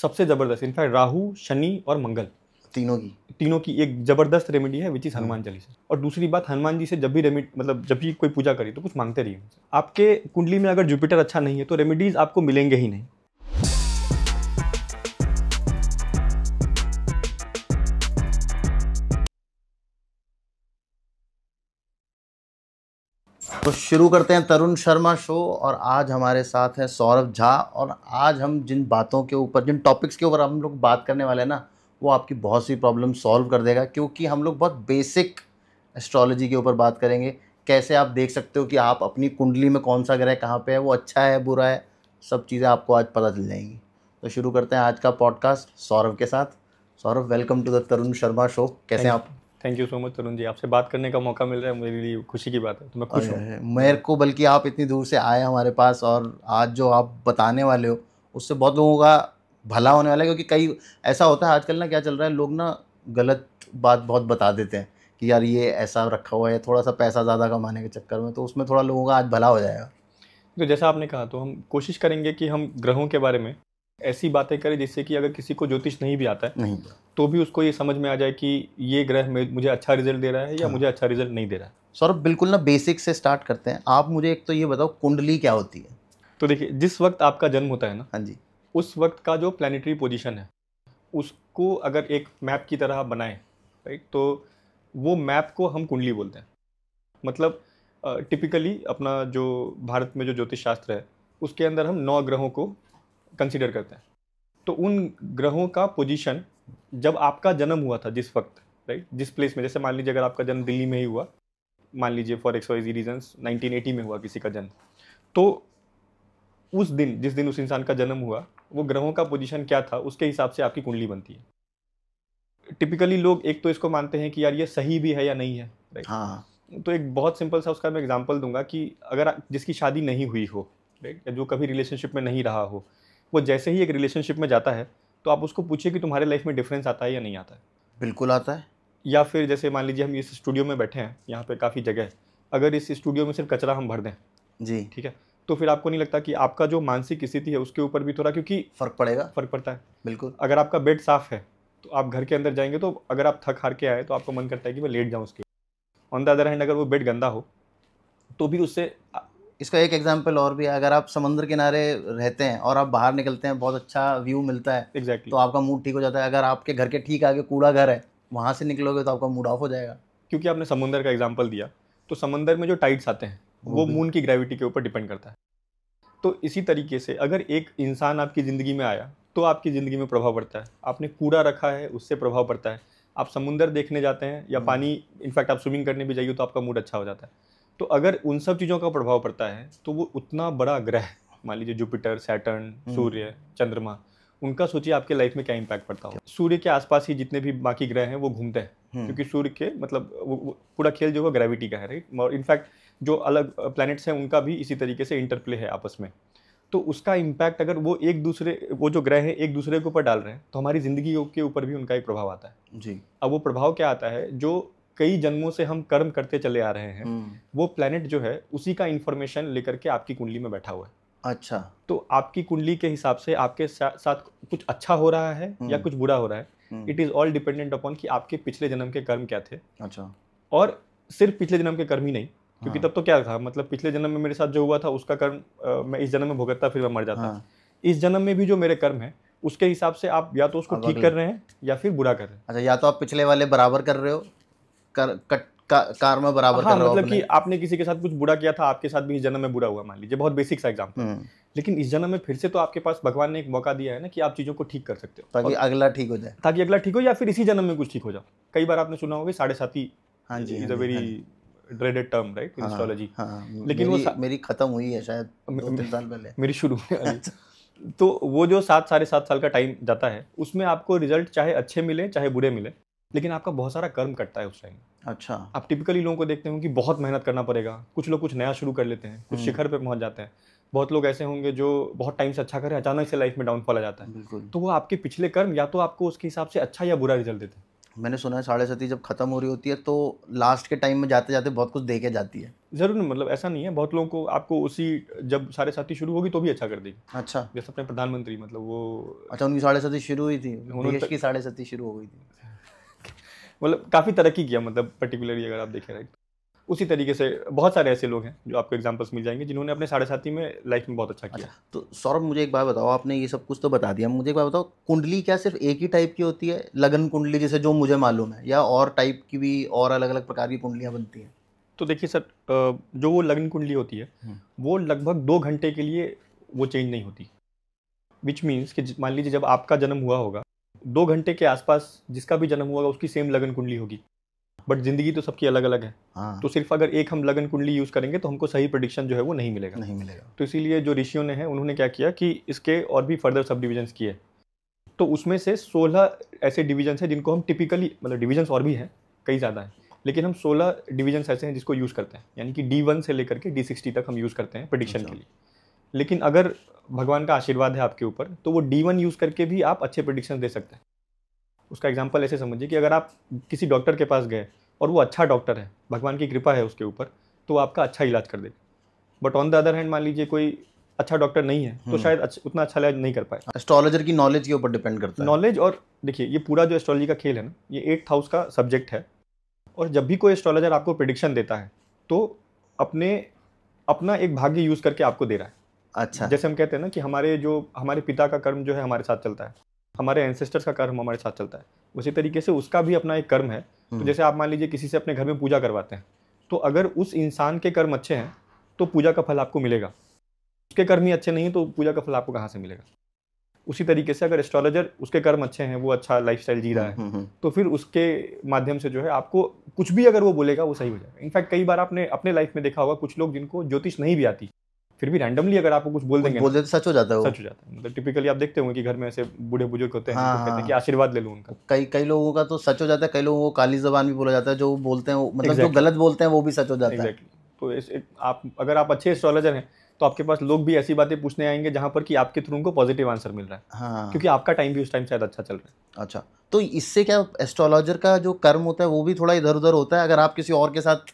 सबसे ज़बरदस्त इनफैक्ट राहु शनि और मंगल तीनों की तीनों की एक ज़बरदस्त रेमेडी है which is Hanuman hmm. Chalisa और दूसरी बात हनुमान जी से जब भी रेमेडी मतलब जब भी कोई पूजा करी तो कुछ मांगते रहिए आपके कुंडली में अगर जुपिटर अच्छा नहीं है तो रेमेडीज़ आपको मिलेंगे ही नहीं तो शुरू करते हैं तरुण शर्मा शो और आज हमारे साथ हैं सौरभ झा और आज हम जिन बातों के ऊपर जिन टॉपिक्स के ऊपर हम लोग बात करने वाले हैं ना वो आपकी बहुत सी प्रॉब्लम सॉल्व कर देगा क्योंकि हम लोग बहुत बेसिक एस्ट्रोलॉजी के ऊपर बात करेंगे कैसे आप देख सकते हो कि आप अपनी कुंडली में कौन सा ग्रह कहाँ पे है वो अच्छा है बुरा है सब चीज़ें आपको आज पता चल जाएंगी तो शुरू करते हैं आज का पॉडकास्ट सौरभ के साथ Saurabh welcome to the Tarun Sharma show कैसे आप thank you so much Tarun ji आपसे बात करने का मौका मिल रहा है मेरे लिए खुशी की बात है तो मैं खुश हूँ मेरे को बल्कि आप इतनी दूर से आए हमारे पास और आज जो आप बताने वाले हो उससे बहुत लोगों का भला होने वाला है क्योंकि कई ऐसा होता है आजकल ना क्या चल रहा है लोग ना गलत बात बहुत बता देते हैं कि यार ये ऐसा रखा हुआ है थोड़ा सा पैसा ज़्यादा कमाने के चक्कर में तो उसमें थोड़ा लोगों का आज भला हो जाएगा तो जैसा आपने कहा तो हम कोशिश करेंगे कि हम ग्रहों के बारे में ऐसी बातें करें जिससे कि अगर किसी को ज्योतिष नहीं भी आता है नहीं तो भी उसको ये समझ में आ जाए कि ये ग्रह मुझे अच्छा रिजल्ट दे रहा है या हाँ। मुझे अच्छा रिजल्ट नहीं दे रहा है सौरभ बिल्कुल ना बेसिक से स्टार्ट करते हैं आप मुझे एक तो ये बताओ कुंडली क्या होती है तो देखिए जिस वक्त आपका जन्म होता है ना हाँ जी उस वक्त का जो प्लानिटरी पोजिशन है उसको अगर एक मैप की तरह बनाएं राइट तो वो मैप को हम कुंडली बोलते हैं मतलब टिपिकली अपना जो भारत में जो ज्योतिष शास्त्र है उसके अंदर हम नौ ग्रहों को कंसिडर करते हैं तो उन ग्रहों का पोजिशन जब आपका जन्म हुआ था जिस वक्त राइट जिस प्लेस में जैसे मान लीजिए अगर आपका जन्म दिल्ली में ही हुआ मान लीजिए for X Y Z reasons nineteen में हुआ किसी का जन्म तो उस दिन जिस दिन उस इंसान का जन्म हुआ वो ग्रहों का पोजीशन क्या था उसके हिसाब से आपकी कुंडली बनती है टिपिकली लोग एक तो इसको मानते हैं कि यार ये सही भी है या नहीं है राइट हाँ। तो एक बहुत सिंपल सा उसका मैं एग्जाम्पल दूंगा कि अगर जिसकी शादी नहीं हुई हो राइट या जो कभी रिलेशनशिप में नहीं रहा हो वो जैसे ही एक रिलेशनशिप में जाता है तो आप उसको पूछिए कि तुम्हारे लाइफ में डिफरेंस आता है या नहीं आता है बिल्कुल आता है या फिर जैसे मान लीजिए हम इस स्टूडियो में बैठे हैं यहाँ पे काफ़ी जगह है अगर इस स्टूडियो में सिर्फ कचरा हम भर दें जी ठीक है तो फिर आपको नहीं लगता कि आपका जो मानसिक स्थिति है उसके ऊपर भी थोड़ा क्योंकि फ़र्क पड़ेगा फ़र्क पड़ता है बिल्कुल अगर आपका बेड साफ़ है तो आप घर के अंदर जाएंगे तो अगर आप थक हार के आए तो आपको मन करता है कि मैं लेट जाऊँ उसके ऑन द अदर हैंड अगर वो बेड गंदा हो तो भी उससे इसका एक एग्जाम्पल और भी है अगर आप समुद्र किनारे रहते हैं और आप बाहर निकलते हैं बहुत अच्छा व्यू मिलता है exactly. तो आपका मूड ठीक हो जाता है अगर आपके घर के ठीक आगे कूड़ा घर है वहाँ से निकलोगे तो आपका मूड ऑफ हो जाएगा क्योंकि आपने समुंदर का एग्जाम्पल दिया तो समुंदर में जो टाइट्स आते हैं वो मून की ग्रेविटी के ऊपर डिपेंड करता है तो इसी तरीके से अगर एक इंसान आपकी ज़िंदगी में आया तो आपकी ज़िंदगी में प्रभाव पड़ता है आपने कूड़ा रखा है उससे प्रभाव पड़ता है आप समुंदर देखने जाते हैं या हम्म। पानी इनफैक्ट आप स्विमिंग करने भी जाइए तो आपका मूड अच्छा हो जाता है तो अगर उन सब चीज़ों का प्रभाव पड़ता है तो वो उतना बड़ा ग्रह मान लीजिए जुपिटर सैटर्न हम्म। सूर्य चंद्रमा उनका सोचिए आपके लाइफ में क्या इम्पैक्ट पड़ता हो सूर्य के आसपास ही जितने भी बाकी ग्रह हैं वो घूमते हैं हम्म। क्योंकि सूर्य के मतलब वो, वो पूरा खेल जो है ग्रेविटी का है राइट और इनफैक्ट जो अलग प्लैनेट्स हैं उनका भी इसी तरीके से इंटरप्ले है आपस में तो उसका इम्पैक्ट अगर वो एक दूसरे वो जो ग्रह हैं एक दूसरे के ऊपर डाल रहे हैं तो हमारी ज़िंदगी के ऊपर भी उनका एक प्रभाव आता है जी अब वो प्रभाव क्या आता है जो कई जन्मों से हम कर्म करते चले आ रहे हैं हम्म। वो प्लेनेट जो है उसी का इन्फॉर्मेशन लेकर के आपकी कुंडली में बैठा हुआ है अच्छा तो आपकी कुंडली के हिसाब से आपके साथ कुछ अच्छा हो रहा है या हम्म। कुछ बुरा हो रहा है it is all dependent upon कि आपके पिछले जन्म के कर्म क्या थे अच्छा और सिर्फ पिछले जन्म के कर्म ही नहीं क्योंकि हाँ। तब तो क्या था मतलब पिछले जन्म में मेरे साथ जो हुआ था उसका कर्म आ, मैं इस जन्म में भुगतता फिर मैं मर जाता हाँ। इस जन्म में भी जो मेरे कर्म है उसके हिसाब से आप या तो उसको ठीक कर रहे हैं या फिर बुरा कर रहे हैं अच्छा या तो आप पिछले वाले बराबर कर रहे हो कर, कट का, कार में बराबर हाँ, कर मतलब कि आपने किसी के साथ कुछ बुरा किया था आपके साथ भी इस जन्म में बुरा हुआ मान लीजिए बहुत बेसिक सा एग्जाम्पल हम्म। लेकिन इस जन्म में फिर से तो आपके पास भगवान ने एक मौका दिया है ना कि आप चीज़ों को ठीक कर सकते हो ताकि अगला ठीक हो जाए ताकि अगला ठीक हो या फिर इसी जन्म में कुछ ठीक हो जाओ कई बार आपने सुना होगा साढ़े साथी हाँ जी is a very dreaded term right astrology लेकिन वो मेरी खत्म हुई है शायद दो साल पहले मेरी शुरू अच्छा। तो वो जो सात साढ़े सात साल का टाइम जाता है उसमें आपको रिजल्ट चाहे अच्छे मिले चाहे बुरे मिले लेकिन आपका बहुत सारा कर्म कटता है उस टाइम अच्छा आप टिपिकली लोगों को देखते हो कि बहुत मेहनत करना पड़ेगा कुछ लोग कुछ नया शुरू कर लेते हैं कुछ हम्म। शिखर पर पहुंच जाते हैं बहुत लोग ऐसे होंगे जो बहुत टाइम से अच्छा करे अचानक से लाइफ में डाउनफॉल आ जाता है तो वो आपके पिछले कर्म या तो आपको उसके हिसाब से अच्छा या बुरा रिजल्ट देते हैं मैंने सुना है साढ़े सती जब खत्म हो रही होती है तो लास्ट के टाइम में जाते जाते बहुत कुछ देखे जाती है जरूर मतलब ऐसा नहीं है बहुत लोगों को आपको उसी जब साढ़े साथी शुरू होगी तो भी अच्छा कर देगी अच्छा जैसे अपने प्रधानमंत्री मतलब वो अच्छा उनकी साढ़े साथी शुरू हुई थी देश साढ़े साथी शुरू हो गई थी मतलब काफ़ी तरक्की किया मतलब पर्टिकुलरली अगर आप देखें राइट उसी तरीके से बहुत सारे ऐसे लोग हैं जो आपको एग्जाम्पल्स मिल जाएंगे जिन्होंने अपने साढ़े साथी में लाइफ में बहुत अच्छा किया अच्छा, तो सौरभ मुझे एक बात बताओ आपने ये सब कुछ तो बता दिया मुझे एक बात बताओ कुंडली क्या सिर्फ एक ही टाइप की होती है लगन कुंडली जैसे जो मुझे मालूम है या और टाइप की भी और अलग अलग प्रकार की कुंडलियाँ बनती हैं तो देखिए सर जो वो लगन कुंडली होती है हम्म। वो लगभग दो घंटे के लिए वो चेंज नहीं होती विच मीन्स कि मान लीजिए जब आपका जन्म हुआ होगा दो घंटे के आसपास जिसका भी जन्म हुआ उसकी सेम लगन कुंडली होगी बट जिंदगी तो सबकी अलग अलग है हाँ। तो सिर्फ अगर एक हम लगन कुंडली यूज करेंगे तो हमको सही प्रडिक्शन जो है वो नहीं मिलेगा नहीं मिलेगा तो इसीलिए जो ऋषियों ने है उन्होंने क्या किया कि इसके और भी फर्दर सब डिविजन किए तो उसमें से सोलह ऐसे डिविजन है जिनको हम टिपिकली मतलब डिविजन और भी हैं कई ज़्यादा हैं लेकिन हम सोलह डिविजन ऐसे हैं जिसको यूज़ करते हैं यानी कि डी वन से लेकर के डी सिक्सटी तक हम यूज़ करते हैं प्रडिक्शन अच्छा। के लिए लेकिन अगर भगवान का आशीर्वाद है आपके ऊपर तो वो डी वन यूज़ करके भी आप अच्छे प्रडिक्शन दे सकते हैं उसका एग्जाम्पल ऐसे समझिए कि अगर आप किसी डॉक्टर के पास गए और वो अच्छा डॉक्टर है भगवान की कृपा है उसके ऊपर तो आपका अच्छा इलाज कर देगा but on the other hand मान लीजिए कोई अच्छा डॉक्टर नहीं है तो हम्म। शायद अच्छा, उतना अच्छा इलाज नहीं कर पाए एस्ट्रोलॉजर की नॉलेज के ऊपर डिपेंड करता है नॉलेज और देखिए ये पूरा जो एस्ट्रोलॉजी का खेल है ना ये एट्थ हाउस का सब्जेक्ट है और जब भी कोई एस्ट्रोलॉजर आपको प्रडिक्शन देता है तो अपने अपना एक भाग्य यूज़ करके आपको दे रहा है अच्छा जैसे हम कहते हैं ना कि हमारे जो हमारे पिता का कर्म जो है हमारे साथ चलता है हमारे एंसेस्टर्स का कर्म हमारे साथ चलता है उसी तरीके से उसका भी अपना एक कर्म है तो हम्म। जैसे आप मान लीजिए किसी से अपने घर में पूजा करवाते हैं तो अगर उस इंसान के कर्म अच्छे हैं तो पूजा का फल आपको मिलेगा उसके कर्म ही अच्छे नहीं तो पूजा का फल आपको कहाँ से मिलेगा उसी तरीके से अगर एस्ट्रोलॉजर उसके कर्म अच्छे हैं वो अच्छा लाइफ जी रहा है हम्म, हम्म। तो फिर उसके माध्यम से जो है आपको कुछ भी अगर वो बोलेगा वो सही हो जाएगा इनफैक्ट कई बार आपने अपने लाइफ में देखा होगा कुछ लोग जिनको ज्योतिष नहीं भी आती फिर भी रैंडमली अगर आपको कुछ बोल देंगे बोल देते तो सच हो जाता है सच हो जाता है मतलब टिपिकली आप देखते होंगे कि घर में ऐसे बूढ़े बुजुर्ग होते हैं हाँ, तो कहते हैं हाँ। कि आशीर्वाद ले लो उनका कई कई लोगों का तो सच हो जाता है कई लोगों को काली जबान भी बोला जाता है जो बोलते हैं मतलब जो गलत बोलते हैं वो भी सच हो जाता है तो आप अगर आप अच्छे एस्ट्रोलॉजर हैं तो आपके पास लोग भी ऐसी बातें पूछने आएंगे जहाँ पर कि आपके थ्रू उनको पॉजिटिव आंसर मिल रहा है हाँ। क्योंकि आपका टाइम भी उस टाइम शायद अच्छा चल रहा है अच्छा तो इससे क्या एस्ट्रोलॉजर का जो कर्म होता है वो भी थोड़ा इधर उधर होता है अगर आप किसी और के साथ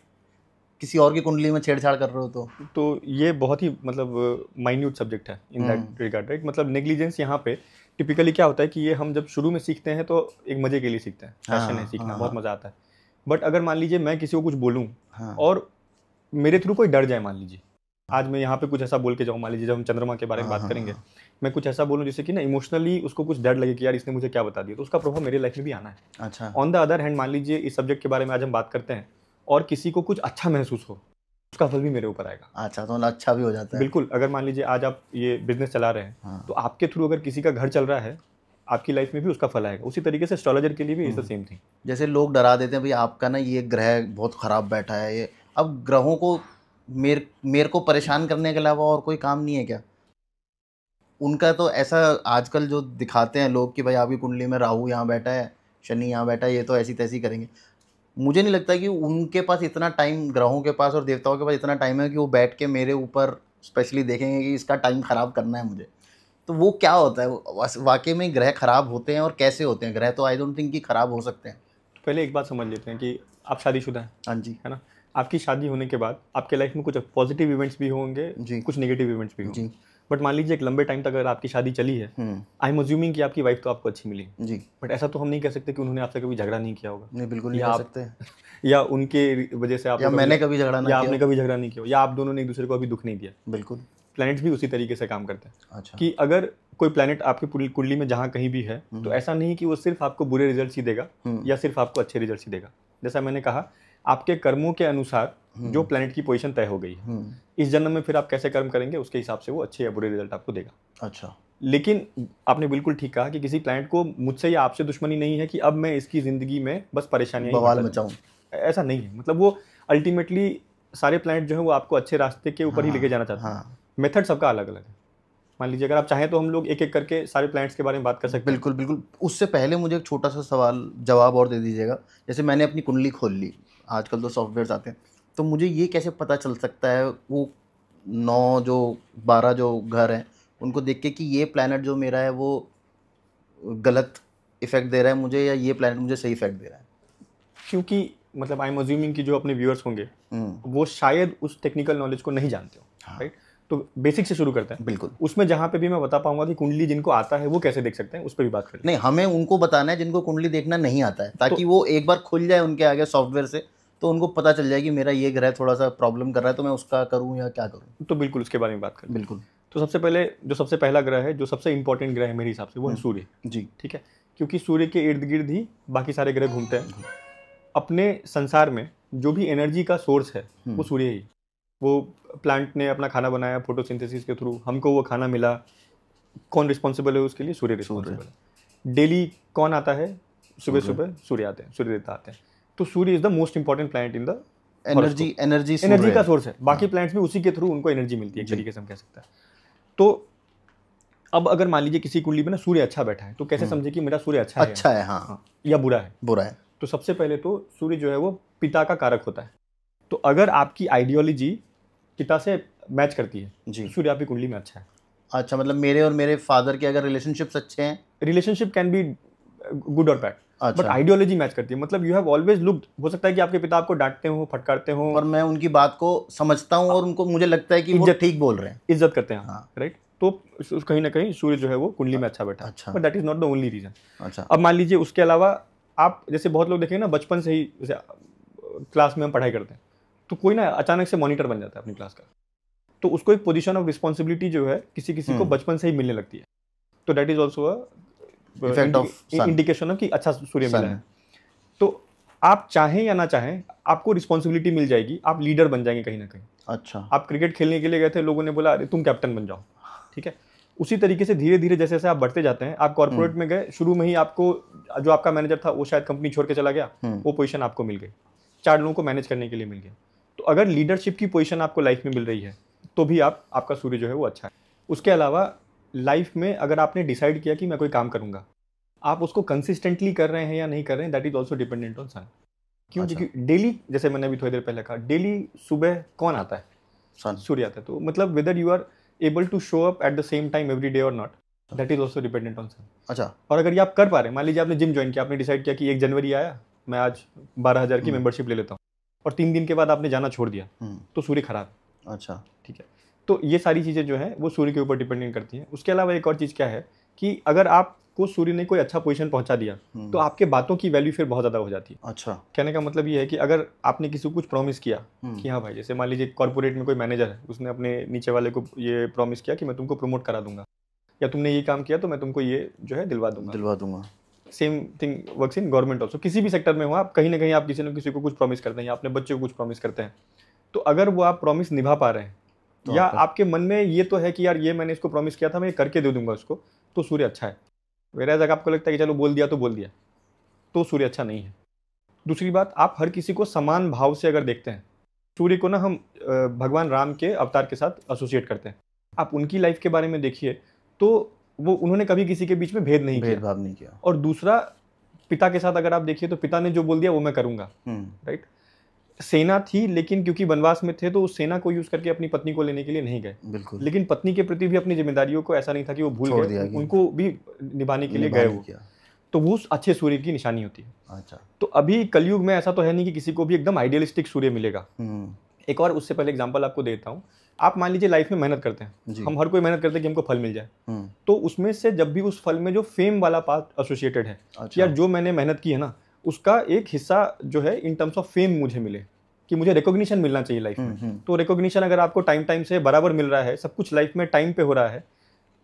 किसी और की कुंडली में छेड़छाड़ कर रहे हो तो तो ये बहुत ही मतलब माइन्यूट सब्जेक्ट है इन दैट रिगार्ड राइट मतलब नेग्लिजेंस यहाँ पे टिपिकली क्या होता है कि ये हम जब शुरू में सीखते हैं तो एक मजे के लिए सीखते हैं फैशन हाँ, है सीखना हाँ, बहुत मजा आता है बट अगर मान लीजिए मैं किसी को कुछ बोलूँ हाँ, और मेरे थ्रू कोई डर जाए मान लीजिए आज मैं यहाँ पे कुछ ऐसा बोल के जाऊँ मान लीजिए जब हम चंद्रमा के बारे में हाँ, बात हाँ, करेंगे मैं कुछ ऐसा बोलूँ जैसे कि ना इमोशनली उसको कुछ डर लगे कि यार इसने मुझे क्या बता दिया तो उसका प्रभाव मेरे लाइफ में भी आना है अच्छा ऑन द अदर हैंड मान लीजिए इस सब्जेक्ट के बारे में आज हम बात करते हैं और किसी को कुछ अच्छा महसूस हो उसका फल भी मेरे ऊपर आएगा अच्छा तो अच्छा भी हो जाता है बिल्कुल अगर मान लीजिए आज आप ये बिजनेस चला रहे हैं हाँ। तो आपके थ्रू अगर किसी का घर चल रहा है आपकी लाइफ में भी उसका फल आएगा उसी तरीके से एस्ट्रोलॉजर के लिए भी इज सेम थिंग जैसे लोग डरा देते हैं भाई आपका ना ये ग्रह बहुत ख़राब बैठा है ये अब ग्रहों को मेरे मेरे को परेशान करने के अलावा और कोई काम नहीं है क्या उनका तो ऐसा आजकल जो दिखाते हैं लोग कि भाई आपकी कुंडली में राहु यहाँ बैठा है शनि यहाँ बैठा है ये तो ऐसी तैसी करेंगे मुझे नहीं लगता कि उनके पास इतना टाइम ग्रहों के पास और देवताओं के पास इतना टाइम है कि वो बैठ के मेरे ऊपर स्पेशली देखेंगे कि इसका टाइम ख़राब करना है मुझे तो वो क्या होता है वाकई में ग्रह ख़राब होते हैं और कैसे होते हैं ग्रह तो आई डोंट थिंक कि ख़राब हो सकते हैं तो पहले एक बात समझ लेते हैं कि आप शादीशुदा हैं हाँ जी है ना आपकी शादी होने के बाद आपके लाइफ में कुछ पॉजिटिव इवेंट्स भी होंगे जी कुछ नेगेटिव इवेंट्स भी होंगे जी बट मान लीजिए एक लंबे टाइम तक अगर आपकी शादी चली है आई एम अज्यूमिंग कि आपकी वाइफ तो आपको अच्छी मिली जी बट ऐसा तो हम नहीं कह सकते कि उन्होंने आपसे कभी झगड़ा नहीं किया होगा नहीं बिल्कुल नहीं कह सकते या उनके वजह से आप मैंने कभी झगड़ा नहीं आपने कभी झगड़ा नहीं किया या आप दोनों ने एक दूसरे को अभी दुख नहीं दिया बिल्कुल प्लैनेट्स भी उसी तरीके से काम करते हैं अच्छा कि अगर कोई प्लैनेट आपकी कुंडली में जहाँ कहीं भी है तो हम्म। ऐसा नहीं कि वो सिर्फ आपको बुरे रिजल्ट ही देगा हम्म। या सिर्फ आपको अच्छे रिजल्ट ही देगा जैसा मैंने कहा आपके कर्मों के अनुसार हम्म। जो प्लेनेट की पोजीशन तय हो गई है हम्म। इस जन्म में फिर आप कैसे कर्म करेंगे उसके हिसाब से वो अच्छे या बुरे रिजल्ट आपको देगा अच्छा लेकिन आपने बिल्कुल ठीक कहा कि किसी प्लानट को मुझसे या आपसे दुश्मनी नहीं है कि अब मैं इसकी ज़िंदगी में बस परेशानी बवाल ऐसा नहीं है मतलब वो अल्टीमेटली सारे प्लानट जो है वो आपको अच्छे रास्ते के ऊपर हाँ, ही लेके जाना चाहते हैं हाँ. मेथड सबका अलग अलग है मान लीजिए अगर आप चाहें तो हम लोग एक एक करके सारे प्लान्ट्स के बारे में बात कर सकते हैं बिल्कुल बिल्कुल उससे पहले मुझे एक छोटा सा सवाल जवाब और दे दीजिएगा जैसे मैंने अपनी कुंडली खोल ली आजकल तो सॉफ्टवेयर आते हैं तो मुझे ये कैसे पता चल सकता है वो नौ जो बारह जो घर हैं उनको देख के कि ये प्लानट जो मेरा है वो गलत इफ़ेक्ट दे रहा है मुझे या ये प्लानट मुझे सही इफ़ेक्ट दे रहा है क्योंकि मतलब आई एम अज्यूमिंग कि जो अपने व्यूअर्स होंगे हम्म। वो शायद उस टेक्निकल नॉलेज को नहीं जानते हो हाँ। राइट तो बेसिक से शुरू करते हैं बिल्कुल उसमें जहाँ पे भी मैं बता पाऊंगा कि कुंडली जिनको आता है वो कैसे देख सकते हैं उस पर भी बात करें नहीं हमें उनको बताना है जिनको कुंडली देखना नहीं आता है ताकि तो, वो एक बार खुल जाए उनके आगे सॉफ्टवेयर से तो उनको पता चल जाएगी मेरा ये ग्रह थोड़ा सा प्रॉब्लम कर रहा है तो मैं उसका करूँ या क्या करूँ तो बिल्कुल उसके बारे में बात करें बिल्कुल तो सबसे पहले जो सबसे पहला ग्रह है जो सबसे इंपॉर्टेंट ग्रह है मेरे हिसाब से वो है हम्म। सूर्य जी ठीक है क्योंकि सूर्य के इर्द गिर्द ही बाकी सारे ग्रह घूमते हैं हम्म। अपने संसार में जो भी एनर्जी का सोर्स है हम्म। वो सूर्य ही वो प्लांट ने अपना खाना बनाया फोटोसिंथेसिस के थ्रू हमको वो खाना मिला कौन रिस्पॉन्सिबल है उसके लिए सूर्य रिस्पॉन्सिबल है डेली कौन आता है सुबह सुबह सूर्य आते हैं सूर्य देवता आते हैं तो Surya is the most important planet in the energy energy energy का सोर्स है बाकी प्लांट्स भी उसी के थ्रू उनको एनर्जी मिलती है एक तरीके से हम कह सकते हैं तो अब अगर मान लीजिए किसी कुंडली में ना सूर्य अच्छा बैठा है तो कैसे हम्म। समझे कि मेरा सूर्य अच्छा, अच्छा है है हाँ, हाँ या बुरा है बुरा है तो सबसे पहले तो सूर्य जो है वो पिता का कारक होता है तो अगर आपकी आइडियोलॉजी पिता से मैच करती है जी तो सूर्य आपकी कुंडली में अच्छा है अच्छा मतलब मेरे और मेरे फादर के अगर रिलेशनशिप्स अच्छे हैं रिलेशनशिप कैन बी गुड और बैड बट आइडियोलॉजी मैच करती है मतलब यू हैव ऑलवेज लुक्ड हो सकता है कि आपके पिता आपको डांटते हो फटकारते हो और मैं उनकी बात को समझता हूँ और हाँ। उनको मुझे लगता है कि इज्जत ठीक बोल रहे हैं इज्जत करते हैं हाँ राइट हाँ। तो कहीं ना कहीं सूर्य जो है वो कुंडली में अच्छा बैठा अच्छा but that is not the only reason अच्छा अब मान लीजिए उसके अलावा आप जैसे बहुत लोग देखेंगे ना बचपन से ही जैसे क्लास में हम पढ़ाई करते हैं तो कोई ना अचानक से मॉनिटर बन जाता है अपनी क्लास का तो उसको एक पोजीशन ऑफ रिस्पॉन्सिबिलिटी जो है किसी किसी को हम्म। बचपन से ही मिलने लगती है तो that is also effect of indication of कि अच्छा सूर्य मिला है तो आप चाहें या ना चाहें आपको रिस्पॉन्सिबिलिटी मिल जाएगी आप लीडर बन जाएंगे कहीं ना कहीं अच्छा आप क्रिकेट खेलने के लिए गए थे लोगों ने बोला अरे तुम कैप्टन बन जाओ ठीक है उसी तरीके से धीरे धीरे जैसे जैसे आप बढ़ते जाते हैं आप कॉर्पोरेट हम्म। में गए शुरू में ही आपको जो आपका मैनेजर था वो शायद कंपनी छोड़ के चला गया हम्म। वो पोजीशन आपको मिल गई चार लोगों को मैनेज करने के लिए मिल गया तो अगर लीडरशिप की पोजीशन आपको लाइफ में मिल रही है तो भी आप आपका सूर्य जो है वो अच्छा है उसके अलावा लाइफ में अगर आपने डिसाइड किया कि मैं कोई काम करूंगा आप उसको कंसिस्टेंटली कर रहे हैं या नहीं कर रहे हैं that is also dependent on sun क्यों अच्छा। क्योंकि डेली जैसे मैंने अभी थोड़ी देर पहले कहा डेली सुबह कौन आता है सन सूर्य आता है तो मतलब whether you are able to show up at the same time every day और not that is also dependent on sun अच्छा और अगर ये आप कर पा रहे हैं मान लीजिए आपने जिम ज्वाइन किया आपने डिसाइड किया कि एक जनवरी आया मैं आज बारह हज़ार की मेम्बरशिप हम्म। ले लेता हूँ और तीन दिन के बाद आपने जाना छोड़ दिया हम्म। तो सूर्य खराब अच्छा ठीक है तो ये सारी चीज़ें जो है वो सूर्य के ऊपर डिपेंडेंट करती हैं उसके अलावा एक और चीज़ क्या है कि अगर आपको सूर्य ने कोई अच्छा पोजीशन पहुंचा दिया हम्म। तो आपके बातों की वैल्यू फिर बहुत ज़्यादा हो जाती है अच्छा कहने का मतलब ये है कि अगर आपने किसी को कुछ प्रॉमिस किया हम्म। कि हाँ भाई जैसे मान लीजिए कॉर्पोरेट में कोई मैनेजर है उसने अपने नीचे वाले को ये प्रॉमिस किया कि मैं तुमको प्रमोट करा दूंगा या तुमने ये काम किया तो मैं तुमको ये जो है दिलवा दूंगा दिलवा दूंगा same thing work in government also किसी भी सेक्टर में हो आप कहीं ना कहीं आप किसी न किसी को कुछ प्रॉमिस करते हैं या अपने बच्चे को कुछ प्रॉमिस करते हैं तो अगर वो आप प्रॉमिस निभा पा रहे हैं तो या आपके मन में ये तो है कि यार ये मैंने इसको प्रॉमिस किया था मैं ये करके दे दूंगा उसको तो सूर्य अच्छा है वेराज अगर आपको लगता है कि चलो बोल दिया तो बोल दिया तो सूर्य अच्छा नहीं है दूसरी बात आप हर किसी को समान भाव से अगर देखते हैं सूर्य को ना हम भगवान राम के अवतार के साथ एसोसिएट करते हैं आप उनकी लाइफ के बारे में देखिए तो वो उन्होंने कभी किसी के बीच में भेद नहीं भेदभाव नहीं किया और दूसरा पिता के साथ अगर आप देखिए तो पिता ने जो बोल दिया वो मैं करूंगा राइट हम्म। right? सेना थी लेकिन क्योंकि वनवास में थे तो उस सेना को यूज करके अपनी पत्नी को लेने के लिए नहीं गए बिल्कुल लेकिन पत्नी के प्रति भी अपनी जिम्मेदारियों को ऐसा नहीं था कि वो भूल गए उनको भी निभाने के लिए गए तो वो अच्छे सूर्य की निशानी होती है अच्छा तो अभी कलयुग में ऐसा तो है नहीं कि किसी को भी एकदम आइडियलिस्टिक सूर्य मिलेगा हम्म। एक और उससे पहले एग्जाम्पल आपको देता हूँ आप मान लीजिए लाइफ में मेहनत करते हैं हम हर कोई मेहनत करते हैं कि हमको फल मिल जाए हम्म। तो उसमें से जब भी उस फल में जो फेम वाला पार्ट एसोसिएटेड है अच्छा। यार जो मैंने मेहनत की है ना उसका एक हिस्सा जो है इन टर्म्स ऑफ फेम मुझे मिले कि मुझे रिकॉग्निशन मिलना चाहिए लाइफ में हम्म, हम्म। तो रिकॉग्निशन अगर आपको टाइम टाइम से बराबर मिल रहा है सब कुछ लाइफ में टाइम पे हो रहा है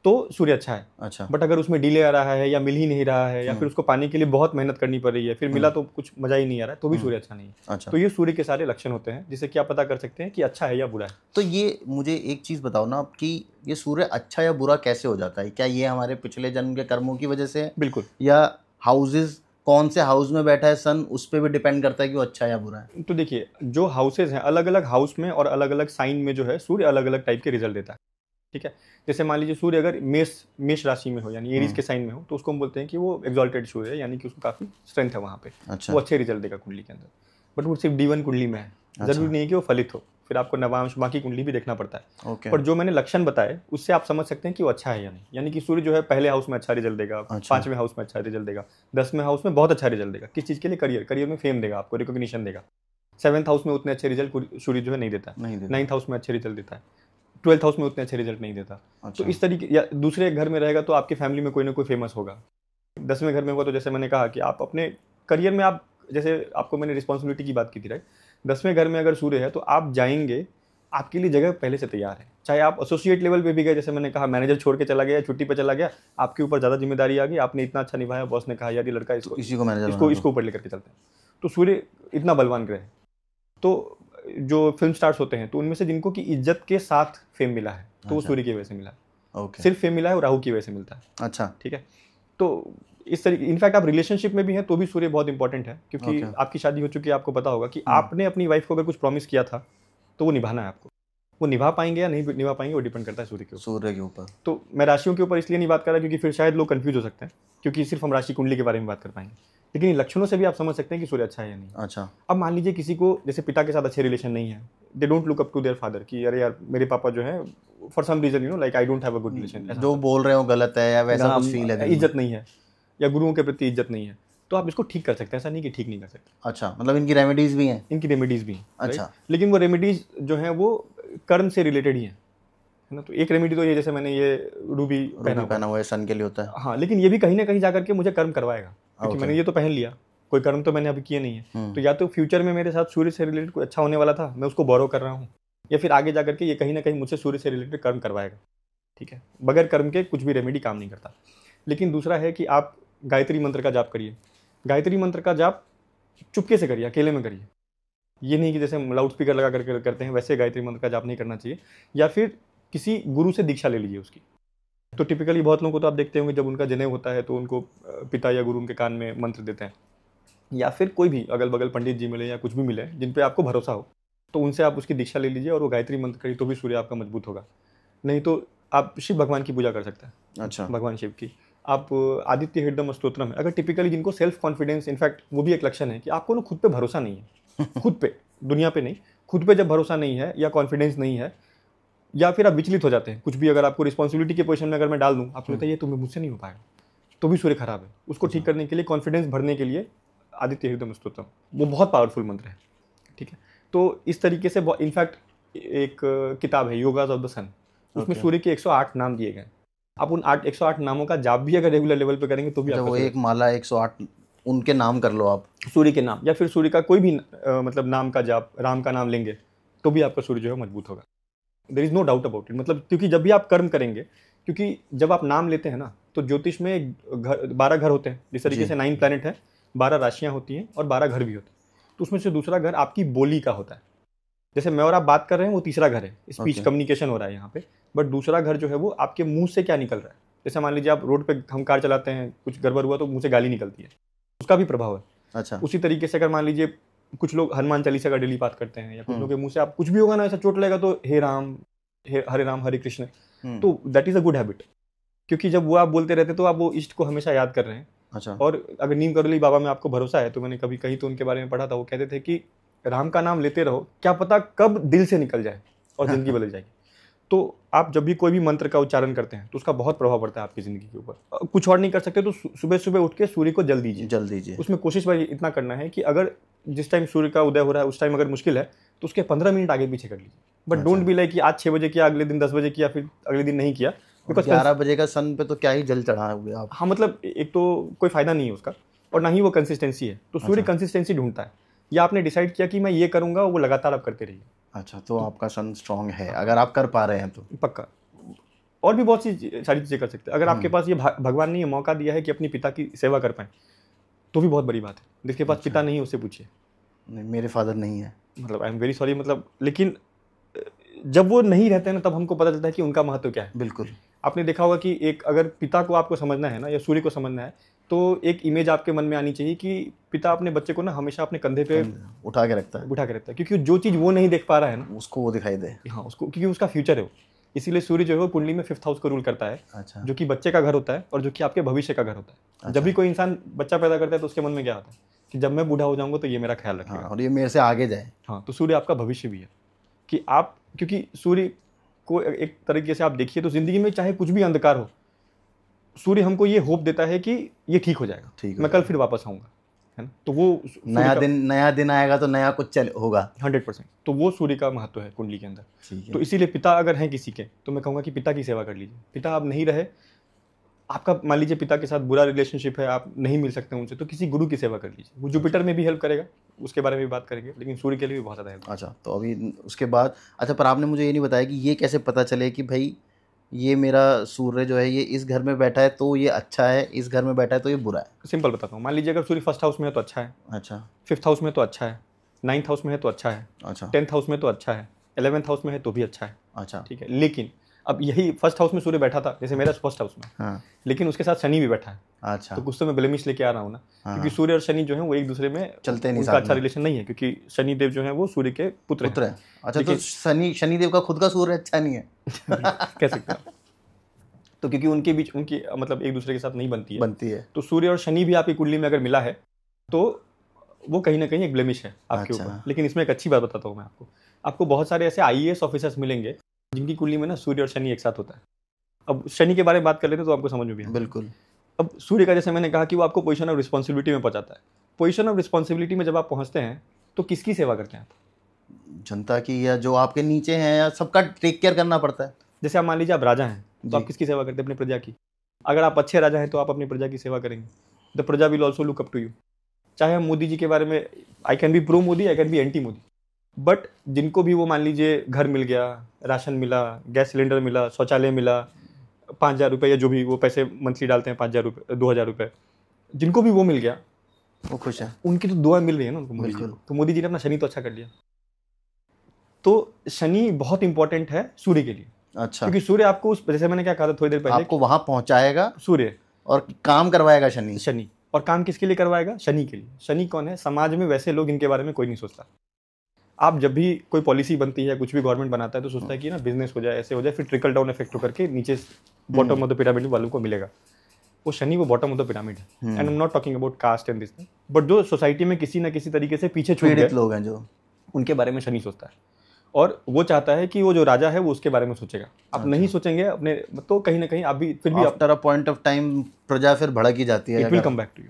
तो सूर्य अच्छा है अच्छा बट अगर उसमें डिले आ रहा है या मिल ही नहीं रहा है या हम्म। फिर उसको पाने के लिए बहुत मेहनत करनी पड़ रही है फिर मिला तो कुछ मजा ही नहीं आ रहा है तो भी सूर्य अच्छा नहीं है अच्छा तो ये सूर्य के सारे लक्षण होते हैं जिससे कि आप पता कर सकते हैं कि अच्छा है या बुरा है तो ये मुझे एक चीज़ बताओ ना कि ये सूर्य अच्छा या बुरा कैसे हो जाता है क्या ये हमारे पिछले जन्म के कर्मों की वजह से बिल्कुल या हाउसेज कौन से हाउस में बैठा है सन उस पर भी डिपेंड करता है कि वो अच्छा या बुरा है तो देखिए जो हाउसेज हैं अलग अलग हाउस में और अलग अलग साइन में जो है सूर्य अलग अलग टाइप के रिजल्ट देता है ठीक है जैसे मान लीजिए सूर्य अगर मेष मेष राशि में हो यानी एरीज हम्म। के साइन में हो तो उसको हम बोलते हैं कि वो एग्जॉल्टेड सूर्य है यानी कि उसको काफ़ी स्ट्रेंथ है वहाँ पे अच्छा। वो अच्छे रिजल्ट देगा कुंडली के अंदर बट वो सिर्फ डी कुंडली में है अच्छा। जरूरी नहीं है कि वो फलित हो फिर आपको नवांश बाकी कुंडली भी देखना पड़ता है okay. पर जो मैंने लक्षण बताए उससे आप समझ सकते हैं कि वो अच्छा है या नहीं यानी कि सूर्य जो है पहले हाउस में अच्छा रिजल्ट देगा अच्छा। पांचवें हाउस में अच्छा रिजल्ट देगा दसवें हाउस में बहुत अच्छा रिजल्ट देगा किस चीज़ के लिए करियर करियर में फेम देगा आपको रिकॉग्निशन देगा सेवन्थ हाउस में उतने अच्छे रिजल्ट सूर्य जो है नहीं देता नाइन्थ हाउस में अच्छे रिजल्ट देता है ट्वेल्थ हाउस में उतने अच्छे रिजल्ट नहीं देता तो अच्छा। इस तरीके या दूसरे घर में रहेगा तो आपकी फैमिली में कोई ना कोई फेमस होगा दसवें घर में होगा तो जैसे मैंने कहा कि आप अपने करियर में आप जैसे आपको मैंने रिस्पॉन्सिबिलिटी की बात की थी राइट दसवें घर में अगर सूर्य है तो आप जाएंगे आपके लिए जगह पहले से तैयार है चाहे आप एसोसिएट लेवल पे भी गए जैसे मैंने कहा मैनेजर छोड़ के चला गया छुट्टी पे चला गया आपके ऊपर ज़्यादा जिम्मेदारी आ गई आपने इतना अच्छा निभाया बॉस ने कहा यार ये लड़का इसको तो इसी को मैनेजर इसको इसको ऊपर लेकर के चलते हैं तो सूर्य इतना बलवान ग्रह है तो जो फिल्म स्टार्स होते हैं तो उनमें से जिनको की इज्जत के साथ फेम मिला है तो वो अच्छा। सूर्य की वजह से मिला है सिर्फ फेम मिला है और राहू की वजह से मिलता है अच्छा ठीक है तो इस तरीके इनफैक्ट आप रिलेशनशिप में भी हैं तो भी सूर्य बहुत इंपॉर्टेंट है क्योंकि okay. आपकी शादी हो चुकी है आपको पता होगा कि hmm. आपने अपनी वाइफ को अगर कुछ प्रॉमिस किया था तो वो निभाना है आपको वो निभा पाएंगे या नहीं निभा पाएंगे वो डिपेंड करता है सूर्य के ऊपर सूर्य के ऊपर तो मैं राशियों के ऊपर इसलिए नहीं बात कर रहा क्योंकि फिर शायद लोग कन्फ्यूज हो सकते हैं क्योंकि सिर्फ हम राशि कुंडली के बारे में बात कर पाएंगे लेकिन लक्षणों से भी आप समझ सकते हैं कि सूर्य अच्छा है या नहीं अच्छा अब मान लीजिए किसी को जैसे पिता के साथ अच्छे रिलेशन नहीं है they don't look up to their father कि अरे यार मेरे पापा जो hmm. है for some reason you know like I don't have a good relation जो बोल रहे हो गलत है या वैसा कुछ फील है इज्जत नहीं है या गुरुओं के प्रति इज्जत नहीं है तो आप इसको ठीक कर सकते हैं ऐसा नहीं कि ठीक नहीं कर सकते अच्छा मतलब इनकी रेमेडीज भी हैं इनकी रेमेडीज भी हैं अच्छा लेकिन वो रेमेडीज जो हैं वो कर्म से रिलेटेड ही हैं है ना तो एक रेमेडी तो ये जैसे मैंने ये रूबी पहना पहना हुआ है सन के लिए होता है हाँ लेकिन ये भी कहीं ना कहीं जा करके मुझे कर्म करवाएगा क्योंकि मैंने ये तो पहन लिया कोई कर्म तो मैंने अभी किए नहीं है हम्म। तो या तो फ्यूचर में मेरे साथ सूर्य से रिलेटेड कोई अच्छा होने वाला था मैं उसको बोरो कर रहा हूँ या फिर आगे जा करके ये कहीं ना कहीं मुझे सूर्य से रिलेटेड कर्म करवाएगा ठीक है बगैर कर्म के कुछ भी रेमेडी काम नहीं करता लेकिन दूसरा है कि आप गायत्री मंत्र का जाप करिए गायत्री मंत्र का जाप चुपके से करिए अकेले में करिए ये नहीं कि जैसे लाउड स्पीकर लगा करके करते हैं वैसे गायत्री मंत्र का जाप नहीं करना चाहिए या फिर किसी गुरु से दीक्षा ले लीजिए उसकी तो टिपिकली बहुत लोगों को तो आप देखते होंगे जब उनका जनेव होता है तो उनको पिता या गुरु उनके कान में मंत्र देते हैं या फिर कोई भी अगल बगल पंडित जी मिले या कुछ भी मिले जिन पर आपको भरोसा हो तो उनसे आप उसकी दीक्षा ले लीजिए और वो गायत्री मंत्र करिए तो भी सूर्य आपका मजबूत होगा नहीं तो आप शिव भगवान की पूजा कर सकते हैं अच्छा भगवान शिव की आप आदित्य हृदय स्त्रोत्रम है अगर टिपिकली जिनको सेल्फ कॉन्फिडेंस इनफैक्ट वो भी एक लक्षण है कि आपको ना खुद पे भरोसा नहीं है खुद पे दुनिया पे नहीं खुद पे जब भरोसा नहीं है या कॉन्फिडेंस नहीं है या फिर आप विचलित हो जाते हैं कुछ भी अगर आपको रिस्पॉन्सिबिलिटी के पोजिशन में अगर मैं डाल दूँ आप सोचते ये तुम्हें तो मुझसे नहीं हो पाएगा तो भी सूर्य खराब है उसको ठीक करने के लिए कॉन्फिडेंस भरने के लिए आदित्य हृदय स्त्रोत्रम वो बहुत पावरफुल मंत्र है ठीक है तो इस तरीके से इनफैक्ट एक किताब है योगाज ऑफ द सन उसमें सूर्य के 108 नाम दिए गए आप उन आठ एक सौ आठ नामों का जाप भी अगर रेगुलर लेवल पे करेंगे तो भी अच्छा, वो एक माला एक सौ आठ उनके नाम कर लो आप सूर्य के नाम या फिर सूर्य का कोई भी आ, मतलब नाम का जाप राम का नाम लेंगे तो भी आपका सूर्य जो है मजबूत होगा there is no doubt about it मतलब क्योंकि जब भी आप कर्म करेंगे क्योंकि जब आप नाम लेते हैं ना तो ज्योतिष में घर बारह घर होते हैं जिस तरीके से नाइन प्लानट है बारह राशियाँ होती हैं और बारह घर भी होते हैं तो उसमें से दूसरा घर आपकी बोली का होता है जैसे मैं और आप बात कर रहे हैं वो तीसरा घर है स्पीच कम्युनिकेशन हो रहा है यहाँ पे बट दूसरा घर जो है वो आपके मुंह से क्या निकल रहा है जैसे मान लीजिए आप रोड पे हम कार चलाते हैं कुछ गड़बड़ हुआ तो मुंह से गाली निकलती है उसका भी प्रभाव है अच्छा उसी तरीके से अगर मान लीजिए कुछ लोग हनुमान चालीसा का डेली बात करते हैं या कुछ हम्म। लोग के मुंह से आप कुछ भी होगा ना ऐसा चोट लगेगा तो हे राम हे हरे राम हरे कृष्ण हम्म। तो that is a good habit क्योंकि जब वो आप बोलते रहते तो आप वो इष्ट को हमेशा याद कर रहे हैं अच्छा और अगर नीम करोली बाबा में आपको भरोसा है तो मैंने कभी कहीं तो उनके बारे में पढ़ा था वो कहते थे कि राम का नाम लेते रहो क्या पता कब दिल से निकल जाए और ज़िंदगी बदल जाएगी तो आप जब भी कोई भी मंत्र का उच्चारण करते हैं तो उसका बहुत प्रभाव पड़ता है आपकी ज़िंदगी के ऊपर कुछ और नहीं कर सकते तो सुबह सुबह उठ के सूर्य को जल दीजिए जल दीजिए उसमें कोशिश भाई इतना करना है कि अगर जिस टाइम सूर्य का उदय हो रहा है उस टाइम अगर मुश्किल है तो उसके पंद्रह मिनट आगे पीछे कर लीजिए बट डोंट बी लाइक कि आज छः बजे किया अगले दिन दस बजे किया फिर अगले दिन नहीं किया बिकॉज ग्यारह बजे का सन पे तो क्या ही जल चढ़ा हुआ हाँ मतलब एक तो कोई फ़ायदा नहीं है उसका और ना ही वो कंसिस्टेंसी है तो सूर्य कंसिस्टेंसी अच्छा। ढूंढता है या आपने डिसाइड किया कि मैं ये करूँगा वो लगातार आप करते रहिए अच्छा तो आपका सन स्ट्रांग है अगर आप कर पा रहे हैं तो पक्का और भी बहुत सी सारी चीज़ें कर सकते हैं अगर आपके हम्म। पास ये भगवान ने ये मौका दिया है कि अपने पिता की सेवा कर पाएं तो भी बहुत बड़ी बात है जिसके पास अच्छा। पिता नहीं है उससे पूछिए नहीं मेरे फादर नहीं है मतलब आई एम वेरी सॉरी मतलब लेकिन जब वो नहीं रहते हैं ना तब हमको पता चलता है कि उनका महत्व क्या है बिल्कुल आपने देखा होगा कि एक अगर पिता को आपको समझना है ना या सूर्य को समझना है तो एक इमेज आपके मन में आनी चाहिए कि पिता अपने बच्चे को ना हमेशा अपने कंधे पे उठा के रखता है उठा के रखता है क्योंकि जो चीज़ वो नहीं देख पा रहा है ना उसको वो दिखाई दे हाँ उसको क्योंकि उसका फ्यूचर है वो इसीलिए सूर्य जो है वो कुंडली में फिफ्थ हाउस को रूल करता है अच्छा। जो कि बच्चे का घर होता है और जो कि आपके भविष्य का घर होता है अच्छा। जब भी कोई इंसान बच्चा पैदा करता है तो उसके मन में क्या होता है कि जब मैं बूढ़ा हो जाऊंगा तो ये मेरा ख्याल रखेगा हाँ, और ये मेरे से आगे जाए हाँ तो सूर्य आपका भविष्य भी है कि आप क्योंकि सूर्य को एक तरीके से आप देखिए तो जिंदगी में चाहे कुछ भी अंधकार हो सूर्य हमको ये होप देता है कि ये ठीक हो जाएगा ठीक मैं कल फिर वापस आऊँगा है ना तो वो नया दिन नया दिन आएगा तो नया कुछ चल होगा हंड्रेड परसेंट तो वो सूर्य का महत्व है कुंडली के अंदर तो इसीलिए पिता अगर हैं किसी के तो मैं कहूँगा कि पिता की सेवा कर लीजिए पिता आप नहीं रहे आपका मान लीजिए पिता के साथ बुरा रिलेशनशिप है आप नहीं मिल सकते उनसे तो किसी गुरु की सेवा कर लीजिए वो जुपिटर में भी हेल्प करेगा उसके बारे में भी बात करेंगे लेकिन सूर्य के लिए भी बहुत ज़्यादा हेल्प अच्छा तो अभी उसके बाद अच्छा पर आपने मुझे ये नहीं बताया कि ये कैसे पता चले कि भाई ये मेरा सूर्य जो है ये इस घर में बैठा है तो ये अच्छा है इस घर में बैठा है तो ये बुरा है सिंपल बताता हूँ मान लीजिए अगर सूर्य फर्स्ट हाउस में है तो अच्छा है अच्छा फिफ्थ हाउस में तो अच्छा है नाइन्थ हाउस में है तो अच्छा है अच्छा टेंथ हाउस में तो अच्छा है एलेवेंथ हाउस में है तो भी अच्छा है अच्छा ठीक है लेकिन अब यही फर्स्ट हाउस में सूर्य बैठा था जैसे मेरा फर्स्ट हाउस में हाँ। लेकिन उसके साथ शनि भी बैठा है अच्छा तो कुछ तो मैं ब्लेमिश लेके आ रहा हूँ ना हाँ। क्योंकि सूर्य और शनि जो है वो एक दूसरे में चलते नहीं उनका अच्छा रिलेशन नहीं है क्योंकि शनि देव जो है वो सूर्य के पुत्र पुत्र है अच्छा तो शनि शनि देव का खुद का सूर्य अच्छा नहीं है कह सकते हैं तो क्योंकि उनके बीच उनकी मतलब एक दूसरे के साथ नहीं बनती है बनती है तो सूर्य और शनि भी आपकी कुंडली में अगर मिला है तो वो कहीं ना कहीं एक ब्लेमिश है आपके अच्छा। ऊपर लेकिन इसमें एक अच्छी बात बताता हूँ मैं आपको आपको बहुत सारे ऐसे आई ऑफिसर्स मिलेंगे जिनकी कुंडली में ना सूर्य और शनि एक साथ होता है अब शनि के बारे में बात कर लेते हैं तो आपको समझ में भी बिल्कुल अब सूर्य का जैसे मैंने कहा कि वो आपको पोजिशन ऑफ रिस्पॉन्सिबिलिटी में पहुँचाता है पोजिशन ऑफ रिस्पॉन्सिबिलिटी में जब आप पहुँचते हैं तो किसकी सेवा करते हैं आप जनता की या जो आपके नीचे हैं या सबका टेक केयर करना पड़ता है जैसे आप मान लीजिए आप राजा हैं तो आप किसकी सेवा करते हैं अपनी प्रजा की अगर आप अच्छे राजा हैं तो आप अपनी प्रजा की सेवा करेंगे the praja will also look up to you चाहे हम मोदी जी के बारे में I can be pro Modi I can be anti Modi but जिनको भी वो मान लीजिए घर मिल गया राशन मिला गैस सिलेंडर मिला शौचालय मिला पाँच हज़ार रुपये या जो भी वो पैसे मंथली डालते हैं पाँच हज़ार रुपये दो हज़ार रुपये जिनको भी वो मिल गया वो खुश है उनकी तो दुआ मिल रही है ना उनको मोदी जी तो मोदी जी ने अपना शनि तो अच्छा कर लिया तो शनि बहुत इंपॉर्टेंट है सूर्य के लिए अच्छा क्योंकि सूर्य आपको उस जैसे मैंने क्या कहा था थोड़ी देर पहले आपको वहां पहुंचाएगा सूर्य और काम करवाएगा शनि शनि और काम किसके लिए करवाएगा शनि के लिए शनि कौन है समाज में वैसे लोग इनके बारे में कोई नहीं सोचता आप जब भी कोई पॉलिसी बनती है कुछ भी गवर्नमेंट बनाता है तो सोचता है कि ना बिजनेस हो जाए ऐसे हो जाए फिर ट्रिकल डाउन इफेक्ट होकर नीचे बॉटम ऑफ द पिरामिड वालों को मिलेगा वो शनि वो बॉटम ऑफ द पिरामिड है and I am not talking about caste and this but जो सोसाइटी में किसी ना किसी तरीके से पीछे छूट लोग हैं जो उनके बारे में शनि सोचता है और वो चाहता है कि वो जो राजा है वो उसके बारे में सोचेगा आप अच्छा। नहीं सोचेंगे अपने तो कहीं ना कहीं आप भी फिर भी after a point of time praja फिर भड़क ही जाती है it will come back to you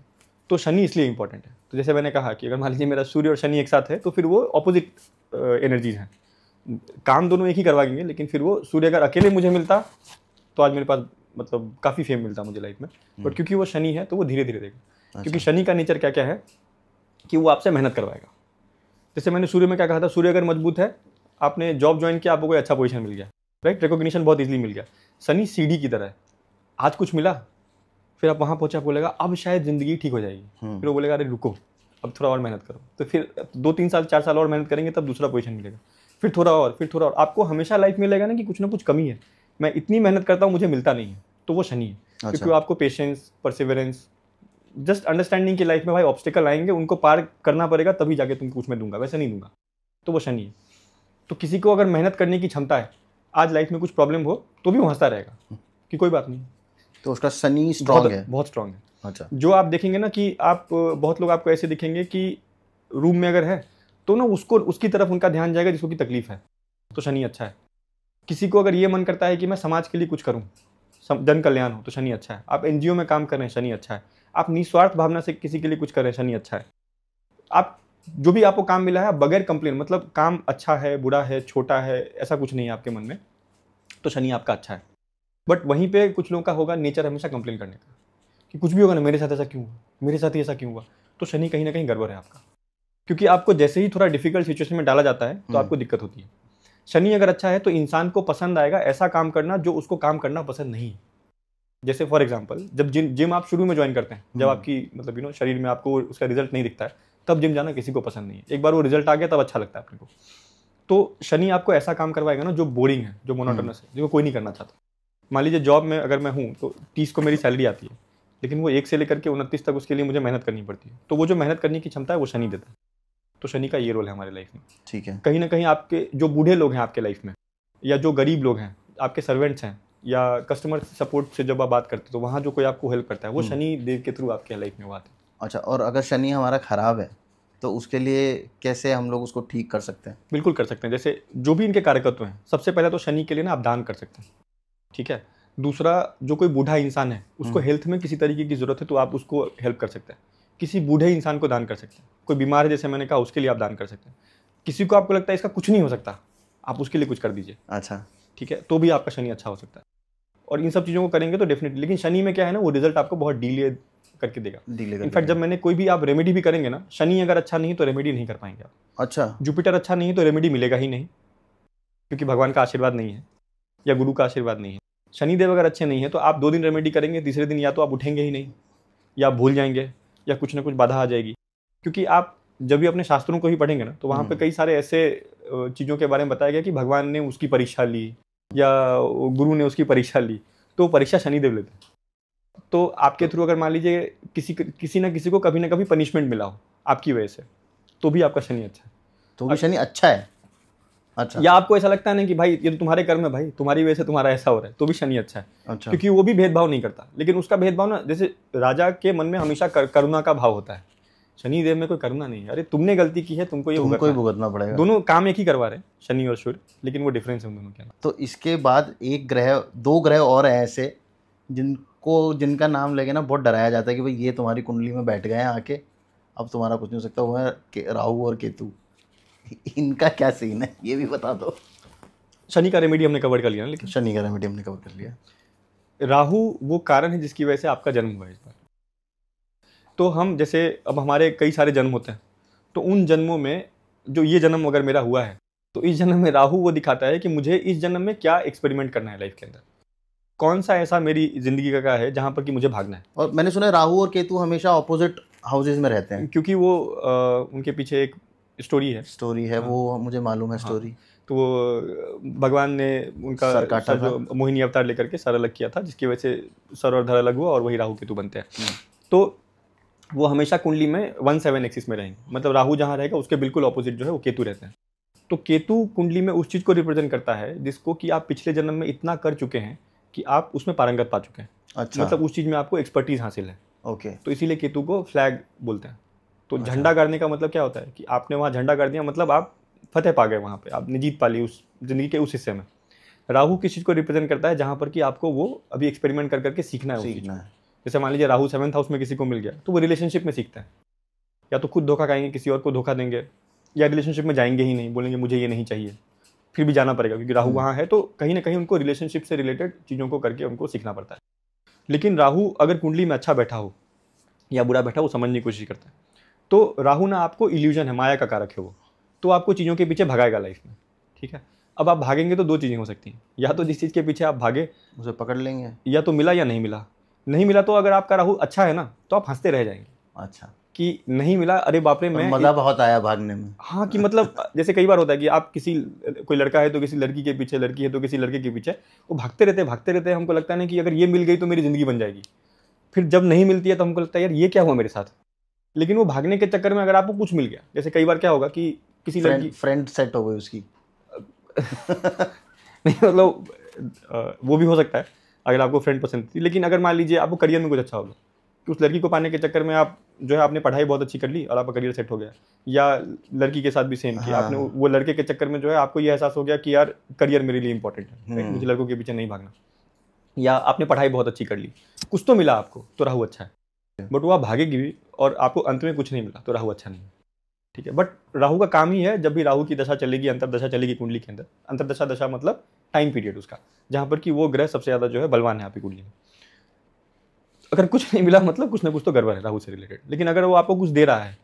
तो शनि इसलिए इंपॉर्टेंट है तो जैसे मैंने कहा कि अगर मान लीजिए मेरा सूर्य और शनि एक साथ है तो फिर वो अपोजिट एनर्जीज हैं काम दोनों एक ही करवाएंगे लेकिन फिर वो सूर्य अगर अकेले मुझे मिलता तो आज मेरे पास मतलब काफ़ी फेम मिलता मुझे लाइफ में बट hmm. क्योंकि वो शनि है तो वो धीरे धीरे देगा अच्छा। क्योंकि शनि का नेचर क्या क्या है कि वो आपसे मेहनत करवाएगा जैसे मैंने सूर्य में क्या कहा था सूर्य अगर मजबूत है आपने जॉब ज्वाइन किया आपको कोई अच्छा पोजिशन मिल गया राइट रिकोगशन बहुत ईजिली मिल गया शनि सीढ़ी की तरह है आज कुछ मिला फिर आप वहाँ पहुँचे बोलेगा अब शायद ज़िंदगी ठीक हो जाएगी हम्म। फिर वो बोलेगा अरे रुको अब थोड़ा और मेहनत करो तो फिर दो तीन साल चार साल और मेहनत करेंगे तब दूसरा पोजिशन मिलेगा फिर थोड़ा और फिर थोड़ा और आपको हमेशा लाइफ में लगेगा ना कि कुछ ना कुछ कमी है मैं इतनी मेहनत करता हूँ मुझे मिलता नहीं है तो वो शनि है अच्छा। क्योंकि आपको पेशेंस परसिवरेंस जस्ट अंडरस्टैंडिंग की लाइफ में भाई ऑब्स्टिकल आएंगे उनको पार करना पड़ेगा तभी जाके तुमको कुछ मैं दूंगा वैसे नहीं दूंगा तो वो शनि है तो किसी को अगर मेहनत करने की क्षमता है आज लाइफ में कुछ प्रॉब्लम हो तो भी वो हंसता रहेगा कि कोई बात नहीं तो उसका सनी स्ट्रांग है बहुत स्ट्रांग है अच्छा जो आप देखेंगे ना कि आप बहुत लोग आपको ऐसे दिखेंगे कि रूम में अगर है तो ना उसको उसकी तरफ उनका ध्यान जाएगा जिसको की तकलीफ है तो शनि अच्छा है किसी को अगर ये मन करता है कि मैं समाज के लिए कुछ करूँ जन कल्याण हो तो शनि अच्छा है आप एन में काम कर रहे हैं शनि अच्छा है आप निस्वार्थ भावना से किसी के लिए कुछ कर रहे हैं शनि अच्छा है आप जो भी आपको काम मिला है आप बगैर कंप्लेन मतलब काम अच्छा है बुरा है छोटा है ऐसा कुछ नहीं है आपके मन में तो शनि आपका अच्छा है बट वहीं पे कुछ लोगों का होगा नेचर हमेशा कंप्लेन करने का कि कुछ भी होगा ना मेरे साथ ऐसा क्यों हुआ मेरे साथ ही ऐसा क्यों हुआ तो शनि कहीं ना कहीं गड़बड़ है आपका क्योंकि आपको जैसे ही थोड़ा डिफिकल्ट सिचुएशन में डाला जाता है तो हम्म। आपको दिक्कत होती है शनि अगर अच्छा है तो इंसान को पसंद आएगा ऐसा काम करना जो उसको काम करना पसंद नहीं है जैसे फॉर एग्जाम्पल जब जिम जिम आप शुरू में ज्वाइन करते हैं जब हम्म। आपकी मतलब यू नो शरीर में आपको उसका रिजल्ट नहीं दिखता है तब जिम जाना किसी को पसंद नहीं है एक बार वो रिजल्ट आ गया तब अच्छा लगता है अपने को तो शनि आपको ऐसा काम करवाएगा ना जो बोरिंग है जो मोनोटोनस हम्म। है जो कोई नहीं करना चाहता मान लीजिए जॉब में अगर मैं हूँ तो तीस को मेरी सैलरी आती है लेकिन वो एक से लेकर के उनतीस तक उसके लिए मुझे मेहनत करनी पड़ती है तो वो जो मेहनत करने की क्षमता है वो शनि देता है तो शनि का ये रोल है हमारे लाइफ में ठीक है कहीं ना कहीं आपके जो बूढ़े लोग हैं आपके लाइफ में या जो गरीब लोग हैं आपके सर्वेंट्स हैं या कस्टमर सपोर्ट से जब आप बात करते हैं तो वहाँ जो कोई आपको हेल्प करता है वो हम्म। शनि देव के थ्रू आपके लाइफ में हुआ है अच्छा और अगर शनि हमारा ख़राब है तो उसके लिए कैसे हम लोग उसको ठीक कर सकते हैं बिल्कुल कर सकते हैं जैसे जो भी इनके कार्यकत्व हैं सबसे पहले तो शनि के लिए ना आप दान कर सकते हैं ठीक है दूसरा जो कोई बूढ़ा इंसान है उसको हेल्थ हम्म। में किसी तरीके की ज़रूरत है तो आप उसको हेल्प कर सकते हैं किसी बूढ़े इंसान को दान कर सकते हैं कोई बीमार है जैसे मैंने कहा उसके लिए आप दान कर सकते हैं किसी को आपको लगता है इसका कुछ नहीं हो सकता आप उसके लिए कुछ कर दीजिए अच्छा ठीक है तो भी आपका शनि अच्छा हो सकता है और इन सब चीज़ों को करेंगे तो डेफिनेटली लेकिन शनि में क्या है ना वो रिजल्ट आपको बहुत डीले करके देगा डीले इनफैक्ट जब मैंने कोई भी आप रेमेडी भी करेंगे ना शनि अगर अच्छा नहीं तो रेमेडी नहीं कर पाएंगे आप अच्छा जुपिटर अच्छा नहीं तो रेमेडी मिलेगा ही नहीं क्योंकि भगवान का आशीर्वाद नहीं है या गुरु का आशीर्वाद नहीं है शनिदेव अगर अच्छे नहीं है तो आप दो दिन रेमेडी करेंगे तीसरे दिन या तो आप उठेंगे ही नहीं या भूल जाएंगे या कुछ ना कुछ बाधा आ जाएगी क्योंकि आप जब भी अपने शास्त्रों को ही पढ़ेंगे ना तो वहाँ पर हम्म। कई सारे ऐसे चीज़ों के बारे में बताया गया कि भगवान ने उसकी परीक्षा ली या गुरु ने उसकी परीक्षा ली तो परीक्षा शनिदेव लेते हैं तो आपके थ्रू अगर मान लीजिए किसी किसी ना किसी को कभी ना कभी पनिशमेंट मिला हो आपकी वजह से तो भी आपका शनि अच्छा है तो भी शनि अच्छा है अच्छा या आपको ऐसा लगता है ना कि भाई ये तो तुम्हारे कर्म है भाई तुम्हारी वजह से तुम्हारा ऐसा हो रहा है तो भी शनि अच्छा है अच्छा क्योंकि वो भी भेदभाव नहीं करता लेकिन उसका भेदभाव ना जैसे राजा के मन में हमेशा कर, करुणा का भाव होता है शनि देव में कोई करुणा नहीं है अरे तुमने गलती की है तुमको ये तुमको भुगतना पड़ेगा दोनों काम एक ही करवा रहे हैं शनि और सूर्य लेकिन वो डिफरेंस है उन दोनों के तो इसके बाद एक ग्रह दो ग्रह और हैं ऐसे जिनको जिनका नाम लेके ना बहुत डराया जाता है कि भाई ये तुम्हारी कुंडली में बैठ गए हैं आके अब तुम्हारा कुछ नहीं हो सकता वो है राहु और केतु इनका क्या सीन है ये भी बता दो शनि का रेमेडी हमने कवर कर लिया ना लेकिन शनि का रेमेडी हमने कवर कर लिया राहु वो कारण है जिसकी वजह से आपका जन्म हुआ है इस बार तो हम जैसे अब हमारे कई सारे जन्म होते हैं तो उन जन्मों में जो ये जन्म अगर मेरा हुआ है तो इस जन्म में राहु वो दिखाता है कि मुझे इस जन्म में क्या एक्सपेरिमेंट करना है लाइफ के अंदर कौन सा ऐसा मेरी जिंदगी का क्या है जहाँ पर कि मुझे भागना है और मैंने सुना है राहु और केतु हमेशा ऑपोजिट हाउसेज में रहते हैं क्योंकि वो आ, उनके पीछे एक स्टोरी है स्टोरी है हाँ। वो मुझे मालूम है हाँ। स्टोरी हाँ। तो वो भगवान ने उनका सर काटा जो मोहिनी अवतार लेकर के सर अलग किया था जिसकी वजह से सर और धर अलग हुआ और वही राहु केतु बनते हैं हम्म। तो वो हमेशा कुंडली में वन सेवन एक्सिस में रहेंगे मतलब राहु जहाँ रहेगा उसके बिल्कुल ऑपोजिट जो है वो केतु रहते हैं तो केतु कुंडली में उस चीज़ को रिप्रेजेंट करता है जिसको कि आप पिछले जन्म में इतना कर चुके हैं कि आप उसमें पारंगत पा चुके हैं अच्छा मतलब उस चीज़ में आपको एक्सपर्टीज हासिल है ओके तो इसीलिए केतु को फ्लैग बोलते हैं तो अच्छा। झंडा गाड़ने का मतलब क्या होता है कि आपने वहाँ झंडा गाड़ दिया मतलब आप फतेह पा गए वहाँ पर आपने जीत पा ली उस ज़िंदगी के उस हिस्से में राहु किस चीज़ को रिप्रेजेंट करता है जहाँ पर कि आपको वो अभी एक्सपेरिमेंट कर करके सीखना है सीखना है जैसे मान लीजिए राहु सेवन्थ हाउस में किसी को मिल गया तो वो रिलेशनशिप में सीखता है या तो खुद धोखा खाएंगे किसी और को धोखा देंगे या रिलेशनशिप में जाएंगे ही नहीं बोलेंगे मुझे ये नहीं चाहिए फिर भी जाना पड़ेगा क्योंकि राहु हम्म। वहाँ है तो कहीं ना कहीं उनको रिलेशनशिप से रिलेटेड चीज़ों को करके उनको सीखना पड़ता है लेकिन राहु अगर कुंडली में अच्छा बैठा हो या बुरा बैठा हो समझने की कोशिश करता है तो राहु ना आपको इल्यूजन है माया का कारक है वो तो आपको चीज़ों के पीछे भगाएगा लाइफ में ठीक है अब आप भागेंगे तो दो चीज़ें हो सकती हैं या तो जिस चीज़ के पीछे आप भागे उसे पकड़ लेंगे या तो मिला या नहीं मिला नहीं मिला तो अगर आपका राहु अच्छा है ना तो आप हंसते रह जाएंगे अच्छा कि नहीं मिला अरे बाप रे मैं मज़ा बहुत आया भागने में हाँ कि मतलब जैसे कई बार होता है कि आप किसी कोई लड़का है तो किसी लड़की के पीछे लड़की है तो किसी लड़के के पीछे वो भागते रहते हैं भागते रहते हैं हमको लगता है ना कि अगर ये मिल गई तो मेरी ज़िंदगी बन जाएगी फिर जब नहीं मिलती है तो हमको लगता है यार ये क्या हुआ मेरे साथ लेकिन वो भागने के चक्कर में अगर आपको कुछ मिल गया जैसे कई बार क्या होगा कि किसी लड़की फ्रेंड सेट हो गई उसकी नहीं मतलब वो भी हो सकता है अगर आपको फ्रेंड पसंद थी लेकिन अगर मान लीजिए आपको करियर में कुछ अच्छा होगा तो उस लड़की को पाने के चक्कर में आप जो है आपने पढ़ाई बहुत अच्छी कर ली और आपका करियर सेट हो गया या लड़की के साथ भी सेम किया आपने हाँ। वो लड़के के चक्कर में जो है आपको ये एहसास हो गया कि यार करियर मेरे लिए इंपॉर्टेंट है हम्म। मुझे लड़कों के पीछे नहीं भागना या आपने पढ़ाई बहुत अच्छी कर ली कुछ तो मिला आपको तो राहू अच्छा है बट हम्म। वो आप भागेगी भी और आपको अंत में कुछ नहीं मिला तो राहु अच्छा नहीं है ठीक है बट राहु का काम ही है जब भी राहु की दशा चलेगी अंतरदशा चलेगी कुंडली के अंदर अंतरदशा दशा मतलब टाइम पीरियड उसका जहां पर कि वो ग्रह सबसे ज़्यादा जो है बलवान है आपकी कुंडली में अगर कुछ नहीं मिला मतलब कुछ ना कुछ तो गड़बड़ है राहु से रिलेटेड लेकिन अगर वो आपको कुछ दे रहा है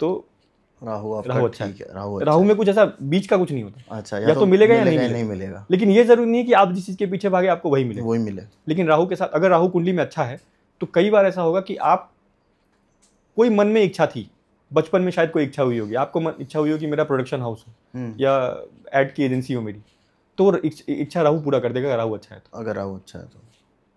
तो राहु राहु अच्छा है राहु अच्छा राहु में कुछ ऐसा बीच का कुछ नहीं होता अच्छा या, या तो, तो मिलेगा या नहीं मिलेगा, नहीं मिलेगा लेकिन ये जरूरी नहीं कि आप जिस चीज के पीछे भागे आपको वही मिले वही मिले लेकिन राहु के साथ अगर राहु कुंडली में अच्छा है तो कई बार ऐसा होगा कि आप कोई मन में इच्छा थी बचपन में शायद कोई इच्छा हुई होगी आपको मन, इच्छा हुई होगी मेरा प्रोडक्शन हाउस हो हम्म। या एड की एजेंसी हो मेरी तो इच्छा राहु पूरा कर देगा अगर राहु अच्छा है तो अगर राहु अच्छा है तो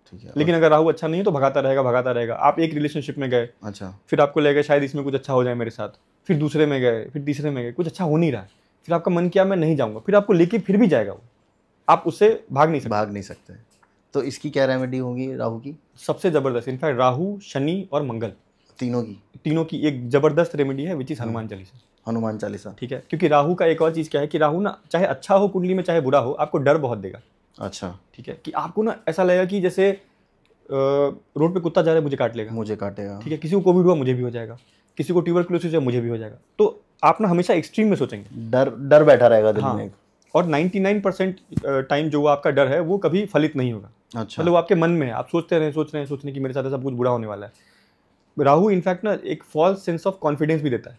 ठीक है लेकिन अगर राहु अच्छा नहीं है तो भगाता रहेगा भगाता रहेगा आप एक रिलेशनशिप में गए अच्छा फिर आपको लगेगा शायद इसमें कुछ अच्छा हो जाए मेरे साथ फिर दूसरे में गए फिर तीसरे में गए कुछ अच्छा हो नहीं रहा है फिर आपका मन किया मैं नहीं जाऊँगा फिर आपको लेके फिर भी जाएगा वो आप उससे भाग नहीं सकते भाग नहीं सकते तो इसकी क्या रेमेडी होगी राहु की सबसे ज़बरदस्त इनफैक्ट राहु शनि और मंगल तीनों की तीनों की एक जबरदस्त रेमेडी है विच इज हनुमान चालीसा हनुमान चालीसा ठीक है क्योंकि राहु का एक और चीज़ क्या है कि राहु ना चाहे अच्छा हो कुंडली में चाहे बुरा हो आपको डर बहुत देगा अच्छा ठीक है कि आपको ना ऐसा लगेगा कि जैसे रोड पे कुत्ता जा रहा है मुझे काट लेगा मुझे काटेगा ठीक है किसी को कोविड हुआ मुझे भी हो जाएगा किसी को ट्यूबर क्लोसिस हुआ मुझे भी हो जाएगा तो आप ना हमेशा एक्सट्रीम में सोचेंगे डर डर बैठा रहेगा दिल हाँ, में और 99 परसेंट टाइम जो आपका डर है वो कभी फलित नहीं होगा अच्छा मतलब आपके मन में आप सोचते रहे सोच रहे हैं सोचने की मेरे साथ सब कुछ बुरा होने वाला है राहु इनफैक्ट ना एक फॉल्स सेंस ऑफ कॉन्फिडेंस भी देता है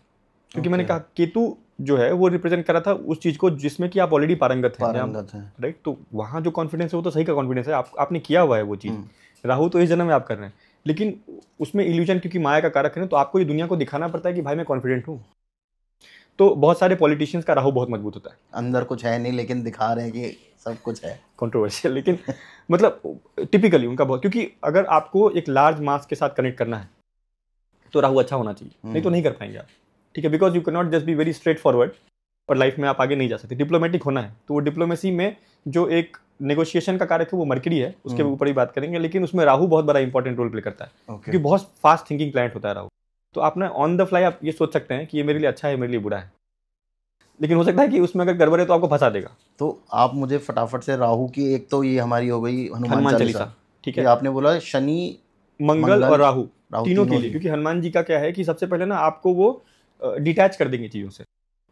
क्योंकि okay. मैंने कहा केतु जो है वो रिप्रेजेंट करा था उस चीज को जिसमें कि आप ऑलरेडी पारंगत हैं पारंगत हैं राइट तो वहाँ जो कॉन्फिडेंस है वो तो सही का कॉन्फिडेंस है आप आपने किया हुआ है वो चीज़ हम्म। राहु तो इस जन्म में आप कर रहे हैं लेकिन उसमें इल्यूजन क्योंकि माया का कारक है तो आपको ये दुनिया को दिखाना पड़ता है कि भाई मैं कॉन्फिडेंट हूँ तो बहुत सारे पॉलिटिशियंस का राहु बहुत मजबूत होता है अंदर कुछ है नहीं लेकिन दिखा रहे हैं कि सब कुछ है कॉन्ट्रोवर्शियल लेकिन मतलब टिपिकली उनका बहुत क्योंकि अगर आपको एक लार्ज मास के साथ कनेक्ट करना है तो राहु अच्छा होना चाहिए hmm. नहीं तो हम्म। नहीं कर पाएंगे आप ठीक है because you cannot just be very straightforward और लाइफ में आप आगे नहीं जा सकते डिप्लोमेटिक होना है तो वो डिप्लोमेसी में जो एक नेगोशिएशन का कार्य है वो मर्करी है उसके हम्म। ऊपर ही बात करेंगे लेकिन उसमें राहु बहुत बड़ा इंपॉर्टेंट रोल प्ले करता है okay. क्योंकि बहुत फास्ट थिंकिंग प्लांट होता है राहु तो आप ना ऑन द फ्लाई आप ये सोच सकते हैं कि ये मेरे लिए अच्छा है मेरे लिए बुरा है लेकिन हो सकता है कि उसमें अगर गड़बड़े तो आपको फंसा देगा तो आप मुझे फटाफट से राहु की एक तो ये हमारी हो गई हनुमान चालीसा ठीक है आपने बोला शनि मंगल और राहु राहु तीनों के लिए क्योंकि हनुमान जी का क्या है कि सबसे पहले ना आपको वो डिटैच कर देंगे चीज़ों से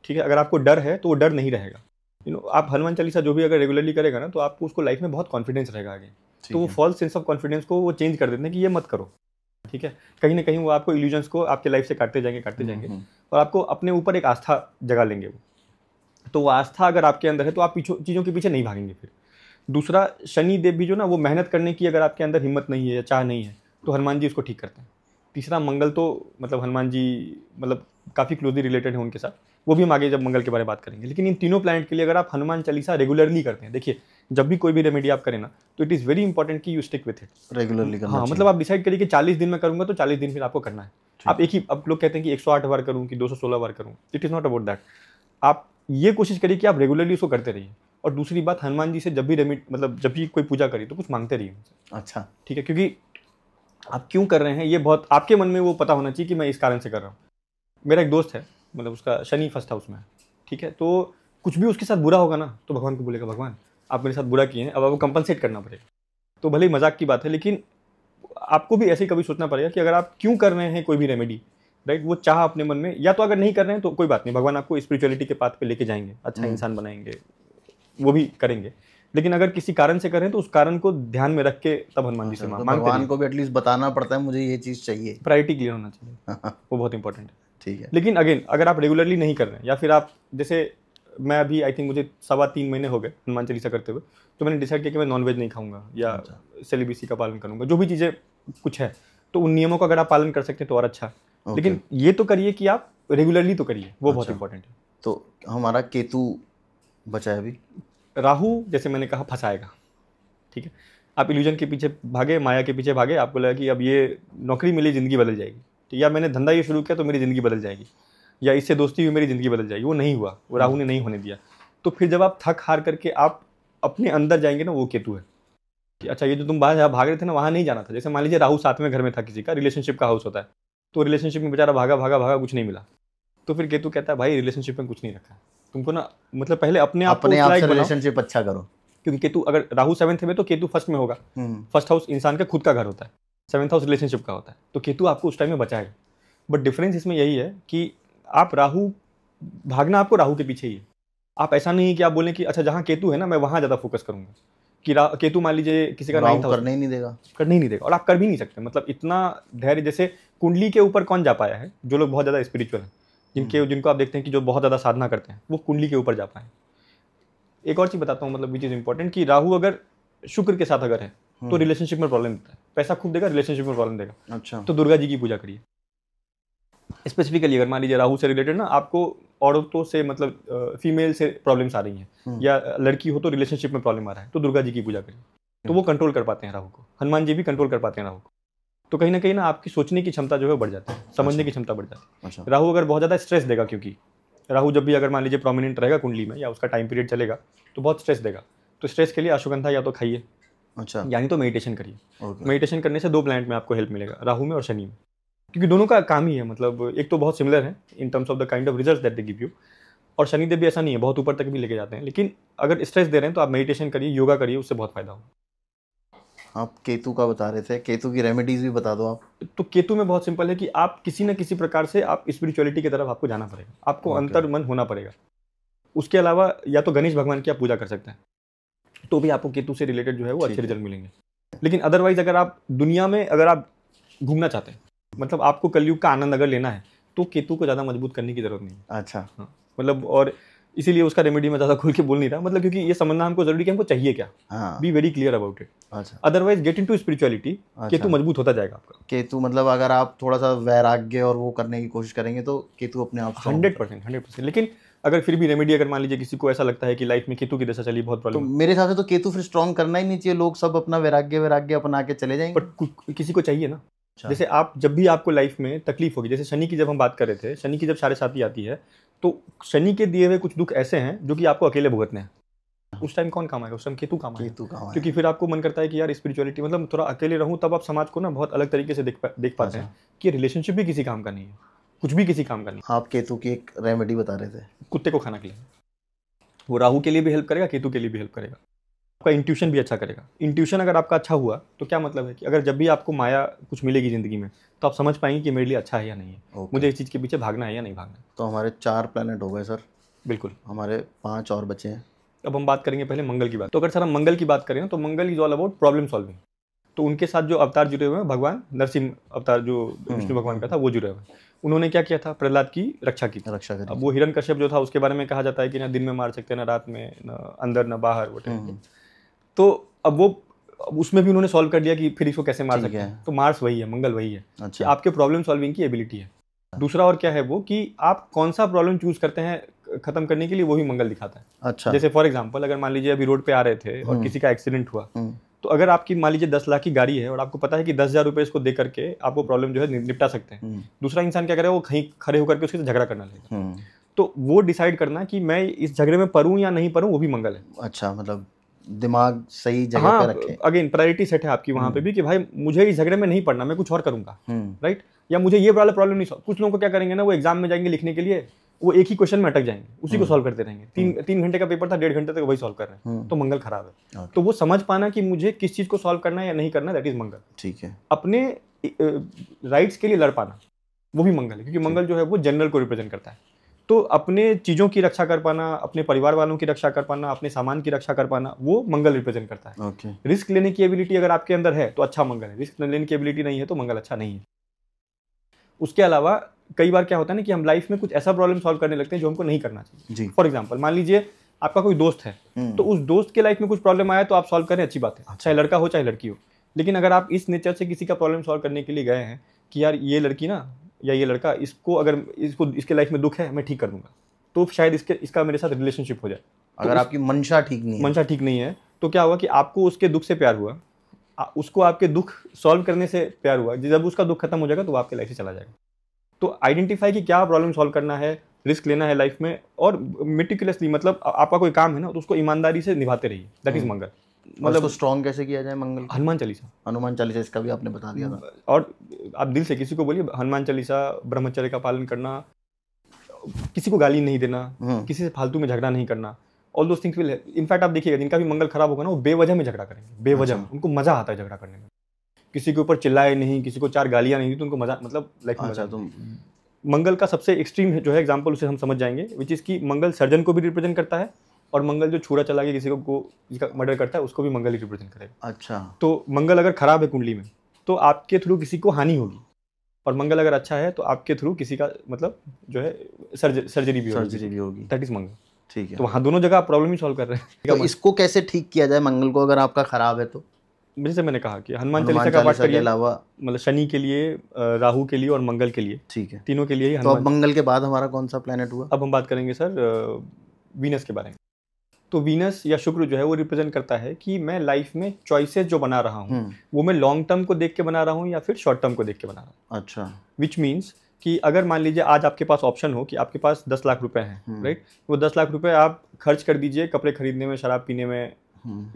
ठीक है अगर आपको डर है तो वो डर नहीं रहेगा यू नो आप हनुमान चालीसा जो भी अगर रेगुलरली करेगा ना तो आपको उसको लाइफ में बहुत कॉन्फिडेंस रहेगा आगे तो वो फॉल्स सेंस ऑफ कॉन्फिडेंस को वो चेंज कर देते हैं कि ये मत करो ठीक है कहीं ना कहीं वो आपको इल्यूजन्स को आपके लाइफ से काटते जाएंगे काटते जाएंगे हम्म, हम्म। और आपको अपने ऊपर एक आस्था जगा लेंगे वो तो वो आस्था अगर आपके अंदर है तो आप पीछे चीज़ों के पीछे नहीं भागेंगे फिर दूसरा शनि देव भी जो ना वो मेहनत करने की अगर आपके अंदर हिम्मत नहीं है या चाह नहीं है तो हनुमान जी उसको ठीक करते हैं तीसरा मंगल तो मतलब हनुमान जी मतलब काफ़ी क्लोजली रिलेटेड है उनके साथ वो भी हम आगे जब मंगल के बारे में बात करेंगे लेकिन इन तीनों प्लानट के लिए अगर आप हनुमान चालीसा रेगुलरली करते हैं देखिए जब भी कोई भी रेमेडी आप करें ना तो इट इज़ वेरी इंपॉर्टेंट कि you stick with it regularly करना हाँ मतलब आप डिसाइड करिए कि चालीस दिन में करूँगा तो चालीस दिन फिर आपको करना है आप एक ही अब लोग कहते हैं कि एक सौ आठ बार करूँ कि दो सौ सोलह बार करूँ it is not about that आप ये कोशिश करिए कि आप रेगुलरली उसको करते रहिए और दूसरी बात हनुमान जी से जब भी रेमिट मतलब जब भी कोई पूजा करिए तो कुछ मांगते रहिए अच्छा ठीक है क्योंकि आप क्यों कर रहे हैं ये बहुत आपके मन में वो पता होना चाहिए कि मैं इस कारण से कर रहा हूँ मेरा एक दोस्त है मतलब उसका शनि फर्स्ट हाउस में ठीक है तो कुछ भी उसके साथ बुरा होगा ना तो भगवान को बोलेगा भगवान आप मेरे साथ बुरा किए हैं अब आपको कंपनसेट करना पड़ेगा तो भले ही मजाक की बात है लेकिन आपको भी ऐसे कभी सोचना पड़ेगा कि अगर आप क्यों कर रहे हैं कोई भी रेमेडी राइट वो चाह अपने मन में या तो अगर नहीं कर रहे हैं तो कोई बात नहीं भगवान आपको स्पिरिचुअलिटी के पाथ पे लेके जाएंगे अच्छा हम्म। इंसान बनाएंगे वो भी करेंगे लेकिन अगर किसी कारण से करें तो उस कारण को ध्यान में रख के तब हनुमान जी से तो मांग भगवान को भी एटलीस्ट बताना पड़ता है मुझे ये चीज़ चाहिए प्रायोरिटी क्लियर होना चाहिए हाँ, हाँ। वो बहुत इंपॉर्टेंट है ठीक है लेकिन अगेन अगर आप रेगुलरली नहीं कर रहे हैं या फिर आप जैसे मैं अभी आई थिंक मुझे सवा तीन महीने हो गए हनुमान चालीसा करते हुए तो मैंने डिसाइड किया कि मैं नॉनवेज नहीं खाऊंगा या सेलिब्रेसी अच्छा। का पालन करूंगा जो भी चीज़ें कुछ है तो उन नियमों का अगर आप पालन कर सकते हैं तो और अच्छा लेकिन ये तो करिए कि आप रेगुलरली तो करिए वो बहुत इंपॉर्टेंट अच्छा। है तो हमारा केतु बचा है अभी राहु जैसे मैंने कहा फंसाएगा ठीक है आप इल्यूजन के पीछे भागे माया के पीछे भागे आपको लगा कि अब ये नौकरी मिली ज़िंदगी बदल जाएगी तो या मैंने धंधा ये शुरू किया तो मेरी ज़िंदगी बदल जाएगी या इससे दोस्ती हुई मेरी ज़िंदगी बदल जाएगी वो नहीं हुआ वो राहू ने नहीं होने दिया तो फिर जब आप थक हार करके आप अपने अंदर जाएंगे ना वो केतु है कि अच्छा ये जो तुम बाहर भाग रहे थे ना वहाँ नहीं जाना था जैसे मान लीजिए राहु साथ में घर में था किसी का रिलेशनशिप का हाउस होता है तो रिलेशनशिप में बेचारा भागा भागा भागा कुछ नहीं मिला तो फिर केतु कहता है भाई रिलेशनशिप में कुछ नहीं रखा तुमको ना मतलब पहले अपने आप अपने आप से रिलेशनशिप अच्छा करो क्योंकि केतु अगर राहु सेवंथ में तो केतु फर्स्ट में होगा फर्स्ट हम्म। हाउस इंसान का खुद का घर होता है सेवन्थ हाउस रिलेशनशिप का होता है तो केतु आपको उस टाइम में बचाएगा बट डिफरेंस इसमें यही है कि आप राहु भागना आपको राहु के पीछे ही है आप ऐसा नहीं कि आप बोलें कि अच्छा जहाँ केतु है ना मैं वहाँ ज़्यादा फोकस करूँगा कि केतु मान लीजिए किसी का नाइन्थ करने ही नहीं देगा करने ही नहीं देगा और आप कर भी नहीं सकते मतलब इतना धैर्य जैसे कुंडली के ऊपर कौन जा पाया है जो लोग बहुत ज़्यादा स्पिरिचुअल है जिनके हम्म। जिनको आप देखते हैं कि जो बहुत ज़्यादा साधना करते हैं वो कुंडली के ऊपर जा पाएँ एक और चीज़ बताता हूँ मतलब विच इज़ इम्पॉर्टेंट कि राहु अगर शुक्र के साथ अगर है तो रिलेशनशिप हम्म। में प्रॉब्लम देता है पैसा खूब देगा रिलेशनशिप में प्रॉब्लम देगा अच्छा तो दुर्गा जी की पूजा करिए स्पेसिफिकली अगर मान लीजिए राहु से रिलेटेड ना आपको औरतों से मतलब फीमेल से प्रॉब्लम्स आ रही हैं हम्म। या लड़की हो तो रिलेशनशिप में प्रॉब्लम आ रहा है तो दुर्गा जी की पूजा करिए तो वो कंट्रोल कर पाते हैं राहु को हनुमान जी भी कंट्रोल कर पाते हैं राहु को तो कहीं ना कहीं ना आपकी सोचने की क्षमता जो है बढ़ जाती है समझने की अच्छा। क्षमता बढ़ जाती है अच्छा। राहु अगर बहुत ज़्यादा स्ट्रेस देगा क्योंकि राहु जब भी अगर मान लीजिए प्रोमिनेंट रहेगा कुंडली में या उसका टाइम पीरियड चलेगा तो बहुत स्ट्रेस देगा तो स्ट्रेस के लिए अश्वगंधा या तो खाइए अच्छा यानी तो मेडिटेशन करिए मेडिटेशन करने से दो प्लानट में आपको हेल्प मिलेगा राहू में और शनि में क्योंकि दोनों का काम ही है मतलब एक तो बहुत सिमिलर है in terms of the kind of result that they give you और शनिदेव भी ऐसा नहीं है बहुत ऊपर तक भी लेके जाते हैं लेकिन अगर स्ट्रेस दे रहे हैं तो आप मेडिटेशन करिए योगा करिए उससे बहुत फायदा होगा आप केतु का बता रहे थे केतु की रेमेडीज भी बता दो आप तो केतु में बहुत सिंपल है कि आप किसी ना किसी प्रकार से आप स्पिरिचुअलिटी की तरफ आपको जाना पड़ेगा आपको okay. अंतर्मन होना पड़ेगा उसके अलावा या तो गणेश भगवान की आप पूजा कर सकते हैं तो भी आपको केतु से रिलेटेड जो है वो अच्छे रिजल्ट मिलेंगे लेकिन अदरवाइज अगर आप दुनिया में अगर आप घूमना चाहते हैं मतलब आपको कलयुग का आनंद अगर लेना है तो केतु को ज़्यादा मजबूत करने की जरूरत नहीं है अच्छा हाँ। मतलब और इसीलिए उसका रेमेडी मैं ज़्यादा खुल के बोल नहीं रहा मतलब क्योंकि ये समझना हमको जरूरी है हमको चाहिए क्या be very clear about it अच्छा otherwise get into spirituality Ketu मजबूत होता जाएगा आपका केतु मतलब अगर आप थोड़ा सा वैराग्य और वो करने की कोशिश करेंगे तो केतु अपने आप हंड्रेड परसेंट हंड्रेड परसेंट लेकिन अगर फिर भी रेमेडी अगर मान लीजिए किसी को ऐसा लगता है कि लाइफ में केतु की दशा चली बहुत प्रॉब्लम तो मेरे हिसाब से तो केतु फिर स्ट्रॉन्ग करना ही नहीं चाहिए लोग सब अपना वैराग्य वैराग्य अपना के चले जाएंगे बट किसी को चाहिए ना अच्छा। जैसे आप जब भी आपको लाइफ में तकलीफ होगी जैसे शनि की जब हम बात कर रहे थे शनि की जब सारे साथी आती है तो शनि के दिए हुए कुछ दुख ऐसे हैं जो कि आपको अकेले भुगतने हैं उस टाइम कौन काम आएगा उस टाइम केतु काम आएगा केतु काम क्योंकि फिर आपको मन करता है कि यार स्पिरिचुअलिटी मतलब थोड़ा अकेले रहूं तब आप समाज को ना बहुत अलग तरीके से देख पा, देख पाते अच्छा। हैं कि रिलेशनशिप भी किसी काम का नहीं है कुछ भी किसी काम का नहीं आप केतु की एक रेमेडी बता रहे थे कुत्ते को खाना के लिए वो राहु के लिए भी हेल्प करेगा केतु के लिए भी हेल्प करेगा आपका इंट्यूशन भी अच्छा करेगा इंट्यूशन अगर आपका अच्छा हुआ तो क्या मतलब है कि अगर जब भी आपको माया कुछ मिलेगी ज़िंदगी में तो आप समझ पाएंगे कि मेरे लिए अच्छा है या नहीं है okay. मुझे इस चीज़ के पीछे भागना है या नहीं भागना तो हमारे चार प्लानट हो गए सर बिल्कुल हमारे पाँच और बचे हैं अब हम बात करेंगे पहले मंगल की बात तो अगर सर हम मंगल की बात करें तो Mangal is all about problem solving तो उनके साथ जो अवतार जुड़े हुए हैं भगवान नरसिंह अवतार जो हम्म। विष्णु भगवान का था वो जुड़े हुए हैं उन्होंने क्या किया था प्रहलाद की रक्षा की रक्षा अब वो हिरण कश्यप जो था उसके बारे में कहा जाता है कि ना दिन में मार सकते हैं ना रात में ना अंदर ना बाहर वो तो अब वो उसमें भी उन्होंने सॉल्व कर दिया कि फिर इसको कैसे मार सकते हैं तो मार्स वही है मंगल वही है अच्छा आपके प्रॉब्लम सॉल्विंग की एबिलिटी है दूसरा और क्या है वो कि आप कौन सा प्रॉब्लम चूज करते हैं खत्म करने के लिए वही मंगल दिखाता है अच्छा जैसे फॉर एग्जाम्पल अगर मान लीजिए अभी रोड पे आ रहे थे और हम्म। किसी का एक्सीडेंट हुआ हम्म। तो अगर आपकी मान लीजिए दस लाख की गाड़ी है और आपको पता है कि दस हजार रुपए इसको दे करके आप वो प्रॉब्लम जो है निपटा सकते हैं हम्म। दूसरा इंसान क्या करे वो कहीं खड़े होकर के उसके झगड़ा करना लेगा तो वो डिसाइड करना कि मैं इस झगड़े में पढ़ूँ या नहीं पढ़ू वो भी मंगल है अच्छा मतलब दिमाग सही जगह हाँ, पे रखे अगेन प्रायोरिटी सेट है आपकी वहाँ पे हम्म। भी कि भाई मुझे इस झगड़े में नहीं पढ़ना मैं कुछ और करूँगा राइट हम्म। या मुझे ये वाला प्रॉब्लम नहीं कुछ लोगों को क्या करेंगे ना वो एग्जाम में जाएंगे लिखने के लिए वो एक ही क्वेश्चन में अटक जाएंगे उसी को सॉल्व हम्म। करते रहेंगे तीन तीन घंटे का पेपर था डेढ़ घंटे तक वही सॉल्व कर रहे हैं तो मंगल खराब है तो वो समझ पाना कि मुझे किस चीज़ को सॉल्व करना है या नहीं करना दैट इज मंगल ठीक है अपने राइट्स के लिए लड़ पाना वो भी मंगल है क्योंकि मंगल जो है वो जनरल को रिप्रेजेंट करता है तो अपने चीज़ों की रक्षा कर पाना अपने परिवार वालों की रक्षा कर पाना अपने सामान की रक्षा कर पाना वो मंगल रिप्रेजेंट करता है okay. रिस्क लेने की एबिलिटी अगर आपके अंदर है तो अच्छा मंगल है रिस्क लेने की एबिलिटी नहीं है तो मंगल अच्छा नहीं है उसके अलावा कई बार क्या होता है ना कि हम लाइफ में कुछ ऐसा प्रॉब्लम सॉल्व करने लगते हैं जो हमको नहीं करना चाहिए फॉर एग्जाम्पल मान लीजिए आपका कोई दोस्त है हम्म। तो उस दोस्त के लाइफ में कुछ प्रॉब्लम आया तो आप सॉल्व करें अच्छी बात है अच्छा। चाहे लड़का हो चाहे लड़की हो लेकिन अगर आप इस नेचर से किसी का प्रॉब्लम सॉल्व करने के लिए गए हैं कि यार ये लड़की ना या ये लड़का इसको अगर इसको इसके लाइफ में दुख है मैं ठीक कर दूंगा तो शायद इसके इसका मेरे साथ रिलेशनशिप हो जाए तो अगर तो आपकी मंशा ठीक नहीं मंशा ठीक नहीं है तो क्या हुआ कि आपको उसके दुख से प्यार हुआ उसको आपके दुख सॉल्व करने से प्यार हुआ जब उसका दुख खत्म हो जाएगा तो वो आपके लाइफ से चला जाएगा तो आइडेंटिफाई कि क्या प्रॉब्लम सॉल्व करना है रिस्क लेना है लाइफ में और मेटिकुलसली मतलब आपका कोई काम है ना तो उसको ईमानदारी से निभाते रहिए दैट इज हम्म। मंगल मतलब स्ट्रॉन्ग कैसे किया जाए मंगल हनुमान चालीसा हनुमान चालीसा इसका भी आपने बता दिया था हम्म। और आप दिल से किसी को बोलिए हनुमान चालीसा ब्रह्मचर्य का पालन करना किसी को गाली नहीं देना हम्म। किसी से फालतू में झगड़ा नहीं करना ऑल दोस्त थिंग्स विल इनफैक्ट आप देखिएगा जिनका भी मंगल खराब होगा ना वो बेवजह में झगड़ा करेंगे बेवजह में अच्छा। उनको मजा आता है झगड़ा करने में किसी के ऊपर चिल्लाए नहीं किसी को चार गालियां नहीं दी तो उनको मजा मतलब लाइक मजा अच्छा, तुम तो- मंगल का सबसे एक्सट्रीम जो है एग्जाम्पल उसे हम समझ जाएंगे विच इज़ मंगल सर्जन को भी रिप्रेजेंट करता है और मंगल जो छूरा चला के किसी को जिसका मर्डर करता है उसको भी मंगल ही रिप्रेजेंट करेगा अच्छा तो मंगल अगर खराब है कुंडली में तो आपके थ्रू किसी को हानि होगी और मंगल अगर अच्छा है तो आपके थ्रू किसी का मतलब जो है सर्ज, सर्जरी भी सर्जरी भी होगी दैट इज मंगल ठीक है तो वहाँ दोनों जगह आप प्रॉब्लम ही सॉल्व कर रहे हैं तो इसको कैसे ठीक किया जाए मंगल को अगर आपका खराब है तो जैसे मैंने कहा कि हनुमान चालीसा का पाठ करिए अलावा मतलब शनि के लिए राहु के लिए और मंगल के लिए ठीक है तीनों के लिए ही तो अब मंगल के बाद हमारा कौन सा प्लेनेट हुआ अब हम बात करेंगे सर वीनस के बारे में तो वीनस या शुक्र जो है वो रिप्रेजेंट करता है कि मैं लाइफ में चॉइसेस जो बना रहा हूँ हम्म। वो मैं लॉन्ग टर्म को देख के बना रहा हूँ या फिर शॉर्ट टर्म को देख के बना रहा हूँ अच्छा विच मीन्स कि अगर मान लीजिए आज आपके पास ऑप्शन हो कि आपके पास दस लाख रुपए हैं राइट हम्म। वो दस लाख रुपए आप खर्च कर दीजिए कपड़े खरीदने में शराब पीने में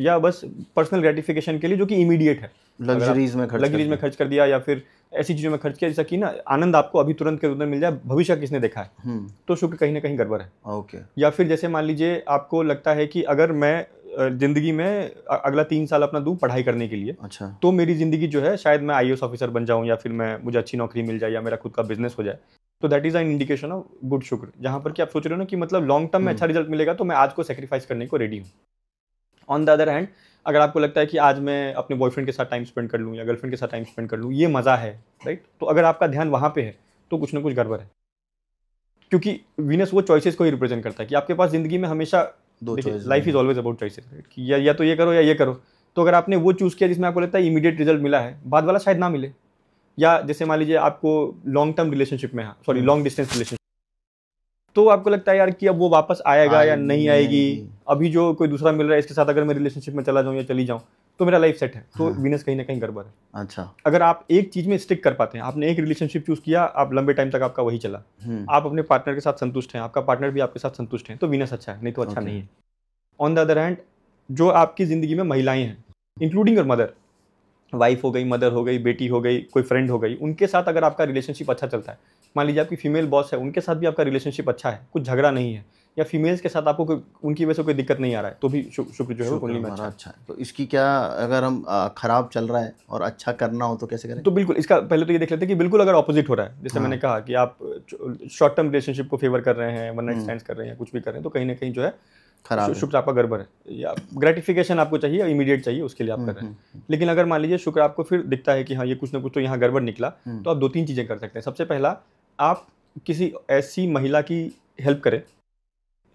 या बस पर्सनल ग्रेटिफिकेशन के लिए जो कि इमीडिएट है लग्जरीज में खर्च लग्जरीज में खर्च कर दिया या फिर ऐसी चीज़ों में खर्च किया जैसा कि ना आनंद आपको अभी तुरंत के तुरंत मिल जाए भविष्य किसने देखा है हम्म। तो शुक्र कहीं ना कहीं गड़बड़ है ओके या फिर जैसे मान लीजिए आपको लगता है कि अगर मैं जिंदगी में अगला तीन साल अपना दू पढ़ाई करने के लिए अच्छा तो मेरी जिंदगी जो है शायद मैं आई ऑफिसर बन जाऊँ या फिर मैं मुझे अच्छी नौकरी मिल जाए या मेरा खुद का बिजनेस हो जाए तो that is an indication of good Shukra जहाँ पर कि आप सोच रहे हो ना कि मतलब लॉन्ग टर्म में हम्म। अच्छा रिजल्ट मिलेगा तो मैं आज को सेक्रीफाइस करने को रेडी हूँ ऑन द अदर हैंड अगर आपको लगता है कि आज मैं अपने बॉयफ्रेंड के साथ टाइम स्पेंड कर लूँ या गर्लफ्रेंड के साथ टाइम स्पेंड कर लूँ ये मज़ा है राइट तो अगर आपका ध्यान वहाँ पे है तो कुछ ना कुछ गड़बड़ है क्योंकि वीनस वो चॉइसेस को ही रिप्रेजेंट करता है कि आपके पास ज़िंदगी में हमेशा दो life is always about choices right कि या, या तो ये करो या ये करो तो अगर आपने वो चूज़ किया जिसमें आपको लगता है इमीडिएट रिजल्ट मिला है बाद वाला शायद ना मिले या जैसे मान लीजिए आपको लॉन्ग टर्म रिलेशनशिप में सॉरी लॉन्ग डिस्टेंस रिलेशनशिप तो आपको लगता है यार कि अब वो वापस आएगा या नहीं आएगी अभी जो कोई दूसरा मिल रहा है इसके साथ अगर मैं रिलेशनशिप में चला जाऊँ या चली जाऊँ तो मेरा लाइफ सेट है तो बिजनेस हाँ। कहीं ना कहीं गड़बड़ है अच्छा अगर आप एक चीज में स्टिक कर पाते हैं आपने एक रिलेशनशिप चूज किया आप लंबे टाइम तक आपका वही चला हम्म। आप अपने पार्टनर के साथ संतुष्ट हैं आपका पार्टनर भी आपके साथ संतुष्ट है तो बिजनेस अच्छा है नहीं तो अच्छा नहीं है ऑन द अदर हैंड जो आपकी जिंदगी में महिलाएं हैं इंक्लूडिंग योर मदर वाइफ हो गई मदर हो गई बेटी हो गई कोई फ्रेंड हो गई उनके साथ अगर आपका रिलेशनशिप अच्छा चलता है मान लीजिए आपकी फीमेल बॉस है उनके साथ भी आपका रिलेशनशिप अच्छा है कुछ झगड़ा नहीं है या फीमेल्स के साथ आपको कोई उनकी वजह से कोई दिक्कत नहीं आ रहा है तो भी शुक्र जो है कुंडली में अच्छा, अच्छा है तो इसकी क्या अगर हम ख़राब चल रहा है और अच्छा करना हो तो कैसे करें तो बिल्कुल इसका पहले तो ये देख लेते हैं कि बिल्कुल अगर ऑपोजिट हो रहा है जैसे हाँ। मैंने कहा कि आप शॉर्ट टर्म रिलेशनशिप को फेवर कर रहे हैं वन नाइट स्टैंड कर रहे हैं कुछ भी कर रहे हैं तो कहीं ना कहीं जो है खराब शुक्र आपका गड़बड़ है या ग्रेटिफिकेशन आपको चाहिए इमीडिएट चाहिए उसके लिए आप कर रहे हम्म, हैं हम्म, हम्म। लेकिन अगर मान लीजिए शुक्र आपको फिर दिखता है कि हाँ ये कुछ ना कुछ तो यहाँ गड़बड़ निकला तो आप दो तीन चीज़ें कर सकते हैं सबसे पहला आप किसी ऐसी महिला की हेल्प करें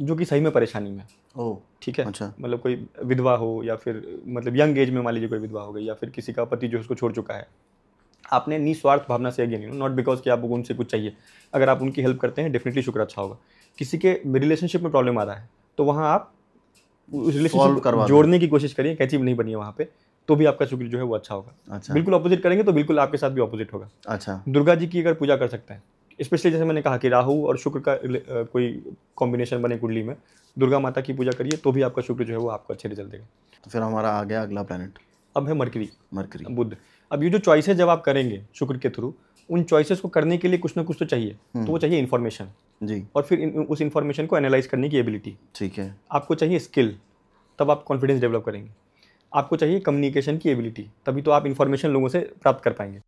जो कि सही में परेशानी में ओ ठीक है अच्छा मतलब कोई विधवा हो या फिर मतलब यंग एज में मान लीजिए कोई विधवा हो गई या फिर किसी का पति जो उसको छोड़ चुका है आपने निस्वार्थ भावना से नहीं नॉट बिकॉज कि आपको उनसे कुछ चाहिए अगर आप उनकी हेल्प करते हैं डेफिनेटली शुक्र अच्छा होगा किसी के रिलेशनशिप में प्रॉब्लम आ रहा है तो वहाँ आप उस रिलेशनशिप जोड़ने की कोशिश करिए कैची नहीं बनिए वहाँ पे तो भी आपका शुक्र जो है वो अच्छा होगा अच्छा बिल्कुल अपोजिट करेंगे तो बिल्कुल आपके साथ भी अपोजिट होगा अच्छा दुर्गा जी की अगर पूजा कर सकते हैं स्पेशली जैसे मैंने कहा कि राहु और शुक्र का कोई कॉम्बिनेशन बने कुंडली में दुर्गा माता की पूजा करिए तो भी आपका शुक्र जो है वो आपको अच्छे रिजल्ट देगा तो फिर हमारा आ गया अगला प्लानट अब है मरकरी मरकरी बुद्ध अब ये जो चॉइस है जब आप करेंगे शुक्र के थ्रू उन चॉइसेस को करने के लिए कुछ ना कुछ तो चाहिए तो वो हम्म। चाहिए इन्फॉर्मेशन जी और फिर इन, उस इन्फॉर्मेशन को एनालाइज करने की एबिलिटी ठीक है आपको चाहिए स्किल तब आप कॉन्फिडेंस डेवलप करेंगे आपको चाहिए कम्युनिकेशन की एबिलिटी तभी तो आप इन्फॉर्मेशन लोगों से प्राप्त कर पाएंगे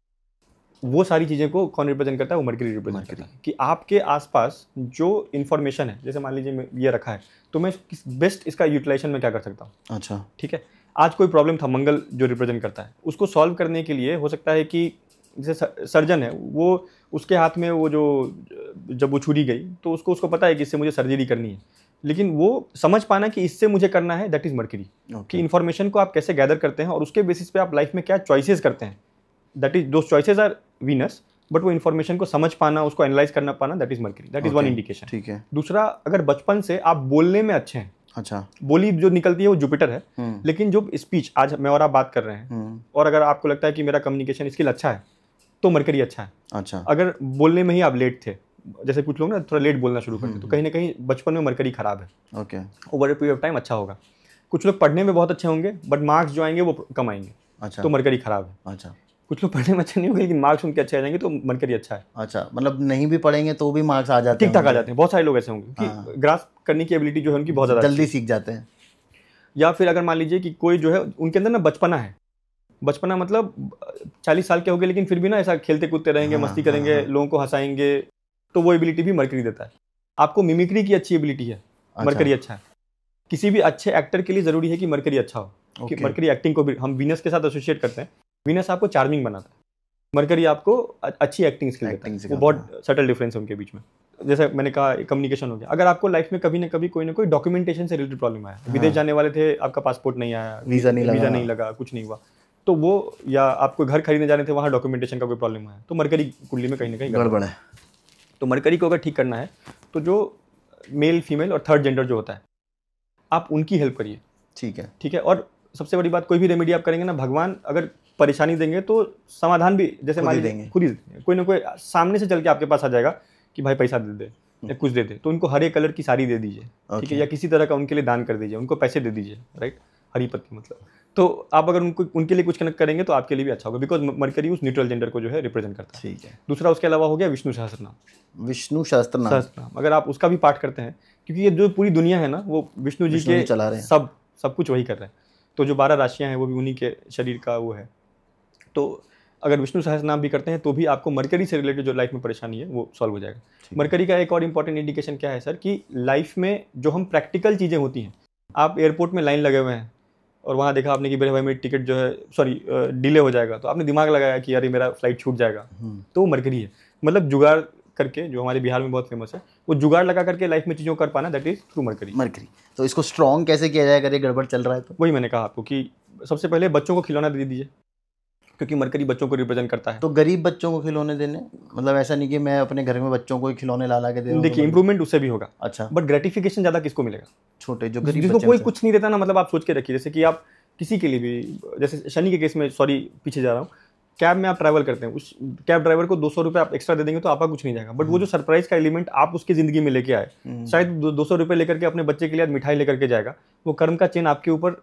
वो सारी चीज़ें को कौन रिप्रेजेंट करता है के लिए रिप्रेजेंट करता है कि आपके आसपास जो इन्फॉर्मेशन है जैसे मान लीजिए ये रखा है तो मैं किस बेस्ट इसका यूटिलाइजेशन में क्या कर सकता हूँ अच्छा ठीक है आज कोई प्रॉब्लम था मंगल जो रिप्रेजेंट करता है उसको सॉल्व करने के लिए हो सकता है कि जैसे सर्जन है वो उसके हाथ में वो जो जब वो छुरी गई तो उसको उसको पता है कि इससे मुझे सर्जरी करनी है लेकिन वो समझ पाना कि इससे मुझे करना है दैट इज़ मर्करी कि इन्फॉर्मेशन को आप कैसे गैदर करते हैं और उसके बेसिस पे आप लाइफ में क्या चॉइसेस करते हैं दैट इज दो चॉइसेस आर वीनस बट वो इन्फॉर्मेशन को समझ पाना उसको एनालाइज करना पाना that is Mercury that is one indication ठीक है दूसरा अगर बचपन से आप बोलने में अच्छे हैं अच्छा बोली जो निकलती है वो जुपिटर है हम्म। लेकिन जो स्पीच आज मैं और आप बात कर रहे हैं हम्म। और अगर आपको लगता है कि मेरा कम्युनिकेशन स्किल अच्छा है तो मरकरी अच्छा है अच्छा अगर बोलने में ही आप लेट थे जैसे कुछ लोग ना थोड़ा लेट बोलना शुरू करते तो हम्म। कहीं ना कहीं बचपन में मरकरी खराब है okay over a period of time अच्छा होगा कुछ लोग पढ़ने में बहुत अच्छे होंगे बट मार्क्स जो आएंगे वो कम आएंगे अच्छा तो मरकरी खराब है अच्छा कुछ लोग पढ़ने में अच्छे नहीं होंगे लेकिन मार्क्स उनके अच्छे आ जाएंगे तो मरकरी अच्छा है अच्छा मतलब नहीं भी पढ़ेंगे तो भी मार्क्स आ जाते ठीक ठाक आ जाते हैं बहुत सारे लोग ऐसे होंगे कि ग्रास हाँ। करने की एबिलिटी जो है उनकी बहुत ज़्यादा जल्दी सीख जाते हैं या फिर अगर मान लीजिए कि कोई जो है उनके अंदर ना बचपना है बचपना मतलब चालीस साल के हो गए लेकिन फिर भी ना ऐसा खेलते कूदते रहेंगे हाँ, मस्ती करेंगे हाँ, हाँ, लोगों को हंसाएंगे तो वो एबिलिटी भी मरकरी देता है आपको मिमिक्री की अच्छी एबिलिटी है अच्छा। मरकरी अच्छा है किसी भी अच्छे एक्टर के लिए ज़रूरी है कि मरकरी अच्छा हो कि मरकरी एक्टिंग को भी हम वीनस के साथ एसोसिएट करते हैं वीनस आपको चार्मिंग बनाता है मरकरी आपको अच्छी एक्टिंग स्किल देता है वो बहुत सटल डिफरेंस है उनके बीच में जैसे मैंने कहा कम्युनिकेशन हो गया अगर आपको लाइफ में कभी ना कभी कोई ना कोई डॉक्यूमेंटेशन से रिलेटेड प्रॉब्लम आया हाँ। विदेश जाने वाले थे आपका पासपोर्ट नहीं आया वीज़ा नहीं वीज़ा नहीं लगा कुछ नहीं हुआ तो वो या आपको घर खरीदने जाने थे वहाँ डॉक्यूमेंटेशन का कोई प्रॉब्लम है तो मरकरी कुंडली में कहीं ना कहीं गड़बड़ है तो मरकरी को अगर ठीक करना है तो जो मेल फीमेल और थर्ड जेंडर जो होता है आप उनकी हेल्प करिए ठीक है ठीक है और सबसे बड़ी बात कोई भी रेमेडी आप करेंगे ना भगवान अगर परेशानी देंगे तो समाधान भी जैसे मान देंगे खुद ही कोई ना कोई सामने से चल के आपके पास आ जाएगा कि भाई पैसा दे दे या कुछ दे दे तो उनको हरे कलर की साड़ी दे दीजिए ठीक है या किसी तरह का उनके लिए दान कर दीजिए उनको पैसे दे दीजिए राइट हरी पत्ती मतलब तो आप अगर उनको उनके लिए कुछ कनेक्ट करेंगे तो आपके लिए भी अच्छा होगा बिकॉज मरकरी उस न्यूट्रल जेंडर को जो है रिप्रेजेंट करता है ठीक है दूसरा उसके अलावा हो गया विष्णु नाम विष्णु सहस्त्रनाम नाम अगर आप उसका भी पाठ करते हैं क्योंकि ये जो पूरी दुनिया है ना वो विष्णु जी के चला रहे हैं सब सब कुछ वही कर रहे हैं तो जो बारह राशियाँ हैं वो भी उन्हीं के शरीर का वो है तो अगर विष्णु सहस्त्र नाम भी करते हैं तो भी आपको मरकरी से रिलेटेड जो लाइफ में परेशानी है वो सॉल्व हो जाएगा मरकरी का एक और इम्पॉर्टेंट इंडिकेशन क्या है सर कि लाइफ में जो हम प्रैक्टिकल चीज़ें होती हैं आप एयरपोर्ट में लाइन लगे हुए हैं और वहाँ देखा आपने कि मेरे भाई मेरी टिकट जो है सॉरी डिले हो जाएगा तो आपने दिमाग लगाया कि यार मेरा फ्लाइट छूट जाएगा हम्म। तो वो मरकरी है मतलब जुगाड़ करके जो हमारे बिहार में बहुत फेमस है वो जुगाड़ लगा करके लाइफ में चीज़ों कर पाना that is through Mercury Mercury तो इसको स्ट्रॉन्ग कैसे किया जाएगा अगर ये गड़बड़ चल रहा है तो वही मैंने कहा आपको कि सबसे पहले बच्चों को खिलौना दे दीजिए क्योंकि मरकरी बच्चों को रिप्रेजेंट करता है तो गरीब बच्चों को खिलौने देने मतलब ऐसा नहीं कि मैं अपने घर में बच्चों को खिलौने ला ला के दे देखिए इंप्रूवमेंट उससे भी होगा अच्छा बट ग्रेटिफिकेशन ज़्यादा किसको मिलेगा छोटे जो गरीब जिसको कोई कुछ नहीं देता ना मतलब आप सोच के रखिए जैसे कि आप किसी के लिए भी जैसे शनि के केस में सॉरी पीछे जा रहा हूँ कैब में आप ट्रैवल करते हैं उस कैब ड्राइवर को दो सौ रुपये आप एक्स्ट्रा दे देंगे तो आपका कुछ नहीं जाएगा बट वो जो सरप्राइज हम्म। का एलिमेंट आप उसकी जिंदगी में लेके आए हम्म। शायद दो सौ रुपये लेकर के अपने बच्चे के लिए मिठाई लेकर के जाएगा वो कर्म का चेन आपके ऊपर